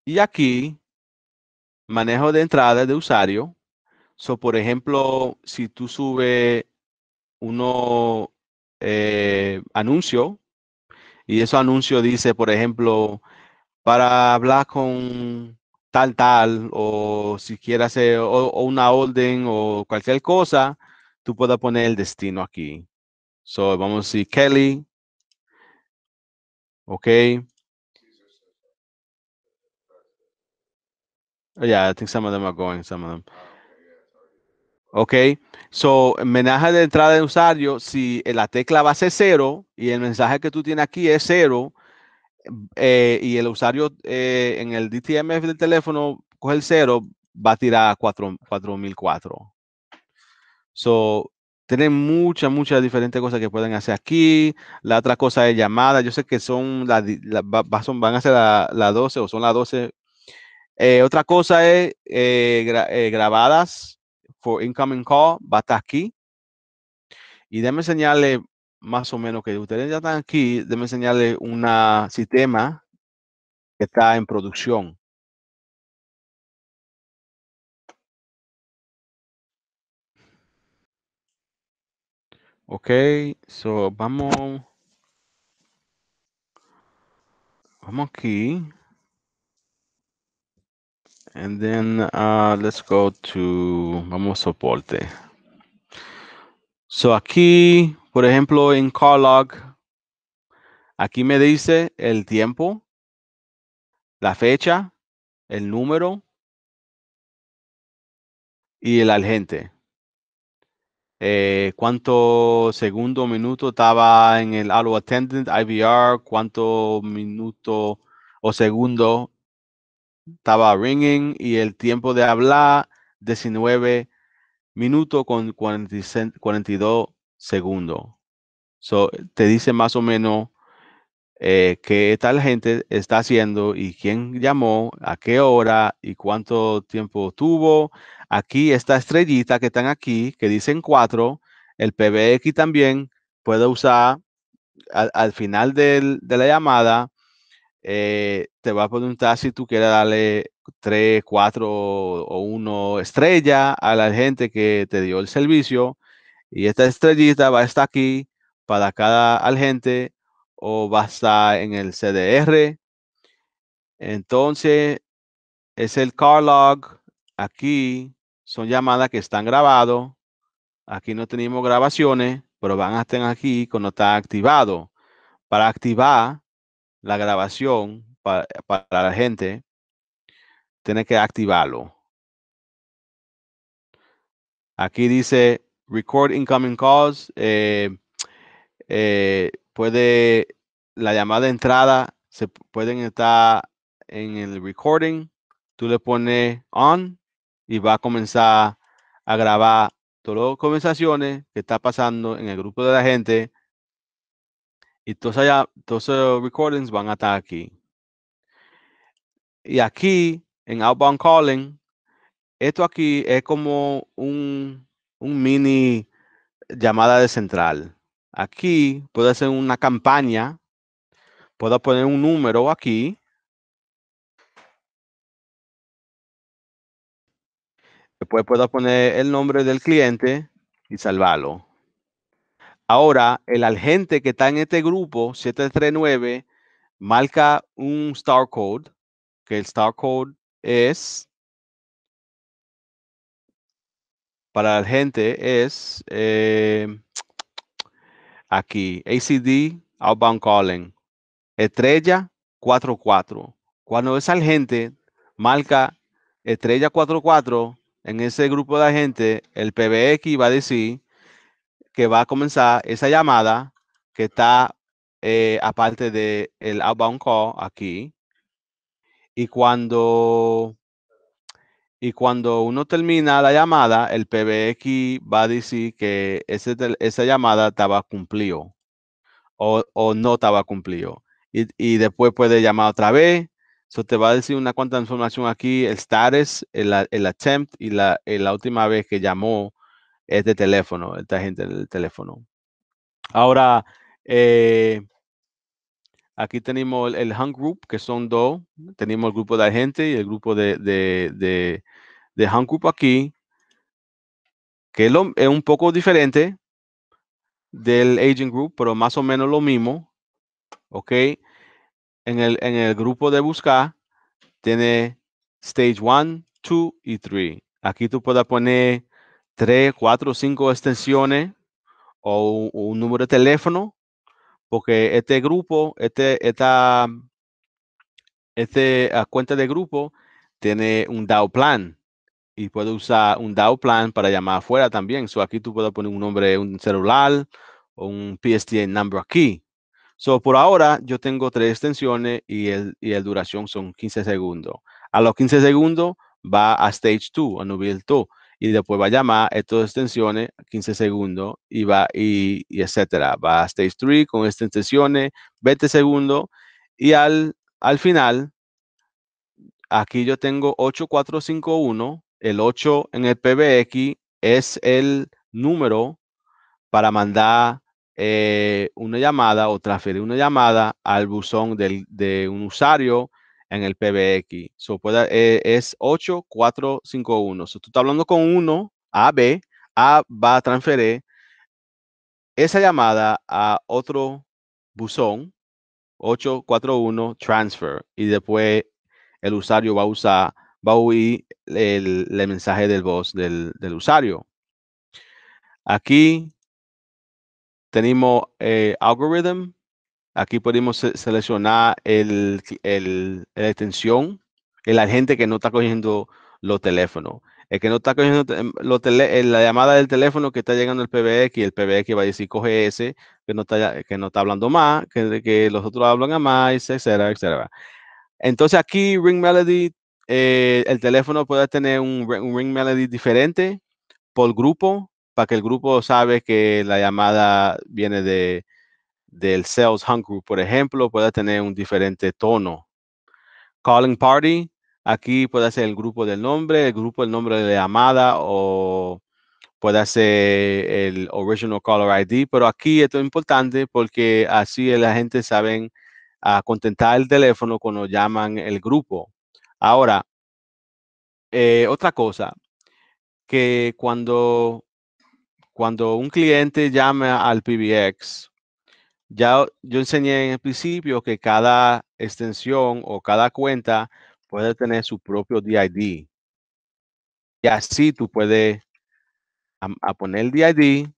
y aquí, manejo de entrada de usuario. So, por ejemplo, si tú subes uno eh, anuncio y ese anuncio dice, por ejemplo, para hablar con tal, tal, o si quieres una orden o cualquier cosa, tú puedes poner el destino aquí. So, vamos a Kelly. Ok. Oh, yeah, I think some of them are going, some of them. Ok, so mensaje de entrada de usuario, si la tecla va a ser cero y el mensaje que tú tienes aquí es cero, eh, y el usuario eh, en el DTMF del teléfono coge el 0, va a tirar a 4004. So, tienen muchas, muchas diferentes cosas que pueden hacer aquí. La otra cosa es llamada. Yo sé que son, van a ser las 12 o son las 12. Eh, otra cosa es grabadas for incoming call. Va a estar aquí. Y déjame enseñarle más o menos que ustedes ya están aquí, déjenme enseñarle un sistema que está en producción. Ok, so vamos, vamos aquí. And then uh, let's go to, vamos soporte. So aquí por ejemplo, en Carlog, aquí me dice el tiempo, la fecha, el número y el agente. Eh, cuánto segundo minuto estaba en el auto attendant IVR, cuánto minuto o segundo estaba ringing y el tiempo de hablar 19 minutos con 46, 42 segundo. So, te dice más o menos eh, qué tal gente está haciendo y quién llamó, a qué hora y cuánto tiempo tuvo. Aquí esta estrellita que están aquí, que dicen cuatro, el PBX también puede usar al, final de la llamada. Eh, te va a preguntar si tú quieres darle tres, cuatro o uno estrella a la gente que te dio el servicio y esta estrellita va a estar aquí para cada agente o va a estar en el CDR. Entonces, es el car log. Aquí son llamadas que están grabadas. Aquí no tenemos grabaciones, pero van a estar aquí cuando está activado. Para activar la grabación para, para la gente, tiene que activarlo. Aquí dice record incoming calls, eh, eh, puede la llamada de entrada, se pueden estar en el recording, tú le pones on y va a comenzar a grabar todas las conversaciones que está pasando en el grupo de la gente y todos allá, todos los recordings van a estar aquí. Y aquí, en Outbound Calling, esto aquí es como un un mini llamada de central. Aquí puedo hacer una campaña, puedo poner un número aquí. Después puedo poner el nombre del cliente y salvarlo. Ahora, el agente que está en este grupo, 739, marca un star code, que el star code es para la gente es em, aquí, ACD Outbound Calling, estrella 44. Cuando esa gente marca estrella 44 en ese grupo de gente, el PBX va a decir que va a comenzar esa llamada que está eh, aparte del el outbound call aquí. Y cuando y cuando uno termina la llamada, el PBX va a decir que esa llamada estaba cumplido o, no estaba cumplido. Y, después puede llamar otra vez. Eso te va a decir una cuanta información aquí, el status, el, el attempt y la, última vez que llamó este teléfono, esta gente del teléfono. Ahora, eh, Aquí tenemos el, el Group, que son dos. Tenemos el grupo de agente y el grupo de, de, Group aquí, que es, un poco diferente del Agent Group, pero más o menos lo mismo. ¿Ok? En el, en el grupo de buscar, tiene Stage 1, 2 y 3. Aquí tú puedes poner 3, 4, 5 extensiones o un número de teléfono porque este grupo, este, esta este, ah, cuenta de grupo tiene un DAO plan y puedo usar un DAO plan para llamar afuera también. aquí tú puedes poner un nombre, un celular o un PSTN number aquí. So por ahora yo tengo tres extensiones y el, y el duración son 15 segundos. A los 15 segundos va a stage 2, a nivel 2 y después va a llamar estas extensiones 15 segundos y va y, etcétera. Va a stage 3 con estas extensiones 20 segundos y al, al final aquí yo tengo 8451. El 8 en el PBX es el número para mandar eh, una llamada o transferir una llamada al buzón del, de un usuario en el PBX. So, puede, eh, es 8451. Si tú estás hablando con uno, A, B, A va a transferir esa llamada a otro buzón, 841 transfer, y después el usuario va a usar, va a oír el, mensaje del voz del, del usuario. Aquí tenemos eh, Aquí podemos seleccionar el, el, la extensión, el agente que no está cogiendo los teléfonos. El que no está cogiendo em, los eh, la llamada del teléfono que está llegando el PBX, el PBX va a decir coge ese, que no está, que no está hablando más, que, los otros hablan a más, etcétera, etcétera. Entonces aquí Ring Melody, eh, el teléfono puede tener un Ring Melody diferente por grupo, para que el grupo sabe que la llamada viene de, del Sales Hunt Group, por ejemplo, pueda tener un diferente tono. Calling Party, aquí puede ser el grupo del nombre, el grupo del nombre de llamada o puede ser el Original Caller ID, pero aquí esto es importante porque así la gente sabe a ah, contentar el teléfono cuando llaman el grupo. Ahora, eh, otra cosa, que cuando, cuando un cliente llama al PBX, ya yo enseñé en el principio que cada extensión o cada cuenta puede tener su propio DID. Y así tú puedes a, poner el DID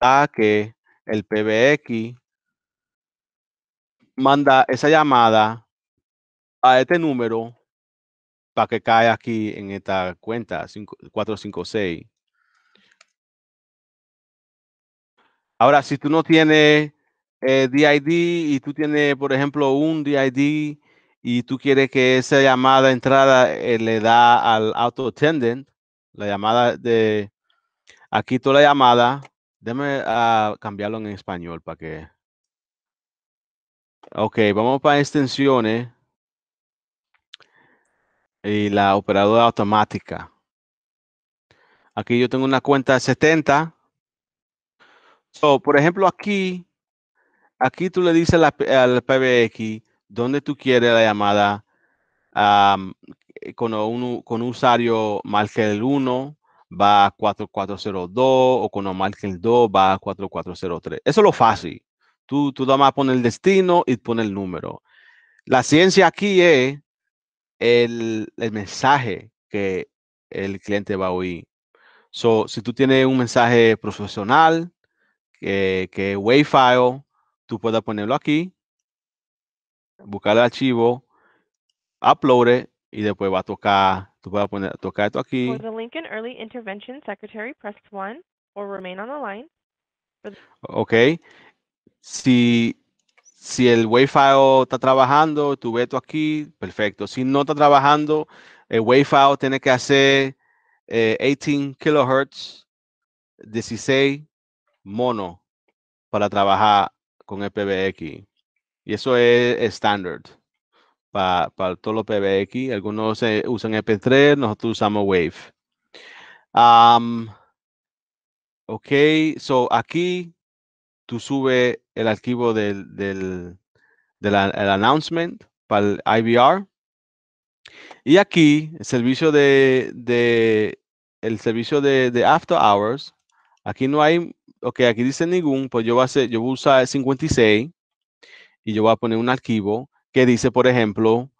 para que el PBX manda esa llamada a este número para que caiga aquí en esta cuenta 456. Ahora, si tú no tienes DID eh, y tú tienes, por ejemplo, un DID y tú quieres que esa llamada entrada eh, le da al auto attendant, la llamada de aquí toda la llamada, déme ah, cambiarlo en español para que. Ok, vamos para extensiones y la operadora automática. Aquí yo tengo una cuenta 70 So, por ejemplo, aquí, aquí tú le dices al, PBX dónde tú quieres la llamada eh, con, un, con un usuario el 1 va a 4402 o con más que el 2 va a 4403. Eso es lo fácil. Tú, tú nada más pones el destino y pones el número. La ciencia aquí es el, el, mensaje que el cliente va a oír. So, si tú tienes un mensaje profesional, eh, que que WAV tú puedas ponerlo aquí, buscar el archivo, upload y después va a tocar, tú puedes poner, tocar esto aquí. For Ok. Si, si el WAV está trabajando, tú ves esto aquí, perfecto. Si no está trabajando, el WAV tiene que hacer 18 eh, kilohertz, 16 mono para trabajar con el PBX. Y eso es estándar para, para todos los PBX. Algunos se usan EP3, nosotros usamos Wave. Um, ok, so aquí tú sube el archivo del, del, announcement para el IVR. Y aquí el servicio de, el servicio de, de After Hours, aquí no hay ok, aquí dice ningún, pues yo voy a, hacer, yo voy a usar 56 y yo voy a poner un archivo que dice, por ejemplo,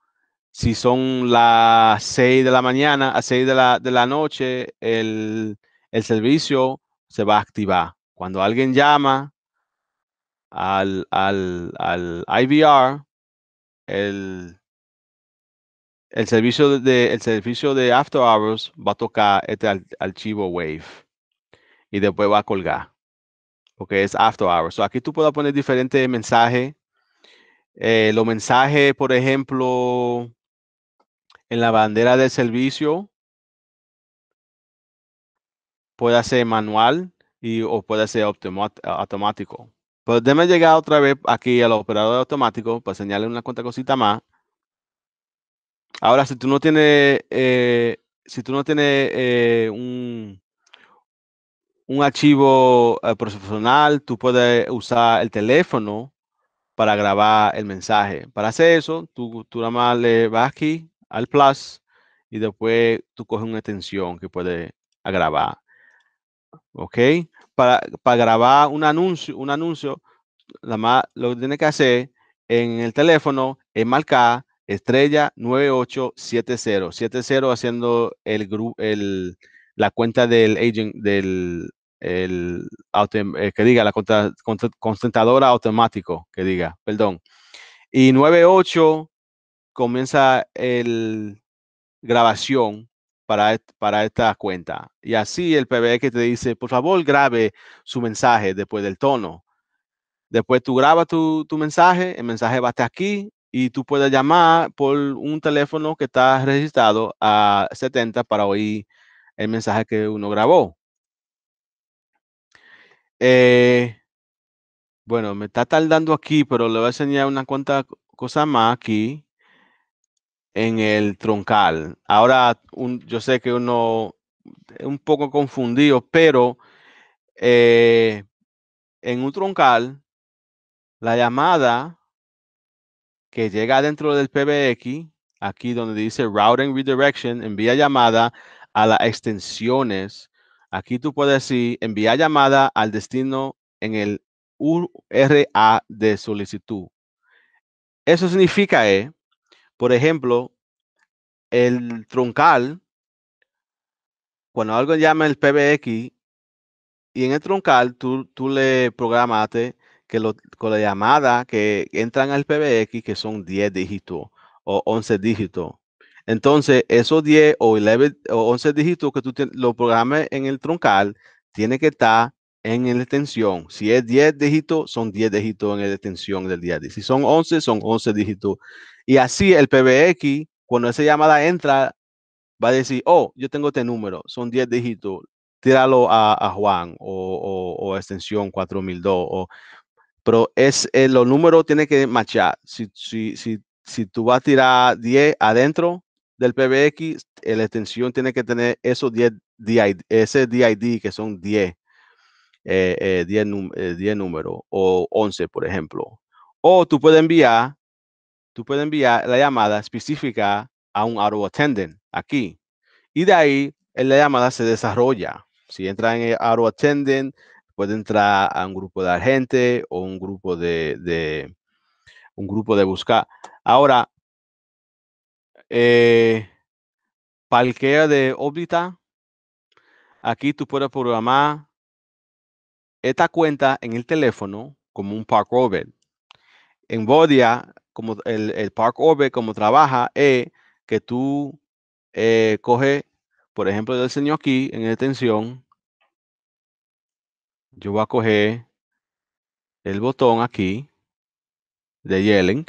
si son las 6 de la mañana a 6 de la, de la noche, el, servicio se va a activar. Cuando alguien llama al, al, al IVR, el, el, servicio de, el servicio de After Hours va a tocar este archivo Wave y después va a colgar porque es after hours. aquí tú puedes poner diferentes mensajes. Eh, los mensajes, por ejemplo, en la bandera del servicio, puede ser manual y, o puede ser automático. Pues déjame llegar otra vez aquí al operador automático para señalarle una cuanta cosita más. Ahora, si tú no tienes, eh, si tú no tienes eh, un, un archivo eh, profesional, tú puedes usar el teléfono para grabar el mensaje. Para hacer eso, tú, tú nada más le vas aquí al plus y después tú coges una extensión que puede grabar. ¿Ok? Para, para grabar un anuncio, un anuncio, nada más lo que tiene que hacer en el teléfono es marcar estrella 9870, 70 haciendo el, el la cuenta del agent del el, eh, que diga la contra, concentradora automático, que diga, perdón. Y 9.8 comienza el grabación para, para esta cuenta. Y así el que te dice, por favor, grabe su mensaje después del tono. Después tú grabas tu, tu mensaje, el mensaje va hasta aquí y tú puedes llamar por un teléfono que está registrado a 70 para oír el mensaje que uno grabó. Eh, bueno, me está tardando aquí, pero le voy a enseñar una cuanta cosa más aquí en el troncal. Ahora, un, yo sé que uno es un poco confundido, pero eh, en un troncal, la llamada que llega dentro del PBX, aquí donde dice Routing Redirection, envía llamada a las extensiones Aquí tú puedes decir enviar llamada al destino en el URA de solicitud. Eso significa, eh, por ejemplo, el troncal, cuando algo llama el PBX, y en el troncal tú, le programaste que con la llamada que entran al PBX, que son 10 dígitos o 11 dígitos, entonces, esos 10 o 11, o 11 dígitos que tú lo programas en el troncal, tiene que estar en la extensión. Si es 10 dígitos, son 10 dígitos en la extensión del día. Si son 11, son 11 dígitos. Y así el PBX, cuando esa llamada entra, va a decir, oh, yo tengo este número, son 10 dígitos, tíralo a, Juan o, o, extensión 4002. O, pero es, el eh, los números tienen que marchar. si tú vas a tirar 10 adentro, del PBX, eh, la extensión tiene que tener esos 10 DID, ese DID que son 10, 10, eh, eh, números o 11, por ejemplo. O tú puedes enviar, tú puedes enviar la llamada específica a un auto attendant aquí. Y de ahí la llamada se desarrolla. Si entra en el auto attendant, puede entrar a un grupo de agente o un grupo de un grupo de buscar. Ahora, eh, Palquea de órbita Aquí tú puedes programar esta cuenta en el teléfono como un Park Over. En Bodia, como el, el Park como trabaja, es que tú coge eh, coges, por ejemplo, el señor aquí en extensión. Yo voy a coger el botón aquí de Yelling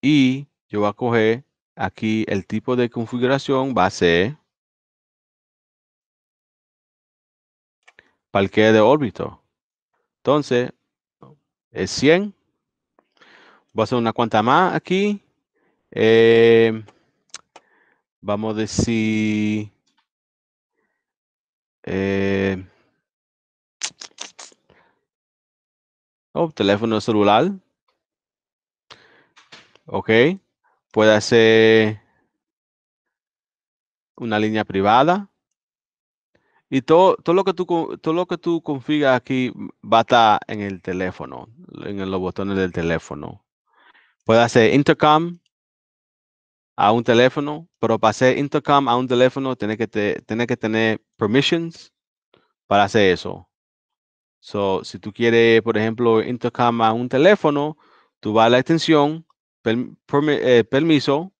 y yo voy a coger aquí el tipo de configuración va a ser de órbito. Entonces, es 100. va a ser una cuanta más aquí. Eh, vamos a decir... Eh, oh, teléfono celular. Ok. Puede hacer una línea privada. Y todo, todo, lo que tú, todo lo que tú configuras aquí va a estar en el teléfono, en los botones del teléfono. Puede hacer intercom a un teléfono, pero para hacer intercom a un teléfono tiene que, que tener permissions para hacer eso. So, si tú quieres, por ejemplo, intercom a un teléfono, tú vas a la extensión eh, permiso.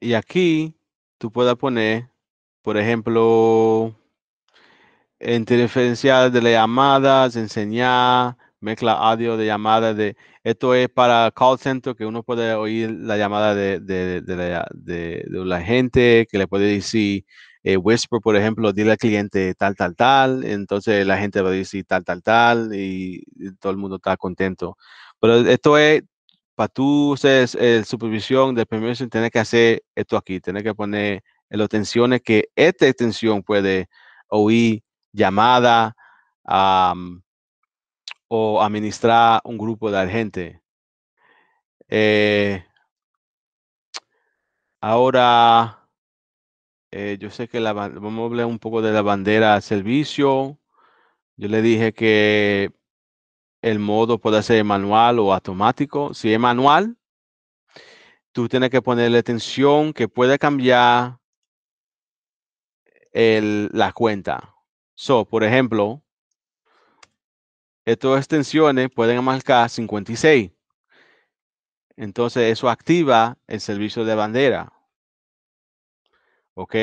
Y aquí tú puedes poner, por ejemplo, interferencia de las llamadas, enseñar, mezcla audio de llamadas. De, esto es para call center, que uno puede oír la llamada de, de, la, gente, que le puede decir, eh, whisper, por ejemplo, dile al cliente tal, tal, tal. Entonces la gente va a decir tal, tal, tal, y todo el mundo está contento. Pero esto es, para tú ser eh, supervisión de permiso, tienes que hacer esto aquí, tienes que poner en las tensiones que esta extensión puede oír llamada o administrar un grupo de gente. Eh, ahora, eh, yo sé que la, vamos a hablar un poco de la bandera servicio. Yo le dije que el modo puede ser manual o automático. Si es manual, tú tienes que ponerle tensión que puede cambiar el, la cuenta. So, por ejemplo, estas extensiones pueden marcar 56. Entonces, eso activa el servicio de bandera. ¿Ok?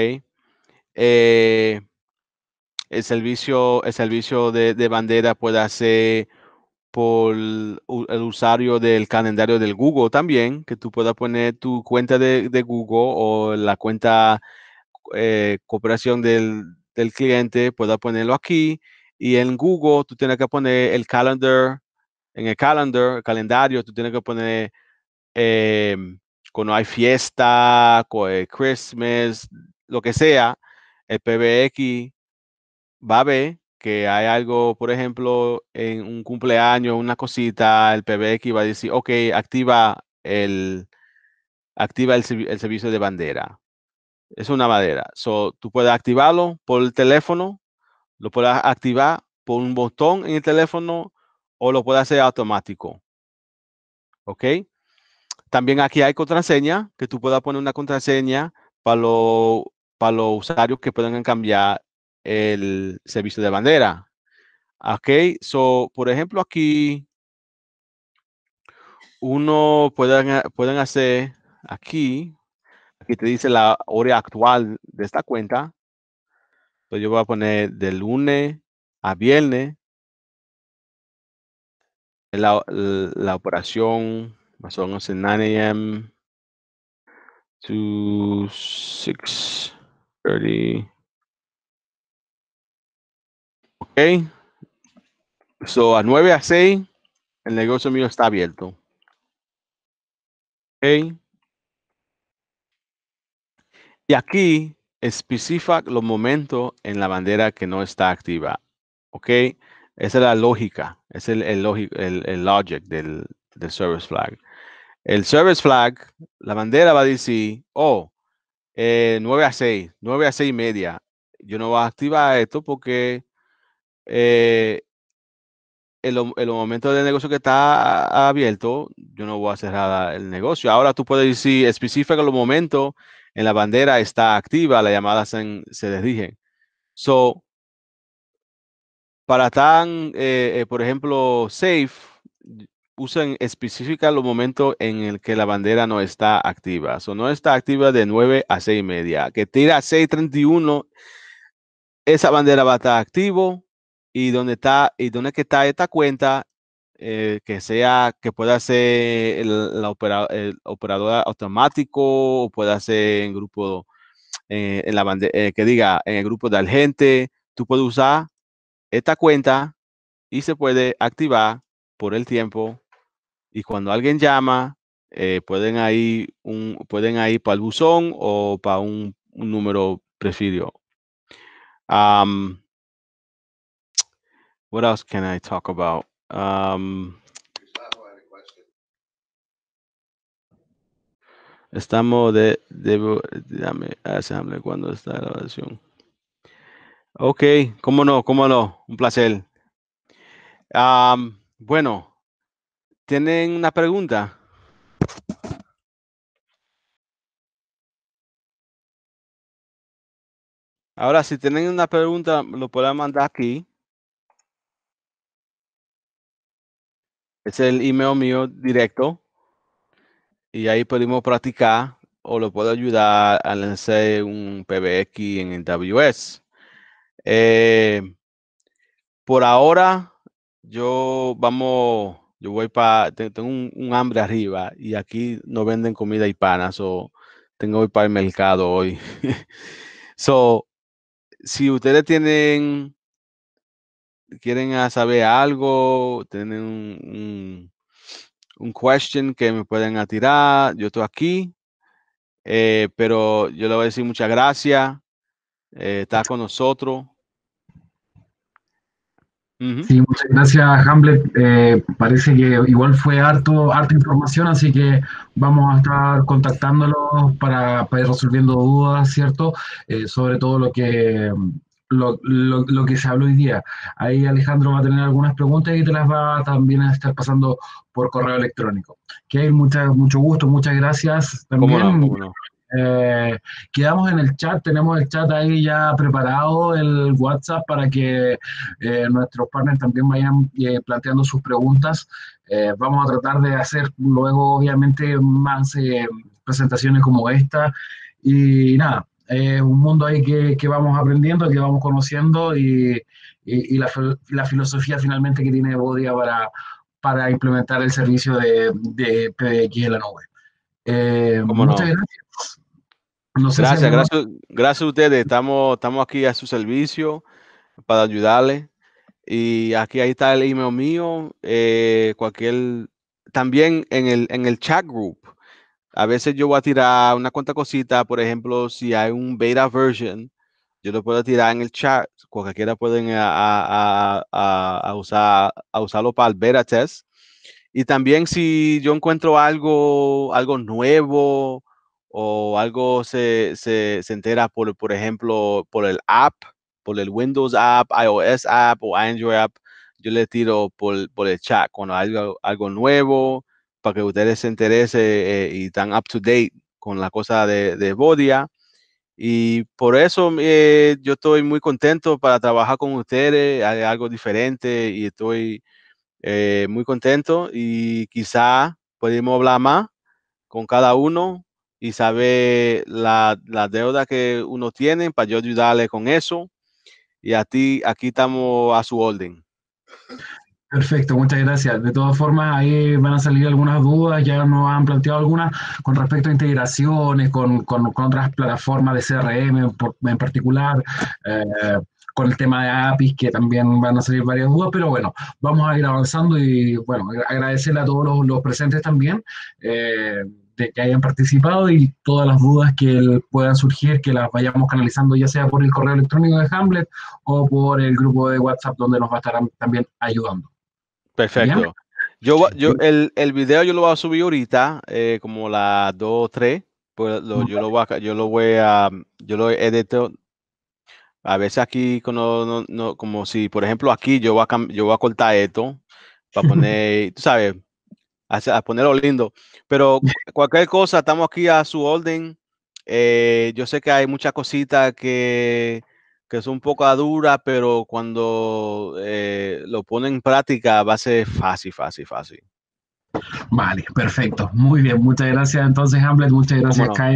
Eh, el servicio, el servicio de, de bandera puede hacer por el usuario del calendario del Google también, que tú puedas poner tu cuenta de, de Google o la cuenta eh, cooperación del, del cliente, puedas ponerlo aquí. Y en Google tú tienes que poner el calendar, en el calendar, calendario, tú tienes que poner em, cuando hay fiesta, Christmas, lo que sea, el PBX va a ver que hay algo, por ejemplo, en un cumpleaños, una cosita, el PBX va a decir, ok, activa el, activa el, servicio de bandera. Es una madera. So, tú puedes activarlo por el teléfono, lo puedes activar por un botón en el teléfono o lo puedes hacer automático. ¿Ok? También aquí hay contraseña, que tú puedas poner una contraseña para, para los usuarios que puedan cambiar el servicio de bandera. Ok, so, por ejemplo, aquí uno puede pueden hacer aquí, aquí te dice la hora actual de esta cuenta. Entonces yo voy a poner de lunes a viernes. La, la, operación más o en 9 a.m. to Ok. So, a 9 a 6, el negocio mío está abierto. Ok. Y aquí especifica los momentos en la bandera que no está activa. Ok. Esa es la lógica. Es el, el, logic del, service flag. El service flag, la bandera va a decir, oh, 9 eh, a 6, 9 a 6 y media. Yo no voy a activar esto porque eh, en, los momentos del negocio que está abierto, yo no voy a cerrar el negocio. Ahora tú puedes decir específico los momentos en la bandera está activa, la llamada se, se So, para tan, eh, eh, por ejemplo, safe, usen específica los momentos en el que la bandera no está activa. no está activa de 9 a 6 y media. Que tira 6.31, esa bandera va a estar activo y donde está y dónde que está esta cuenta eh, que sea que pueda ser el, la el operador automático o pueda ser en grupo eh, en la eh, que diga en el grupo de gente tú puedes usar esta cuenta y se puede activar por el tiempo y cuando alguien llama pueden ahí un pueden ahí para el buzón o para un, número presidio What else can I talk about? Um, estamos de, debo, dame cuando está la grabación. Ok, cómo no, cómo no, un placer. bueno, ¿tienen una pregunta? Ahora, si tienen una pregunta, lo pueden mandar aquí. es el email mío directo y ahí podemos practicar o lo puedo ayudar a lanzar un PBX en AWS. Eh, por ahora, yo vamos, yo voy para, tengo un, hambre arriba y aquí no venden comida y panas o tengo que para el mercado hoy. so, si ustedes tienen quieren ah, saber algo, tienen un, un, question que me pueden atirar, ah, yo estoy aquí, eh, pero yo le voy a decir muchas gracias, eh, está con nosotros. Sí, muchas gracias, Hamlet. Eh, parece que igual fue harto, harta información, así que vamos a estar contactándolos para, para ir resolviendo dudas, ¿cierto? sobre todo lo que lo, lo, que se habló hoy día. Ahí Alejandro va a tener algunas preguntas y te las va también a estar pasando por correo electrónico. Que hay mucho gusto, muchas gracias. También, eh, quedamos en el chat, tenemos el chat ahí ya preparado, el WhatsApp, para que eh, nuestros partners también vayan eh, planteando sus preguntas. vamos a tratar de hacer luego, obviamente, más presentaciones como esta. Y nada, un mundo ahí que, que, vamos aprendiendo, que vamos conociendo y, y, la, la, filosofía finalmente que tiene Bodia para, para implementar el servicio de, de en la nube. Eh, muchas gracias. gracias, gracias, a ustedes. Estamos, estamos aquí a su servicio para ayudarle. Y aquí ahí está el email mío. Eh, cualquier también en el, en el chat group a veces yo voy a tirar una cuanta cosita, por ejemplo, si hay un beta version, yo lo puedo tirar en el chat, cualquiera pueden eh, a, usarlo para el beta test. Y también si yo encuentro algo, nuevo o algo se, se, se entera por, por ejemplo, por el app, por el Windows app, iOS app o Android app, yo le tiro por, el chat cuando hay algo nuevo para que ustedes se interesen eh, y están up to date con la cosa de, Bodia. Y por eso eh, yo estoy muy contento para trabajar con ustedes, hay algo diferente y estoy eh, muy contento y quizá podemos hablar más con cada uno y saber la, deuda que uno tiene para yo ayudarle con eso. Y a ti, aquí estamos a su orden. Perfecto, muchas gracias. De todas formas, ahí van a salir algunas dudas, ya nos han planteado algunas con respecto a integraciones, con, otras plataformas de CRM en, particular, eh, con el tema de APIs, que también van a salir varias dudas, pero bueno, vamos a ir avanzando y bueno, agradecerle a todos los, presentes también. Eh, de que hayan participado y todas las dudas que puedan surgir, que las vayamos canalizando ya sea por el correo electrónico de Hamlet o por el grupo de WhatsApp donde nos va a estar también ayudando. Perfecto. Yo, el, el, video yo lo voy a subir ahorita, eh, como las 2 o 3. Pues yo, lo voy a, yo lo voy a, yo lo A veces aquí, como, si, por ejemplo, aquí yo voy a, yo voy a cortar esto para poner, tú sabes, a, ponerlo lindo. Pero cualquier cosa, estamos aquí a su orden. Eh, yo sé que hay muchas cositas que que es un poco dura, pero cuando eh, lo pone en práctica va a ser fácil, fácil, fácil. Vale, perfecto. Muy bien, muchas gracias entonces, Hamlet. Muchas gracias,